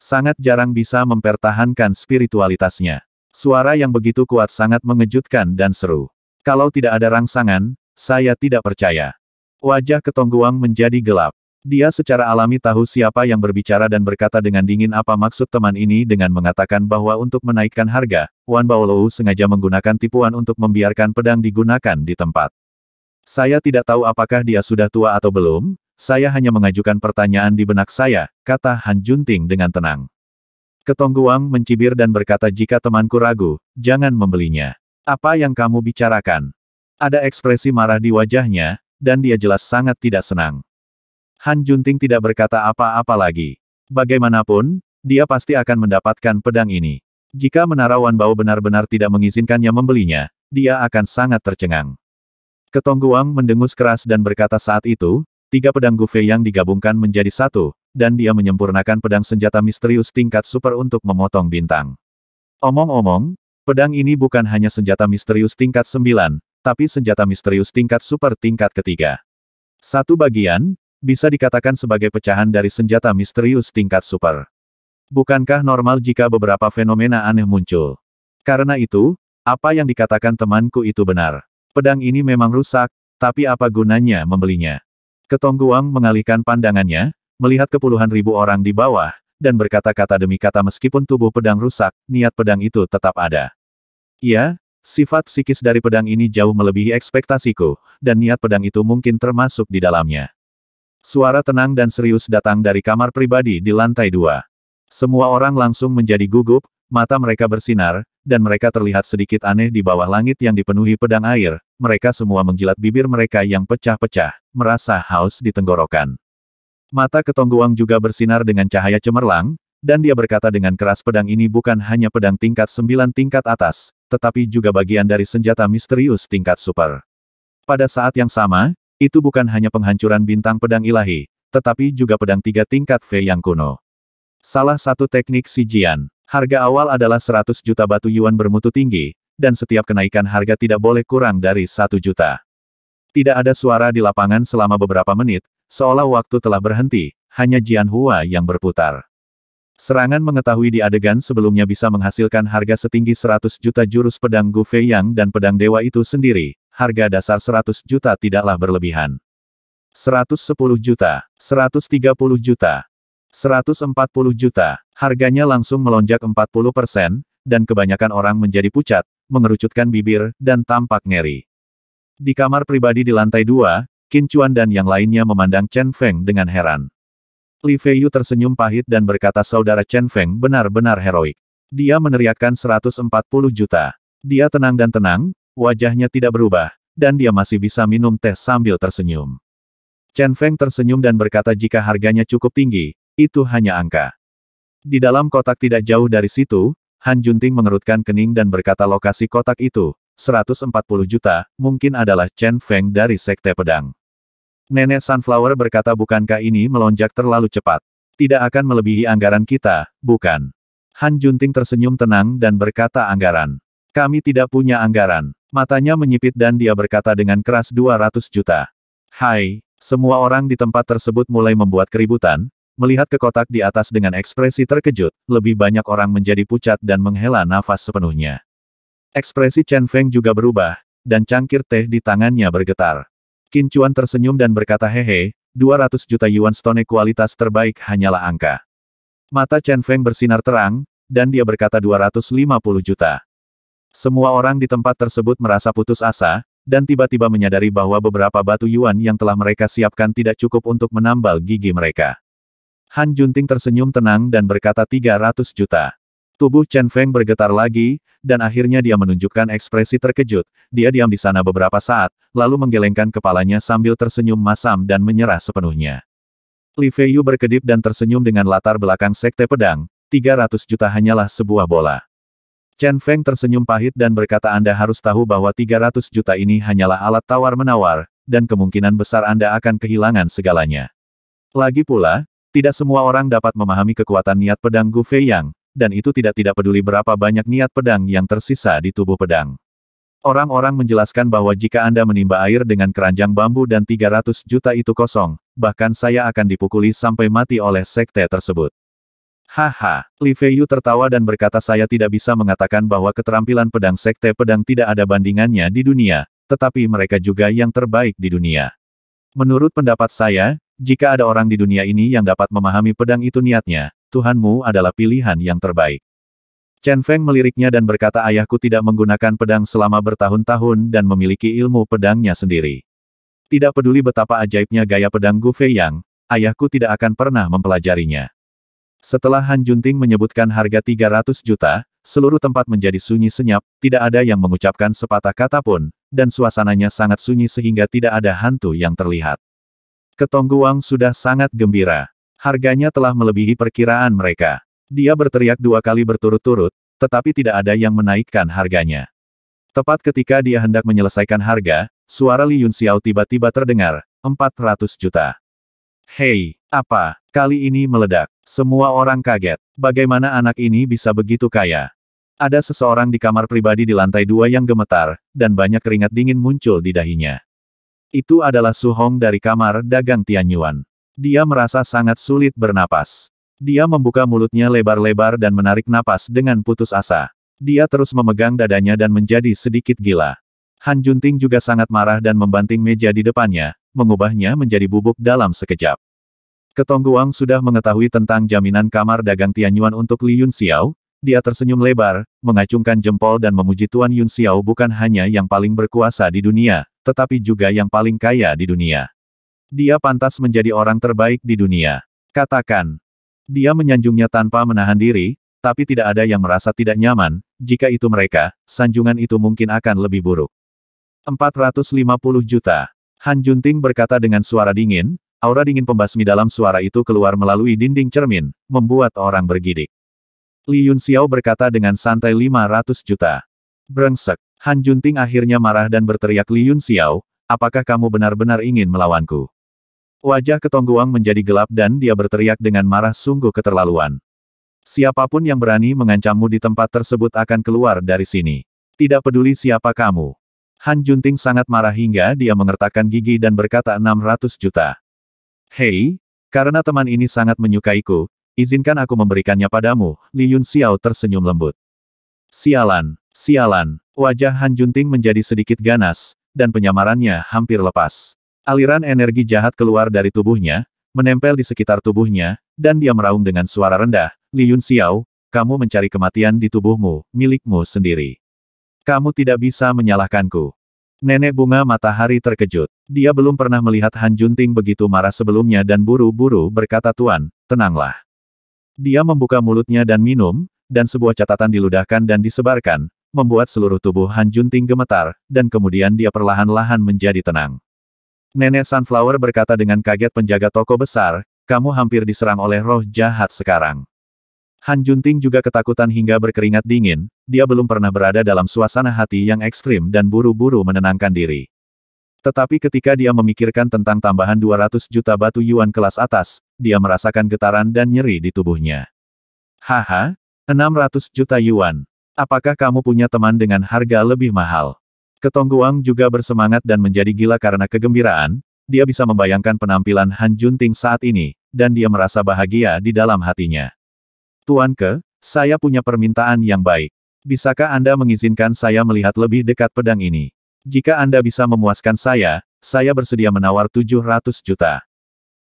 Sangat jarang bisa mempertahankan spiritualitasnya. Suara yang begitu kuat sangat mengejutkan dan seru. Kalau tidak ada rangsangan, saya tidak percaya. Wajah Ketongguang menjadi gelap. Dia secara alami tahu siapa yang berbicara dan berkata dengan dingin apa maksud teman ini dengan mengatakan bahwa untuk menaikkan harga, Wan Baolou sengaja menggunakan tipuan untuk membiarkan pedang digunakan di tempat. Saya tidak tahu apakah dia sudah tua atau belum, saya hanya mengajukan pertanyaan di benak saya, kata Han Junting dengan tenang. Ketongguang mencibir dan berkata jika temanku ragu, jangan membelinya. Apa yang kamu bicarakan? Ada ekspresi marah di wajahnya, dan dia jelas sangat tidak senang. Han Junting tidak berkata apa-apa lagi. Bagaimanapun, dia pasti akan mendapatkan pedang ini. Jika menara Wanbao benar-benar tidak mengizinkannya membelinya, dia akan sangat tercengang. Ketongguang mendengus keras dan berkata saat itu, tiga pedang Gufei yang digabungkan menjadi satu, dan dia menyempurnakan pedang senjata misterius tingkat super untuk memotong bintang. Omong-omong, pedang ini bukan hanya senjata misterius tingkat sembilan, tapi senjata misterius tingkat super tingkat ketiga. Satu bagian, bisa dikatakan sebagai pecahan dari senjata misterius tingkat super. Bukankah normal jika beberapa fenomena aneh muncul? Karena itu, apa yang dikatakan temanku itu benar. Pedang ini memang rusak, tapi apa gunanya membelinya? Ketongguang mengalihkan pandangannya, melihat kepuluhan ribu orang di bawah, dan berkata-kata demi kata meskipun tubuh pedang rusak, niat pedang itu tetap ada. Iya, sifat psikis dari pedang ini jauh melebihi ekspektasiku, dan niat pedang itu mungkin termasuk di dalamnya. Suara tenang dan serius datang dari kamar pribadi di lantai dua. Semua orang langsung menjadi gugup, mata mereka bersinar, dan mereka terlihat sedikit aneh di bawah langit yang dipenuhi pedang air, mereka semua menjilat bibir mereka yang pecah-pecah, merasa haus di tenggorokan. Mata ketongguang juga bersinar dengan cahaya cemerlang, dan dia berkata dengan keras pedang ini bukan hanya pedang tingkat sembilan tingkat atas, tetapi juga bagian dari senjata misterius tingkat super. Pada saat yang sama, itu bukan hanya penghancuran bintang pedang ilahi, tetapi juga pedang tiga tingkat V yang kuno. Salah satu teknik Si Jian. harga awal adalah 100 juta batu yuan bermutu tinggi, dan setiap kenaikan harga tidak boleh kurang dari 1 juta. Tidak ada suara di lapangan selama beberapa menit, seolah waktu telah berhenti, hanya Jian Hua yang berputar. Serangan mengetahui di adegan sebelumnya bisa menghasilkan harga setinggi 100 juta jurus pedang Gu Fei yang dan pedang dewa itu sendiri, harga dasar 100 juta tidaklah berlebihan. 110 juta, 130 juta, 140 juta, harganya langsung melonjak 40 persen, dan kebanyakan orang menjadi pucat, mengerucutkan bibir, dan tampak ngeri. Di kamar pribadi di lantai dua, Qin Chuan dan yang lainnya memandang Chen Feng dengan heran. Li Feiyu tersenyum pahit dan berkata saudara Chen Feng benar-benar heroik. Dia meneriakkan 140 juta. Dia tenang dan tenang, Wajahnya tidak berubah, dan dia masih bisa minum teh sambil tersenyum. Chen Feng tersenyum dan berkata jika harganya cukup tinggi, itu hanya angka. Di dalam kotak tidak jauh dari situ, Han Junting mengerutkan kening dan berkata lokasi kotak itu, 140 juta, mungkin adalah Chen Feng dari Sekte Pedang. Nenek Sunflower berkata bukankah ini melonjak terlalu cepat. Tidak akan melebihi anggaran kita, bukan? Han Junting tersenyum tenang dan berkata anggaran. Kami tidak punya anggaran. Matanya menyipit dan dia berkata dengan keras 200 juta. Hai, semua orang di tempat tersebut mulai membuat keributan, melihat ke kotak di atas dengan ekspresi terkejut, lebih banyak orang menjadi pucat dan menghela nafas sepenuhnya. Ekspresi Chen Feng juga berubah, dan cangkir teh di tangannya bergetar. Qin Chuan tersenyum dan berkata hehe, 200 juta yuan stone kualitas terbaik hanyalah angka. Mata Chen Feng bersinar terang, dan dia berkata 250 juta. Semua orang di tempat tersebut merasa putus asa, dan tiba-tiba menyadari bahwa beberapa batu yuan yang telah mereka siapkan tidak cukup untuk menambal gigi mereka. Han Junting tersenyum tenang dan berkata 300 juta. Tubuh Chen Feng bergetar lagi, dan akhirnya dia menunjukkan ekspresi terkejut. Dia diam di sana beberapa saat, lalu menggelengkan kepalanya sambil tersenyum masam dan menyerah sepenuhnya. Li Feiyu berkedip dan tersenyum dengan latar belakang sekte pedang, 300 juta hanyalah sebuah bola. Chen Feng tersenyum pahit dan berkata Anda harus tahu bahwa 300 juta ini hanyalah alat tawar-menawar, dan kemungkinan besar Anda akan kehilangan segalanya. Lagi pula, tidak semua orang dapat memahami kekuatan niat pedang Gu Yang, dan itu tidak-tidak peduli berapa banyak niat pedang yang tersisa di tubuh pedang. Orang-orang menjelaskan bahwa jika Anda menimba air dengan keranjang bambu dan 300 juta itu kosong, bahkan saya akan dipukuli sampai mati oleh sekte tersebut. Haha, Li Feiyu tertawa dan berkata saya tidak bisa mengatakan bahwa keterampilan pedang sekte pedang tidak ada bandingannya di dunia, tetapi mereka juga yang terbaik di dunia. Menurut pendapat saya, jika ada orang di dunia ini yang dapat memahami pedang itu niatnya, Tuhanmu adalah pilihan yang terbaik. Chen Feng meliriknya dan berkata ayahku tidak menggunakan pedang selama bertahun-tahun dan memiliki ilmu pedangnya sendiri. Tidak peduli betapa ajaibnya gaya pedang Gu Fei yang, ayahku tidak akan pernah mempelajarinya. Setelah Han Junting menyebutkan harga 300 juta, seluruh tempat menjadi sunyi senyap, tidak ada yang mengucapkan sepatah kata pun, dan suasananya sangat sunyi sehingga tidak ada hantu yang terlihat. Ketongguang sudah sangat gembira. Harganya telah melebihi perkiraan mereka. Dia berteriak dua kali berturut-turut, tetapi tidak ada yang menaikkan harganya. Tepat ketika dia hendak menyelesaikan harga, suara Li Yun tiba-tiba terdengar, 400 juta. Hei, apa? Kali ini meledak. Semua orang kaget. Bagaimana anak ini bisa begitu kaya? Ada seseorang di kamar pribadi di lantai dua yang gemetar, dan banyak keringat dingin muncul di dahinya. Itu adalah Su Hong dari kamar dagang Tianyuan. Dia merasa sangat sulit bernapas. Dia membuka mulutnya lebar-lebar dan menarik napas dengan putus asa. Dia terus memegang dadanya dan menjadi sedikit gila. Han Junting juga sangat marah dan membanting meja di depannya, mengubahnya menjadi bubuk dalam sekejap. Ketongguang sudah mengetahui tentang jaminan kamar dagang Tianyuan untuk Li Yun Xiao, dia tersenyum lebar, mengacungkan jempol dan memuji Tuan Yun Xiao bukan hanya yang paling berkuasa di dunia, tetapi juga yang paling kaya di dunia. Dia pantas menjadi orang terbaik di dunia. Katakan. Dia menyanjungnya tanpa menahan diri, tapi tidak ada yang merasa tidak nyaman, jika itu mereka, sanjungan itu mungkin akan lebih buruk. 450 juta. Han Junting berkata dengan suara dingin, Aura dingin pembasmi dalam suara itu keluar melalui dinding cermin, membuat orang bergidik. Li Yun Xiao berkata dengan santai 500 juta. Brengsek, Han Junting akhirnya marah dan berteriak Li Yun Xiao, apakah kamu benar-benar ingin melawanku? Wajah Ketongguang menjadi gelap dan dia berteriak dengan marah sungguh keterlaluan. Siapapun yang berani mengancammu di tempat tersebut akan keluar dari sini. Tidak peduli siapa kamu. Han Junting sangat marah hingga dia mengertakkan gigi dan berkata 600 juta. Hei, karena teman ini sangat menyukaiku, izinkan aku memberikannya padamu, Li Yun Xiao tersenyum lembut. Sialan, sialan, wajah Han Junting menjadi sedikit ganas, dan penyamarannya hampir lepas. Aliran energi jahat keluar dari tubuhnya, menempel di sekitar tubuhnya, dan dia meraung dengan suara rendah, Li Yun Xiao, kamu mencari kematian di tubuhmu, milikmu sendiri. Kamu tidak bisa menyalahkanku. Nenek bunga matahari terkejut. Dia belum pernah melihat Han Junting begitu marah sebelumnya dan buru-buru berkata Tuan, tenanglah. Dia membuka mulutnya dan minum, dan sebuah catatan diludahkan dan disebarkan, membuat seluruh tubuh Han Junting gemetar, dan kemudian dia perlahan-lahan menjadi tenang. Nenek Sunflower berkata dengan kaget penjaga toko besar, kamu hampir diserang oleh roh jahat sekarang. Han Junting juga ketakutan hingga berkeringat dingin, dia belum pernah berada dalam suasana hati yang ekstrim dan buru-buru menenangkan diri. Tetapi ketika dia memikirkan tentang tambahan 200 juta batu yuan kelas atas, dia merasakan getaran dan nyeri di tubuhnya. Haha, 600 juta yuan. Apakah kamu punya teman dengan harga lebih mahal? Ketongguang juga bersemangat dan menjadi gila karena kegembiraan, dia bisa membayangkan penampilan Han Junting saat ini, dan dia merasa bahagia di dalam hatinya. Tuan Ke, saya punya permintaan yang baik. Bisakah Anda mengizinkan saya melihat lebih dekat pedang ini? Jika Anda bisa memuaskan saya, saya bersedia menawar 700 juta.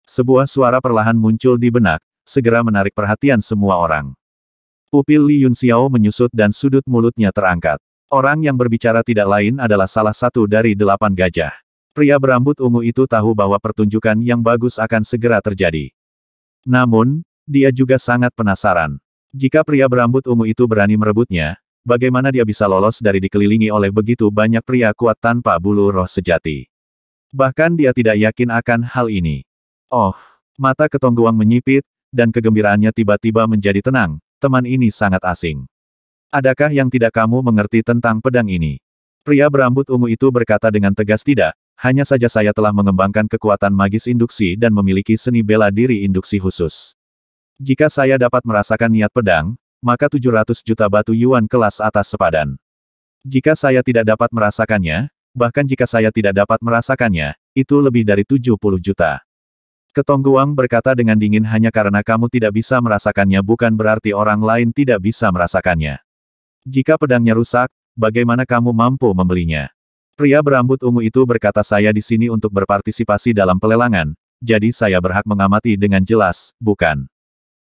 Sebuah suara perlahan muncul di benak, segera menarik perhatian semua orang. Pupil Li Yunxiao menyusut dan sudut mulutnya terangkat. Orang yang berbicara tidak lain adalah salah satu dari delapan gajah. Pria berambut ungu itu tahu bahwa pertunjukan yang bagus akan segera terjadi. Namun, dia juga sangat penasaran. Jika pria berambut ungu itu berani merebutnya, bagaimana dia bisa lolos dari dikelilingi oleh begitu banyak pria kuat tanpa bulu roh sejati. Bahkan dia tidak yakin akan hal ini. Oh, mata ketongguang menyipit, dan kegembiraannya tiba-tiba menjadi tenang, teman ini sangat asing. Adakah yang tidak kamu mengerti tentang pedang ini? Pria berambut ungu itu berkata dengan tegas tidak, hanya saja saya telah mengembangkan kekuatan magis induksi dan memiliki seni bela diri induksi khusus. Jika saya dapat merasakan niat pedang, maka 700 juta batu yuan kelas atas sepadan. Jika saya tidak dapat merasakannya, bahkan jika saya tidak dapat merasakannya, itu lebih dari 70 juta. Ketongguang berkata dengan dingin hanya karena kamu tidak bisa merasakannya bukan berarti orang lain tidak bisa merasakannya. Jika pedangnya rusak, bagaimana kamu mampu membelinya? Pria berambut ungu itu berkata saya di sini untuk berpartisipasi dalam pelelangan, jadi saya berhak mengamati dengan jelas, bukan?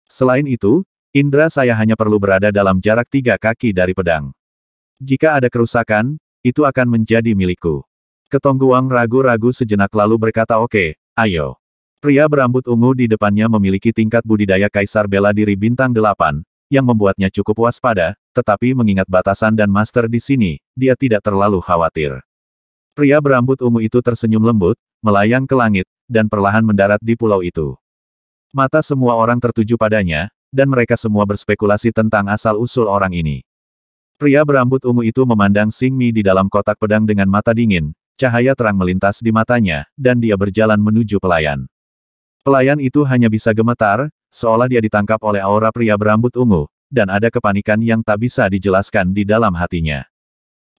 Selain itu, Indra saya hanya perlu berada dalam jarak tiga kaki dari pedang. Jika ada kerusakan, itu akan menjadi milikku. Ketongguang ragu-ragu sejenak lalu berkata oke, okay, ayo. Pria berambut ungu di depannya memiliki tingkat budidaya kaisar bela diri bintang delapan, yang membuatnya cukup waspada, tetapi mengingat batasan dan master di sini, dia tidak terlalu khawatir. Pria berambut ungu itu tersenyum lembut, melayang ke langit, dan perlahan mendarat di pulau itu. Mata semua orang tertuju padanya, dan mereka semua berspekulasi tentang asal-usul orang ini. Pria berambut ungu itu memandang Sing Mi di dalam kotak pedang dengan mata dingin, cahaya terang melintas di matanya, dan dia berjalan menuju pelayan. Pelayan itu hanya bisa gemetar, seolah dia ditangkap oleh aura pria berambut ungu, dan ada kepanikan yang tak bisa dijelaskan di dalam hatinya.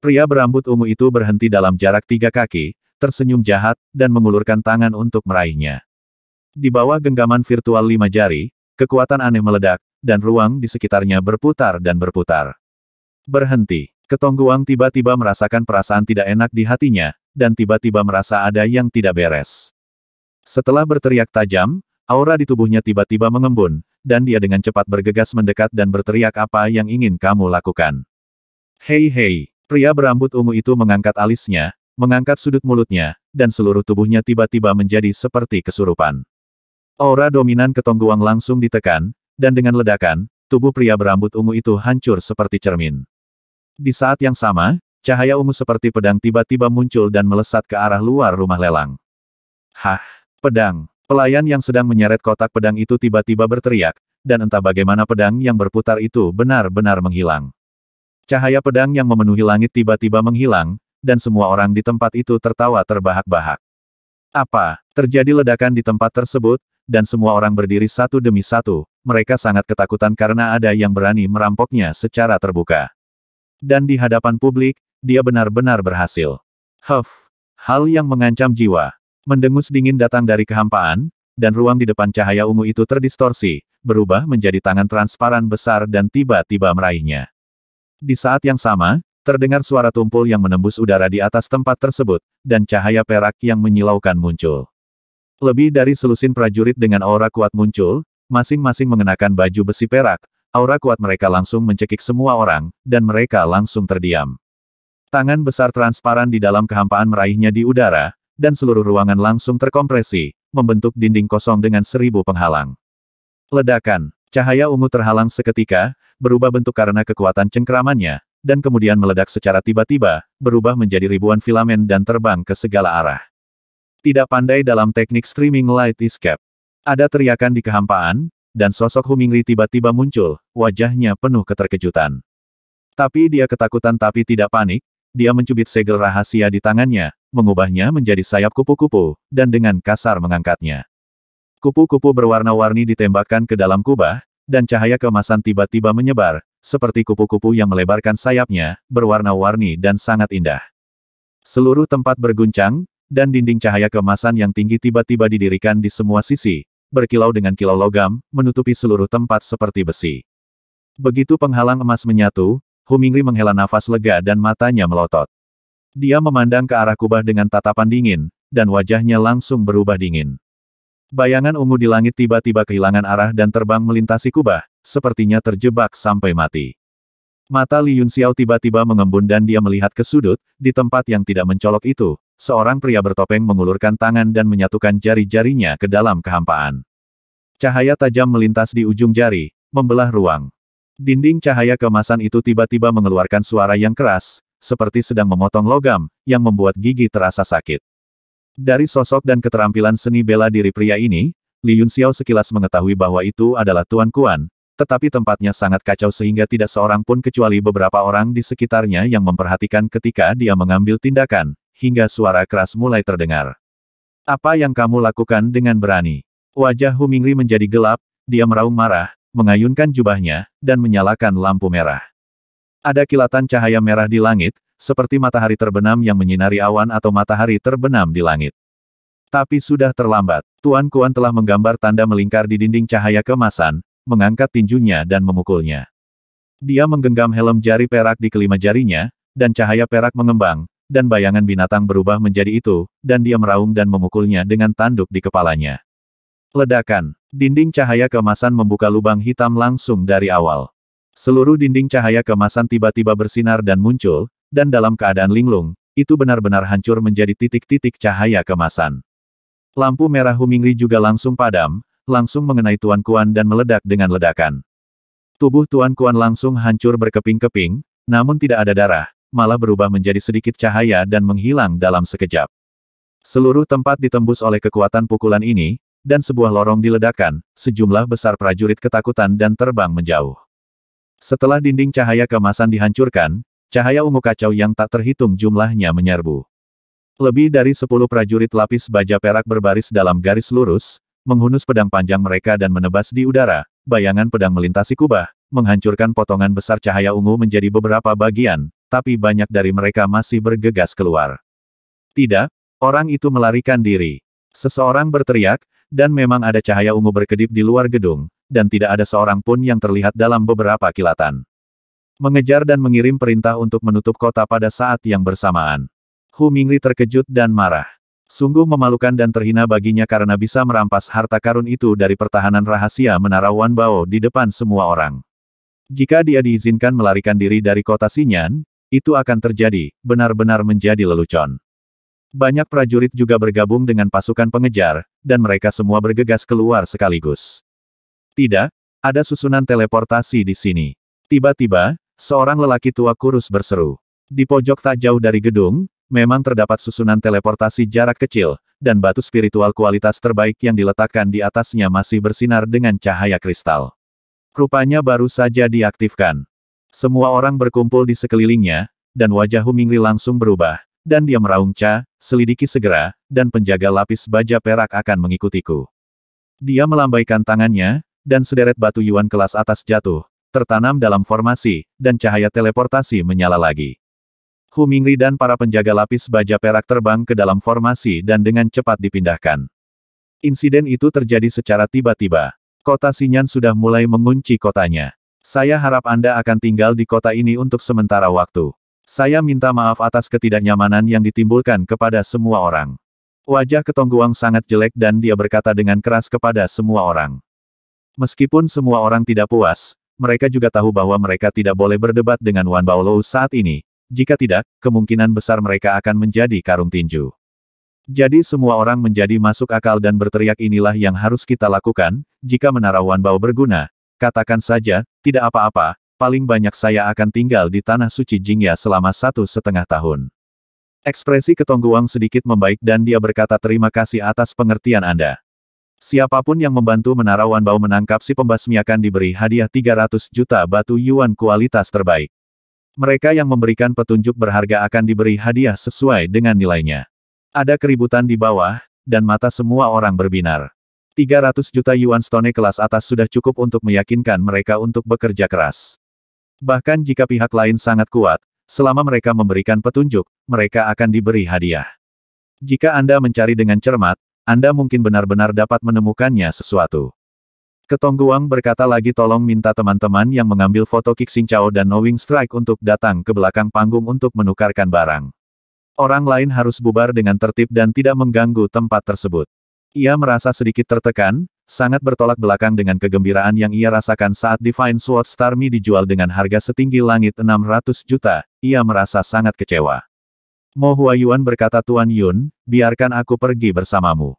Pria berambut ungu itu berhenti dalam jarak tiga kaki, tersenyum jahat, dan mengulurkan tangan untuk meraihnya. Di bawah genggaman virtual lima jari, Kekuatan aneh meledak, dan ruang di sekitarnya berputar dan berputar. Berhenti. Ketongguang tiba-tiba merasakan perasaan tidak enak di hatinya, dan tiba-tiba merasa ada yang tidak beres. Setelah berteriak tajam, aura di tubuhnya tiba-tiba mengembun, dan dia dengan cepat bergegas mendekat dan berteriak apa yang ingin kamu lakukan. Hei hei, pria berambut ungu itu mengangkat alisnya, mengangkat sudut mulutnya, dan seluruh tubuhnya tiba-tiba menjadi seperti kesurupan. Aura dominan ketongguang langsung ditekan, dan dengan ledakan, tubuh pria berambut ungu itu hancur seperti cermin. Di saat yang sama, cahaya ungu seperti pedang tiba-tiba muncul dan melesat ke arah luar rumah lelang. Hah, pedang. Pelayan yang sedang menyeret kotak pedang itu tiba-tiba berteriak, dan entah bagaimana pedang yang berputar itu benar-benar menghilang. Cahaya pedang yang memenuhi langit tiba-tiba menghilang, dan semua orang di tempat itu tertawa terbahak-bahak. Apa? Terjadi ledakan di tempat tersebut, dan semua orang berdiri satu demi satu, mereka sangat ketakutan karena ada yang berani merampoknya secara terbuka. Dan di hadapan publik, dia benar-benar berhasil. Huff! Hal yang mengancam jiwa. Mendengus dingin datang dari kehampaan, dan ruang di depan cahaya ungu itu terdistorsi, berubah menjadi tangan transparan besar dan tiba-tiba meraihnya. Di saat yang sama, terdengar suara tumpul yang menembus udara di atas tempat tersebut, dan cahaya perak yang menyilaukan muncul. Lebih dari selusin prajurit dengan aura kuat muncul, masing-masing mengenakan baju besi perak, aura kuat mereka langsung mencekik semua orang, dan mereka langsung terdiam. Tangan besar transparan di dalam kehampaan meraihnya di udara, dan seluruh ruangan langsung terkompresi, membentuk dinding kosong dengan seribu penghalang. Ledakan, cahaya ungu terhalang seketika, berubah bentuk karena kekuatan cengkeramannya, dan kemudian meledak secara tiba-tiba, berubah menjadi ribuan filamen dan terbang ke segala arah tidak pandai dalam teknik streaming light escape. Ada teriakan di kehampaan, dan sosok Humingli tiba-tiba muncul, wajahnya penuh keterkejutan. Tapi dia ketakutan tapi tidak panik, dia mencubit segel rahasia di tangannya, mengubahnya menjadi sayap kupu-kupu, dan dengan kasar mengangkatnya. Kupu-kupu berwarna-warni ditembakkan ke dalam kubah, dan cahaya kemasan tiba-tiba menyebar, seperti kupu-kupu yang melebarkan sayapnya, berwarna-warni dan sangat indah. Seluruh tempat berguncang, dan dinding cahaya kemasan yang tinggi tiba-tiba didirikan di semua sisi, berkilau dengan kilau logam, menutupi seluruh tempat seperti besi. Begitu penghalang emas menyatu, Humingri menghela nafas lega dan matanya melotot. Dia memandang ke arah kubah dengan tatapan dingin, dan wajahnya langsung berubah dingin. Bayangan ungu di langit tiba-tiba kehilangan arah dan terbang melintasi kubah, sepertinya terjebak sampai mati. Mata Li Yun tiba-tiba mengembun dan dia melihat ke sudut, di tempat yang tidak mencolok itu, Seorang pria bertopeng mengulurkan tangan dan menyatukan jari-jarinya ke dalam kehampaan. Cahaya tajam melintas di ujung jari, membelah ruang. Dinding cahaya kemasan itu tiba-tiba mengeluarkan suara yang keras, seperti sedang memotong logam, yang membuat gigi terasa sakit. Dari sosok dan keterampilan seni bela diri pria ini, Li Yunxiao sekilas mengetahui bahwa itu adalah Tuan Kuan, tetapi tempatnya sangat kacau sehingga tidak seorang pun kecuali beberapa orang di sekitarnya yang memperhatikan ketika dia mengambil tindakan, hingga suara keras mulai terdengar. Apa yang kamu lakukan dengan berani? Wajah Humingri menjadi gelap, dia meraung marah, mengayunkan jubahnya, dan menyalakan lampu merah. Ada kilatan cahaya merah di langit, seperti matahari terbenam yang menyinari awan atau matahari terbenam di langit. Tapi sudah terlambat, Tuan Kuan telah menggambar tanda melingkar di dinding cahaya kemasan, mengangkat tinjunya dan memukulnya. Dia menggenggam helm jari perak di kelima jarinya, dan cahaya perak mengembang, dan bayangan binatang berubah menjadi itu, dan dia meraung dan memukulnya dengan tanduk di kepalanya. Ledakan. Dinding cahaya kemasan membuka lubang hitam langsung dari awal. Seluruh dinding cahaya kemasan tiba-tiba bersinar dan muncul, dan dalam keadaan linglung, itu benar-benar hancur menjadi titik-titik cahaya kemasan. Lampu merah Humingri juga langsung padam, langsung mengenai Tuan Kuan dan meledak dengan ledakan. Tubuh Tuan Kuan langsung hancur berkeping-keping, namun tidak ada darah, malah berubah menjadi sedikit cahaya dan menghilang dalam sekejap. Seluruh tempat ditembus oleh kekuatan pukulan ini, dan sebuah lorong diledakkan, sejumlah besar prajurit ketakutan dan terbang menjauh. Setelah dinding cahaya kemasan dihancurkan, cahaya ungu kacau yang tak terhitung jumlahnya menyerbu. Lebih dari sepuluh prajurit lapis baja perak berbaris dalam garis lurus, menghunus pedang panjang mereka dan menebas di udara, bayangan pedang melintasi kubah, menghancurkan potongan besar cahaya ungu menjadi beberapa bagian, tapi banyak dari mereka masih bergegas keluar. Tidak, orang itu melarikan diri. Seseorang berteriak, dan memang ada cahaya ungu berkedip di luar gedung, dan tidak ada seorang pun yang terlihat dalam beberapa kilatan. Mengejar dan mengirim perintah untuk menutup kota pada saat yang bersamaan. Hu Mingri terkejut dan marah. Sungguh memalukan dan terhina baginya karena bisa merampas harta karun itu dari pertahanan rahasia Menara Wanbao di depan semua orang. Jika dia diizinkan melarikan diri dari kota Sinyan, itu akan terjadi, benar-benar menjadi lelucon. Banyak prajurit juga bergabung dengan pasukan pengejar, dan mereka semua bergegas keluar sekaligus. Tidak, ada susunan teleportasi di sini. Tiba-tiba, seorang lelaki tua kurus berseru. Di pojok tak jauh dari gedung, memang terdapat susunan teleportasi jarak kecil, dan batu spiritual kualitas terbaik yang diletakkan di atasnya masih bersinar dengan cahaya kristal. Rupanya baru saja diaktifkan. Semua orang berkumpul di sekelilingnya, dan wajah Humingli langsung berubah. Dan dia meraung Cha, selidiki segera, dan penjaga lapis baja perak akan mengikutiku. Dia melambaikan tangannya, dan sederet batu Yuan kelas atas jatuh, tertanam dalam formasi, dan cahaya teleportasi menyala lagi. Humingri dan para penjaga lapis baja perak terbang ke dalam formasi dan dengan cepat dipindahkan. Insiden itu terjadi secara tiba-tiba. Kota Sinyan sudah mulai mengunci kotanya. Saya harap Anda akan tinggal di kota ini untuk sementara waktu. Saya minta maaf atas ketidaknyamanan yang ditimbulkan kepada semua orang. Wajah Ketongguang sangat jelek dan dia berkata dengan keras kepada semua orang. Meskipun semua orang tidak puas, mereka juga tahu bahwa mereka tidak boleh berdebat dengan Wan Baolo saat ini. Jika tidak, kemungkinan besar mereka akan menjadi karung tinju. Jadi semua orang menjadi masuk akal dan berteriak inilah yang harus kita lakukan, jika menara Bao berguna, Katakan saja, tidak apa-apa, paling banyak saya akan tinggal di tanah suci Jingya selama satu setengah tahun. Ekspresi Ketongguang sedikit membaik dan dia berkata terima kasih atas pengertian Anda. Siapapun yang membantu Menara Wanbao menangkap si pembasmi akan diberi hadiah 300 juta batu yuan kualitas terbaik. Mereka yang memberikan petunjuk berharga akan diberi hadiah sesuai dengan nilainya. Ada keributan di bawah, dan mata semua orang berbinar. 300 juta yuan stone kelas atas sudah cukup untuk meyakinkan mereka untuk bekerja keras. Bahkan jika pihak lain sangat kuat, selama mereka memberikan petunjuk, mereka akan diberi hadiah. Jika Anda mencari dengan cermat, Anda mungkin benar-benar dapat menemukannya sesuatu. Ketongguang berkata lagi tolong minta teman-teman yang mengambil foto Kixing Chao dan Knowing Strike untuk datang ke belakang panggung untuk menukarkan barang. Orang lain harus bubar dengan tertib dan tidak mengganggu tempat tersebut. Ia merasa sedikit tertekan, sangat bertolak belakang dengan kegembiraan yang ia rasakan saat Divine Sword Starmie dijual dengan harga setinggi langit 600 juta, ia merasa sangat kecewa. Mo Huayuan berkata Tuan Yun, biarkan aku pergi bersamamu.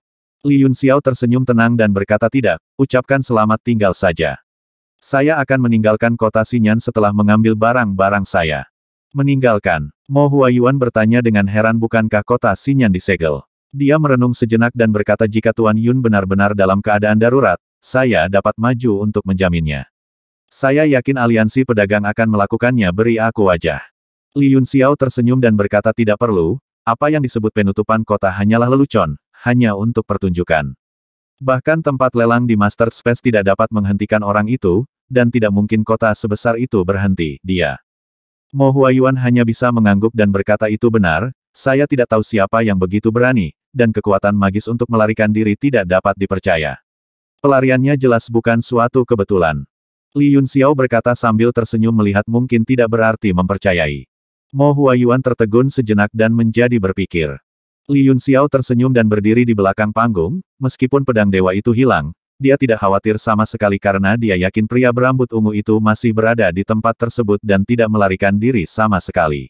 Li Yun Xiao tersenyum tenang dan berkata tidak, ucapkan selamat tinggal saja. Saya akan meninggalkan kota Sinyan setelah mengambil barang-barang saya. Meninggalkan, Mo Huayuan bertanya dengan heran bukankah kota Sinyan disegel. Dia merenung sejenak dan berkata jika Tuan Yun benar-benar dalam keadaan darurat, saya dapat maju untuk menjaminnya. Saya yakin aliansi pedagang akan melakukannya beri aku wajah. Li Yun Xiao tersenyum dan berkata tidak perlu, apa yang disebut penutupan kota hanyalah lelucon, hanya untuk pertunjukan. Bahkan tempat lelang di Master Space tidak dapat menghentikan orang itu, dan tidak mungkin kota sebesar itu berhenti, dia. Mo Huayuan hanya bisa mengangguk dan berkata itu benar, saya tidak tahu siapa yang begitu berani, dan kekuatan magis untuk melarikan diri tidak dapat dipercaya. Pelariannya jelas bukan suatu kebetulan. Li Yun Xiao berkata sambil tersenyum melihat mungkin tidak berarti mempercayai. Mo Huayuan tertegun sejenak dan menjadi berpikir. Li Yun Xiao tersenyum dan berdiri di belakang panggung, meskipun pedang dewa itu hilang, dia tidak khawatir sama sekali karena dia yakin pria berambut ungu itu masih berada di tempat tersebut dan tidak melarikan diri sama sekali.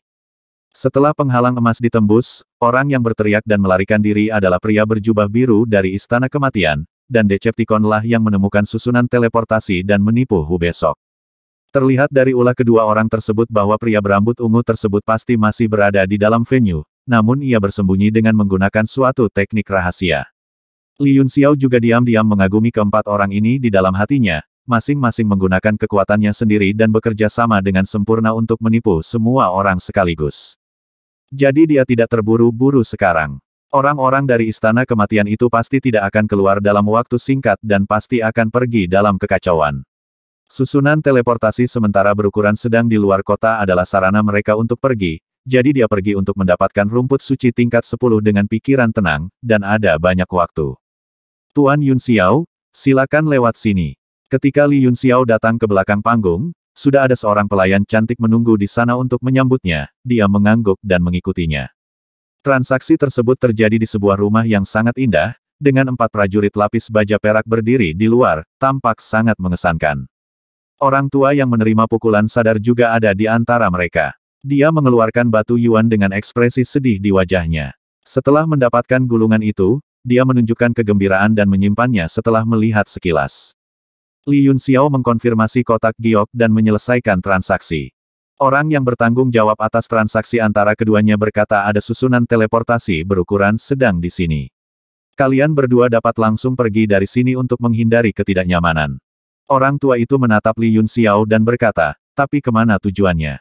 Setelah penghalang emas ditembus, orang yang berteriak dan melarikan diri adalah pria berjubah biru dari Istana Kematian, dan Decepticon lah yang menemukan susunan teleportasi dan menipu Hu besok. Terlihat dari ulah kedua orang tersebut bahwa pria berambut ungu tersebut pasti masih berada di dalam venue, namun ia bersembunyi dengan menggunakan suatu teknik rahasia. Li Yunxiao juga diam-diam mengagumi keempat orang ini di dalam hatinya, masing-masing menggunakan kekuatannya sendiri dan bekerja sama dengan sempurna untuk menipu semua orang sekaligus. Jadi dia tidak terburu-buru sekarang. Orang-orang dari istana kematian itu pasti tidak akan keluar dalam waktu singkat dan pasti akan pergi dalam kekacauan. Susunan teleportasi sementara berukuran sedang di luar kota adalah sarana mereka untuk pergi, jadi dia pergi untuk mendapatkan rumput suci tingkat 10 dengan pikiran tenang, dan ada banyak waktu. Tuan Yun Xiao, silakan lewat sini. Ketika Li Yun Xiao datang ke belakang panggung, sudah ada seorang pelayan cantik menunggu di sana untuk menyambutnya, dia mengangguk dan mengikutinya. Transaksi tersebut terjadi di sebuah rumah yang sangat indah, dengan empat prajurit lapis baja perak berdiri di luar, tampak sangat mengesankan. Orang tua yang menerima pukulan sadar juga ada di antara mereka. Dia mengeluarkan batu Yuan dengan ekspresi sedih di wajahnya. Setelah mendapatkan gulungan itu, dia menunjukkan kegembiraan dan menyimpannya setelah melihat sekilas. Li Yun Xiao mengkonfirmasi kotak giok dan menyelesaikan transaksi. Orang yang bertanggung jawab atas transaksi antara keduanya berkata ada susunan teleportasi berukuran sedang di sini. Kalian berdua dapat langsung pergi dari sini untuk menghindari ketidaknyamanan. Orang tua itu menatap Li Yun Xiao dan berkata, tapi kemana tujuannya?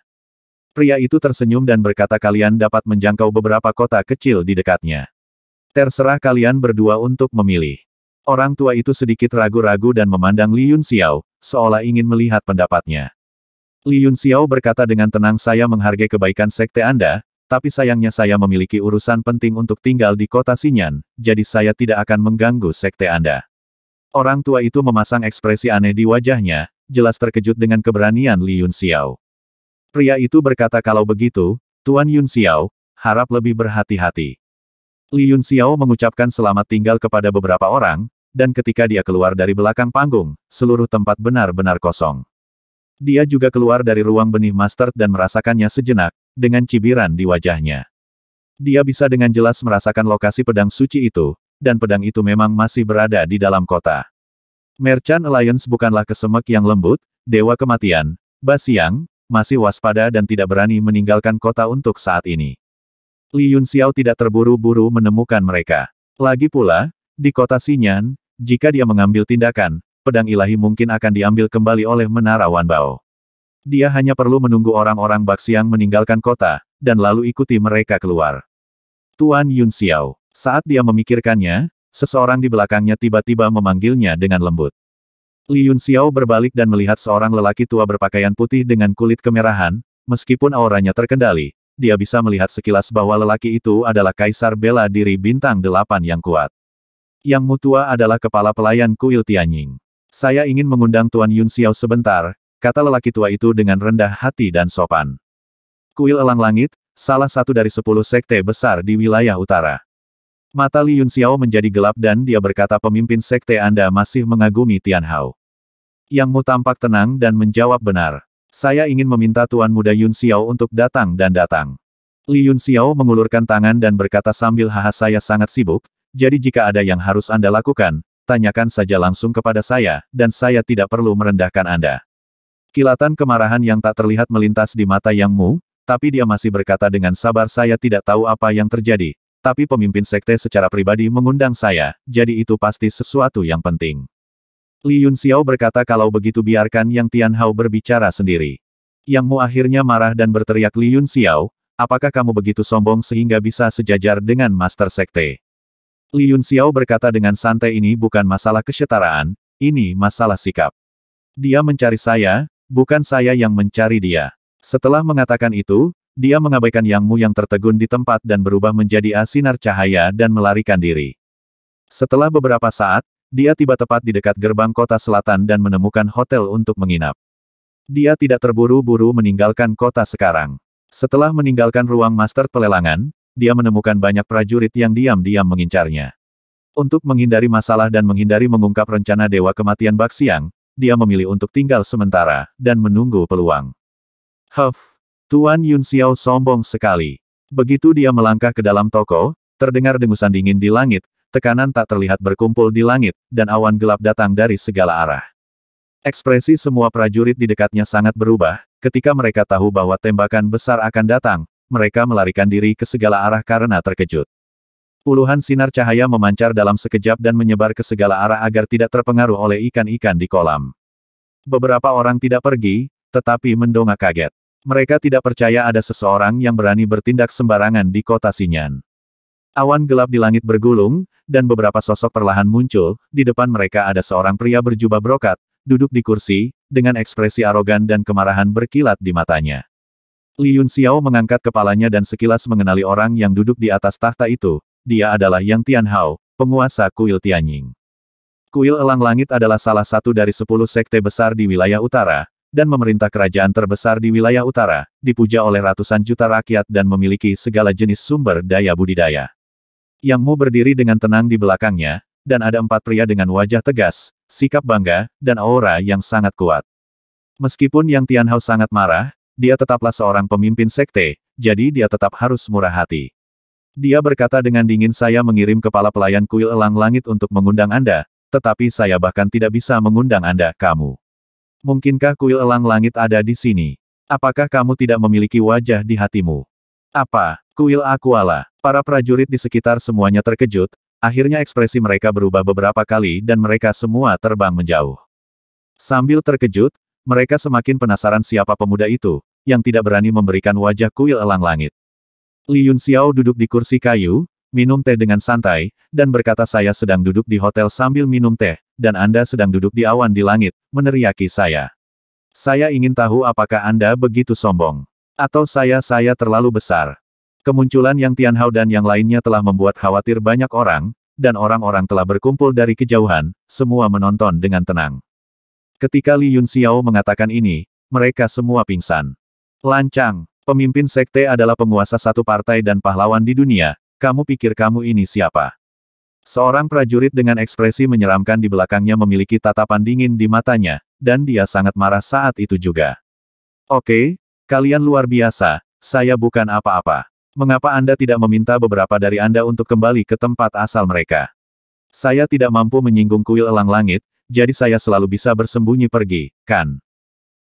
Pria itu tersenyum dan berkata kalian dapat menjangkau beberapa kota kecil di dekatnya. Terserah kalian berdua untuk memilih. Orang tua itu sedikit ragu-ragu dan memandang Li Yun Xiao, seolah ingin melihat pendapatnya. Li Yun Xiao berkata dengan tenang saya menghargai kebaikan sekte Anda, tapi sayangnya saya memiliki urusan penting untuk tinggal di kota Sinyan, jadi saya tidak akan mengganggu sekte Anda. Orang tua itu memasang ekspresi aneh di wajahnya, jelas terkejut dengan keberanian Li Yun Xiao. Pria itu berkata kalau begitu, Tuan Yun Xiao, harap lebih berhati-hati. Li Yun Xiao mengucapkan selamat tinggal kepada beberapa orang, dan ketika dia keluar dari belakang panggung, seluruh tempat benar-benar kosong. Dia juga keluar dari ruang benih master dan merasakannya sejenak, dengan cibiran di wajahnya. Dia bisa dengan jelas merasakan lokasi pedang suci itu, dan pedang itu memang masih berada di dalam kota. Merchant Alliance bukanlah kesemek yang lembut, Dewa Kematian, Basiang, masih waspada dan tidak berani meninggalkan kota untuk saat ini. Li Yun Xiao tidak terburu-buru menemukan mereka. Lagi pula, di kota Xinyan, jika dia mengambil tindakan, pedang ilahi mungkin akan diambil kembali oleh Menara Wanbao. Dia hanya perlu menunggu orang-orang Baxiang meninggalkan kota, dan lalu ikuti mereka keluar. Tuan Yun Xiao. Saat dia memikirkannya, seseorang di belakangnya tiba-tiba memanggilnya dengan lembut. Li Yun Xiao berbalik dan melihat seorang lelaki tua berpakaian putih dengan kulit kemerahan, meskipun auranya terkendali, dia bisa melihat sekilas bahwa lelaki itu adalah Kaisar Bela Diri Bintang Delapan yang kuat. Yang Mutua adalah kepala pelayan kuil Tianying. Saya ingin mengundang Tuan Yun Xiao sebentar, kata lelaki tua itu dengan rendah hati dan sopan. Kuil Elang Langit, salah satu dari sepuluh sekte besar di wilayah utara. Mata Li Yun Xiao menjadi gelap dan dia berkata pemimpin sekte Anda masih mengagumi Tian Hao. Yang Mu tampak tenang dan menjawab benar. Saya ingin meminta Tuan Muda Yun Xiao untuk datang dan datang. Li Yun Xiao mengulurkan tangan dan berkata sambil haha saya sangat sibuk, jadi jika ada yang harus Anda lakukan, tanyakan saja langsung kepada saya, dan saya tidak perlu merendahkan Anda. Kilatan kemarahan yang tak terlihat melintas di mata Yang Mu, tapi dia masih berkata dengan sabar saya tidak tahu apa yang terjadi, tapi pemimpin sekte secara pribadi mengundang saya, jadi itu pasti sesuatu yang penting. Li Yun Xiao berkata kalau begitu biarkan Yang Tian Hao berbicara sendiri. Yang Mu akhirnya marah dan berteriak Li Yun Xiao, apakah kamu begitu sombong sehingga bisa sejajar dengan Master Sekte? Li Yun Xiao berkata dengan santai ini bukan masalah kesetaraan, ini masalah sikap. Dia mencari saya, bukan saya yang mencari dia. Setelah mengatakan itu, dia mengabaikan Yang Mu yang tertegun di tempat dan berubah menjadi asinar cahaya dan melarikan diri. Setelah beberapa saat, dia tiba tepat di dekat gerbang kota selatan dan menemukan hotel untuk menginap. Dia tidak terburu-buru meninggalkan kota sekarang. Setelah meninggalkan ruang master pelelangan, dia menemukan banyak prajurit yang diam-diam mengincarnya. Untuk menghindari masalah dan menghindari mengungkap rencana Dewa Kematian Baksiang, dia memilih untuk tinggal sementara, dan menunggu peluang. Huff! Tuan Yun Xiao sombong sekali. Begitu dia melangkah ke dalam toko, terdengar dengusan dingin di langit, tekanan tak terlihat berkumpul di langit, dan awan gelap datang dari segala arah. Ekspresi semua prajurit di dekatnya sangat berubah, ketika mereka tahu bahwa tembakan besar akan datang, mereka melarikan diri ke segala arah karena terkejut. Puluhan sinar cahaya memancar dalam sekejap dan menyebar ke segala arah agar tidak terpengaruh oleh ikan-ikan di kolam. Beberapa orang tidak pergi, tetapi mendongak kaget. Mereka tidak percaya ada seseorang yang berani bertindak sembarangan di kota Sinyan. Awan gelap di langit bergulung, dan beberapa sosok perlahan muncul, di depan mereka ada seorang pria berjubah brokat, duduk di kursi, dengan ekspresi arogan dan kemarahan berkilat di matanya. Yun Xiao mengangkat kepalanya dan sekilas mengenali orang yang duduk di atas tahta itu, dia adalah Yang Tianhao, penguasa kuil Tianying. Kuil Elang Langit adalah salah satu dari sepuluh sekte besar di wilayah utara, dan memerintah kerajaan terbesar di wilayah utara, dipuja oleh ratusan juta rakyat dan memiliki segala jenis sumber daya budidaya. Yang Mu berdiri dengan tenang di belakangnya, dan ada empat pria dengan wajah tegas, sikap bangga, dan aura yang sangat kuat. Meskipun Yang Tianhao sangat marah, dia tetaplah seorang pemimpin sekte, jadi dia tetap harus murah hati. Dia berkata dengan dingin saya mengirim kepala pelayan kuil elang langit untuk mengundang Anda, tetapi saya bahkan tidak bisa mengundang Anda, kamu. Mungkinkah kuil elang langit ada di sini? Apakah kamu tidak memiliki wajah di hatimu? Apa, kuil Aquala? Para prajurit di sekitar semuanya terkejut, akhirnya ekspresi mereka berubah beberapa kali dan mereka semua terbang menjauh. Sambil terkejut, mereka semakin penasaran siapa pemuda itu, yang tidak berani memberikan wajah kuil elang langit. Li Yun Xiao duduk di kursi kayu, minum teh dengan santai, dan berkata saya sedang duduk di hotel sambil minum teh, dan Anda sedang duduk di awan di langit, meneriaki saya. Saya ingin tahu apakah Anda begitu sombong. Atau saya-saya terlalu besar. Kemunculan Yang Tianhao dan yang lainnya telah membuat khawatir banyak orang, dan orang-orang telah berkumpul dari kejauhan, semua menonton dengan tenang. Ketika Li Yun Xiao mengatakan ini, mereka semua pingsan. Lancang, pemimpin sekte adalah penguasa satu partai dan pahlawan di dunia, kamu pikir kamu ini siapa? Seorang prajurit dengan ekspresi menyeramkan di belakangnya memiliki tatapan dingin di matanya, dan dia sangat marah saat itu juga. Oke, kalian luar biasa, saya bukan apa-apa. Mengapa Anda tidak meminta beberapa dari Anda untuk kembali ke tempat asal mereka? Saya tidak mampu menyinggung kuil elang langit, jadi saya selalu bisa bersembunyi pergi, kan?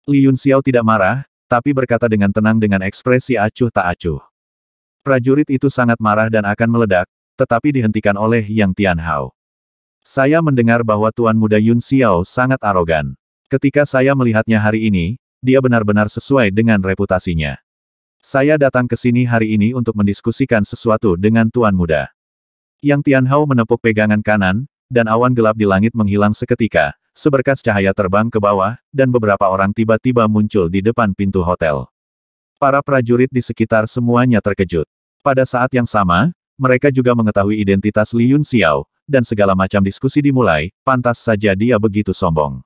Li Yun Xiao tidak marah, tapi berkata dengan tenang dengan ekspresi acuh tak acuh. Prajurit itu sangat marah dan akan meledak, tetapi dihentikan oleh Yang Tianhao. Saya mendengar bahwa Tuan Muda Yun Xiao sangat arogan. Ketika saya melihatnya hari ini, dia benar-benar sesuai dengan reputasinya. Saya datang ke sini hari ini untuk mendiskusikan sesuatu dengan Tuan Muda. Yang Tianhao menepuk pegangan kanan, dan awan gelap di langit menghilang seketika, seberkas cahaya terbang ke bawah, dan beberapa orang tiba-tiba muncul di depan pintu hotel. Para prajurit di sekitar semuanya terkejut. Pada saat yang sama, mereka juga mengetahui identitas Li Yun Xiao, dan segala macam diskusi dimulai, pantas saja dia begitu sombong.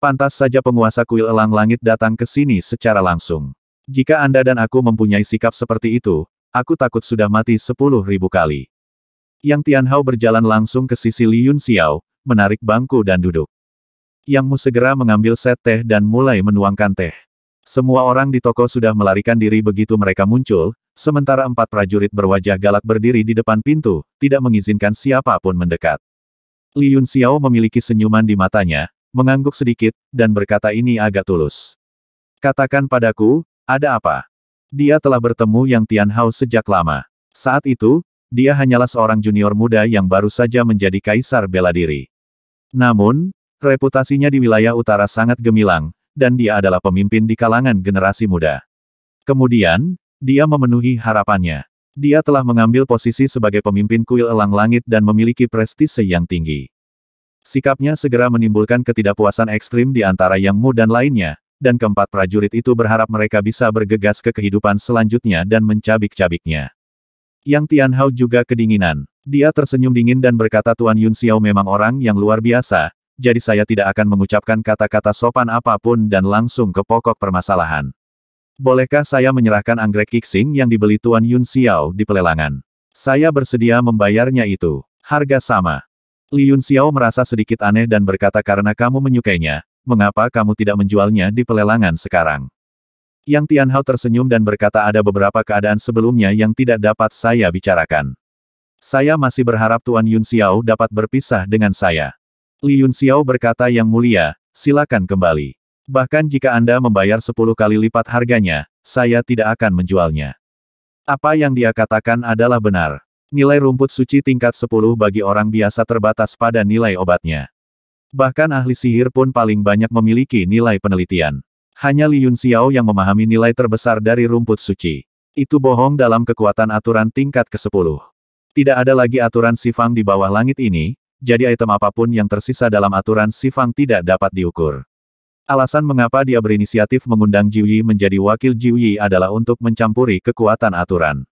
Pantas saja penguasa kuil elang langit datang ke sini secara langsung. Jika Anda dan aku mempunyai sikap seperti itu, aku takut sudah mati sepuluh ribu kali. Yang Tianhao berjalan langsung ke sisi Li Yun Xiao, menarik bangku dan duduk. Yang Mu segera mengambil set teh dan mulai menuangkan teh. Semua orang di toko sudah melarikan diri begitu mereka muncul, sementara empat prajurit berwajah galak berdiri di depan pintu, tidak mengizinkan siapapun mendekat. Li Yun Xiao memiliki senyuman di matanya, mengangguk sedikit, dan berkata ini agak tulus. Katakan padaku, ada apa? Dia telah bertemu Yang Tianhao sejak lama. Saat itu, dia hanyalah seorang junior muda yang baru saja menjadi kaisar bela diri. Namun, reputasinya di wilayah utara sangat gemilang, dan dia adalah pemimpin di kalangan generasi muda. Kemudian, dia memenuhi harapannya. Dia telah mengambil posisi sebagai pemimpin kuil elang langit dan memiliki prestise yang tinggi. Sikapnya segera menimbulkan ketidakpuasan ekstrim di antara Yang Mu dan lainnya, dan keempat prajurit itu berharap mereka bisa bergegas ke kehidupan selanjutnya dan mencabik-cabiknya. Yang Tianhao juga kedinginan. Dia tersenyum dingin dan berkata Tuan Yun Xiao memang orang yang luar biasa, jadi saya tidak akan mengucapkan kata-kata sopan apapun dan langsung ke pokok permasalahan. Bolehkah saya menyerahkan anggrek Kixing yang dibeli Tuan Yun Xiao di pelelangan? Saya bersedia membayarnya itu. Harga sama. Li Yun Xiao merasa sedikit aneh dan berkata karena kamu menyukainya, mengapa kamu tidak menjualnya di pelelangan sekarang? Yang Tianhao tersenyum dan berkata ada beberapa keadaan sebelumnya yang tidak dapat saya bicarakan. Saya masih berharap Tuan Yun Xiao dapat berpisah dengan saya. Li Yun Xiao berkata yang mulia, silakan kembali. Bahkan jika Anda membayar sepuluh kali lipat harganya, saya tidak akan menjualnya. Apa yang dia katakan adalah benar. Nilai rumput suci tingkat 10 bagi orang biasa terbatas pada nilai obatnya. Bahkan ahli sihir pun paling banyak memiliki nilai penelitian. Hanya Li Yun Xiao yang memahami nilai terbesar dari rumput suci. Itu bohong dalam kekuatan aturan tingkat ke-10. Tidak ada lagi aturan sifang di bawah langit ini, jadi item apapun yang tersisa dalam aturan sifang tidak dapat diukur. Alasan mengapa dia berinisiatif mengundang Jiuyi menjadi wakil Jiuyi adalah untuk mencampuri kekuatan aturan.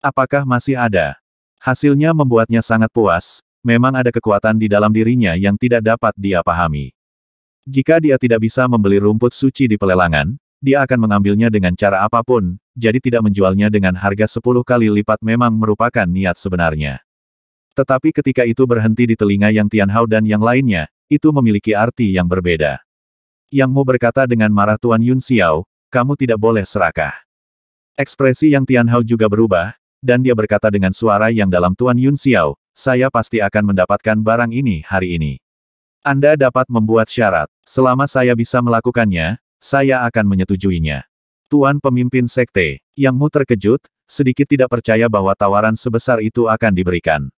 Apakah masih ada? Hasilnya membuatnya sangat puas, memang ada kekuatan di dalam dirinya yang tidak dapat dia pahami. Jika dia tidak bisa membeli rumput suci di pelelangan, dia akan mengambilnya dengan cara apapun, jadi tidak menjualnya dengan harga 10 kali lipat memang merupakan niat sebenarnya. Tetapi ketika itu berhenti di telinga Yang Tianhao dan yang lainnya, itu memiliki arti yang berbeda. Yang Mu berkata dengan marah Tuan Yun Xiao, kamu tidak boleh serakah. Ekspresi Yang Tianhao juga berubah, dan dia berkata dengan suara yang dalam Tuan Yun Xiao, saya pasti akan mendapatkan barang ini hari ini. Anda dapat membuat syarat. Selama saya bisa melakukannya, saya akan menyetujuinya. Tuan pemimpin sekte, Yang Mu terkejut, sedikit tidak percaya bahwa tawaran sebesar itu akan diberikan.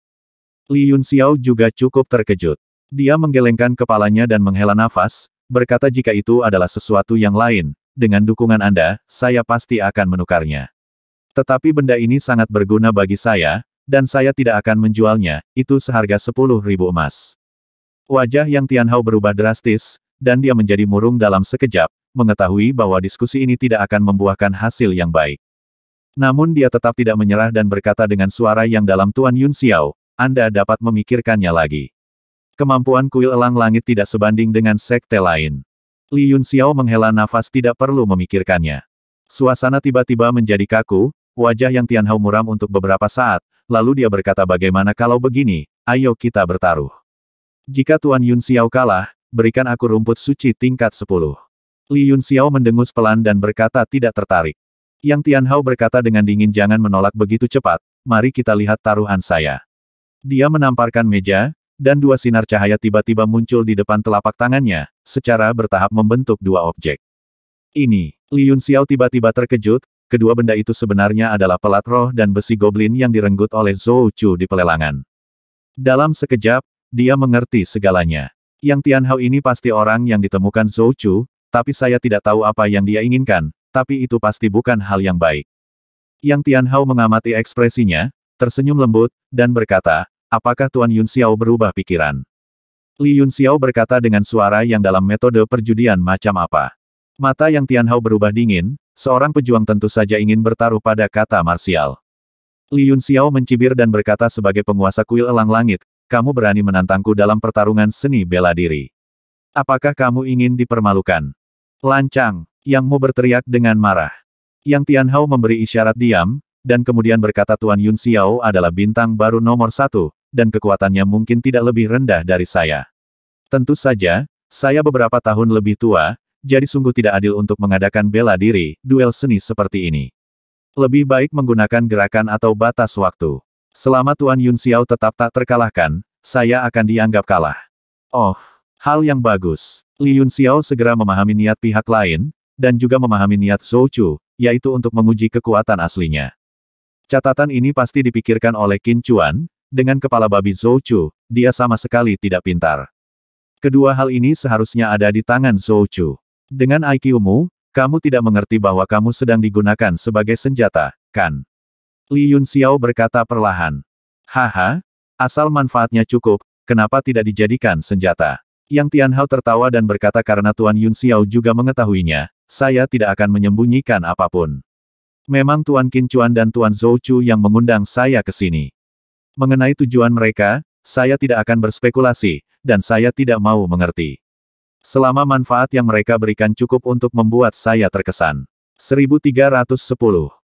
Li Yun Xiao juga cukup terkejut. Dia menggelengkan kepalanya dan menghela nafas, berkata jika itu adalah sesuatu yang lain, dengan dukungan Anda, saya pasti akan menukarnya. Tetapi benda ini sangat berguna bagi saya, dan saya tidak akan menjualnya, itu seharga 10.000 emas. Wajah yang Tianhao berubah drastis, dan dia menjadi murung dalam sekejap, mengetahui bahwa diskusi ini tidak akan membuahkan hasil yang baik. Namun dia tetap tidak menyerah dan berkata dengan suara yang dalam Tuan Yun Xiao, Anda dapat memikirkannya lagi. Kemampuan kuil elang langit tidak sebanding dengan sekte lain. Li Yun Xiao menghela nafas tidak perlu memikirkannya. Suasana tiba-tiba menjadi kaku, wajah yang Tian Hao muram untuk beberapa saat, lalu dia berkata bagaimana kalau begini, ayo kita bertaruh. Jika Tuan Yun Xiao kalah, berikan aku rumput suci tingkat 10. Li Yun Xiao mendengus pelan dan berkata tidak tertarik. Yang Tian Hao berkata dengan dingin jangan menolak begitu cepat, mari kita lihat taruhan saya. Dia menamparkan meja, dan dua sinar cahaya tiba-tiba muncul di depan telapak tangannya, secara bertahap membentuk dua objek. Ini, Li Yun Xiao tiba-tiba terkejut, kedua benda itu sebenarnya adalah pelat roh dan besi goblin yang direnggut oleh Zhou Chu di pelelangan. Dalam sekejap, dia mengerti segalanya. Yang Tianhao ini pasti orang yang ditemukan Zhou Chu, tapi saya tidak tahu apa yang dia inginkan, tapi itu pasti bukan hal yang baik. Yang Tianhao mengamati ekspresinya, tersenyum lembut, dan berkata, apakah Tuan Yun Xiao berubah pikiran? Li Yun Xiao berkata dengan suara yang dalam metode perjudian macam apa. Mata yang Tianhao berubah dingin, seorang pejuang tentu saja ingin bertaruh pada kata marsial. Li Yun Xiao mencibir dan berkata sebagai penguasa kuil elang langit, kamu berani menantangku dalam pertarungan seni bela diri. Apakah kamu ingin dipermalukan? Lancang, Yang Mo berteriak dengan marah. Yang Tianhao memberi isyarat diam, dan kemudian berkata Tuan Yun Xiao adalah bintang baru nomor satu, dan kekuatannya mungkin tidak lebih rendah dari saya. Tentu saja, saya beberapa tahun lebih tua, jadi sungguh tidak adil untuk mengadakan bela diri, duel seni seperti ini. Lebih baik menggunakan gerakan atau batas waktu. Selama Tuan Yun Xiao tetap tak terkalahkan, saya akan dianggap kalah. Oh, hal yang bagus. Li Yun Xiao segera memahami niat pihak lain, dan juga memahami niat Zhou Chu, yaitu untuk menguji kekuatan aslinya. Catatan ini pasti dipikirkan oleh Qin Chuan, dengan kepala babi Zhou Chu, dia sama sekali tidak pintar. Kedua hal ini seharusnya ada di tangan Zhou Chu. Dengan IQ-mu, kamu tidak mengerti bahwa kamu sedang digunakan sebagai senjata, kan? Li Yun Xiao berkata perlahan. Haha, asal manfaatnya cukup, kenapa tidak dijadikan senjata? Yang Tian Hao tertawa dan berkata karena Tuan Yun Xiao juga mengetahuinya, saya tidak akan menyembunyikan apapun. Memang Tuan Qin Chuan dan Tuan Zhou Chu yang mengundang saya ke sini. Mengenai tujuan mereka, saya tidak akan berspekulasi, dan saya tidak mau mengerti. Selama manfaat yang mereka berikan cukup untuk membuat saya terkesan. 1310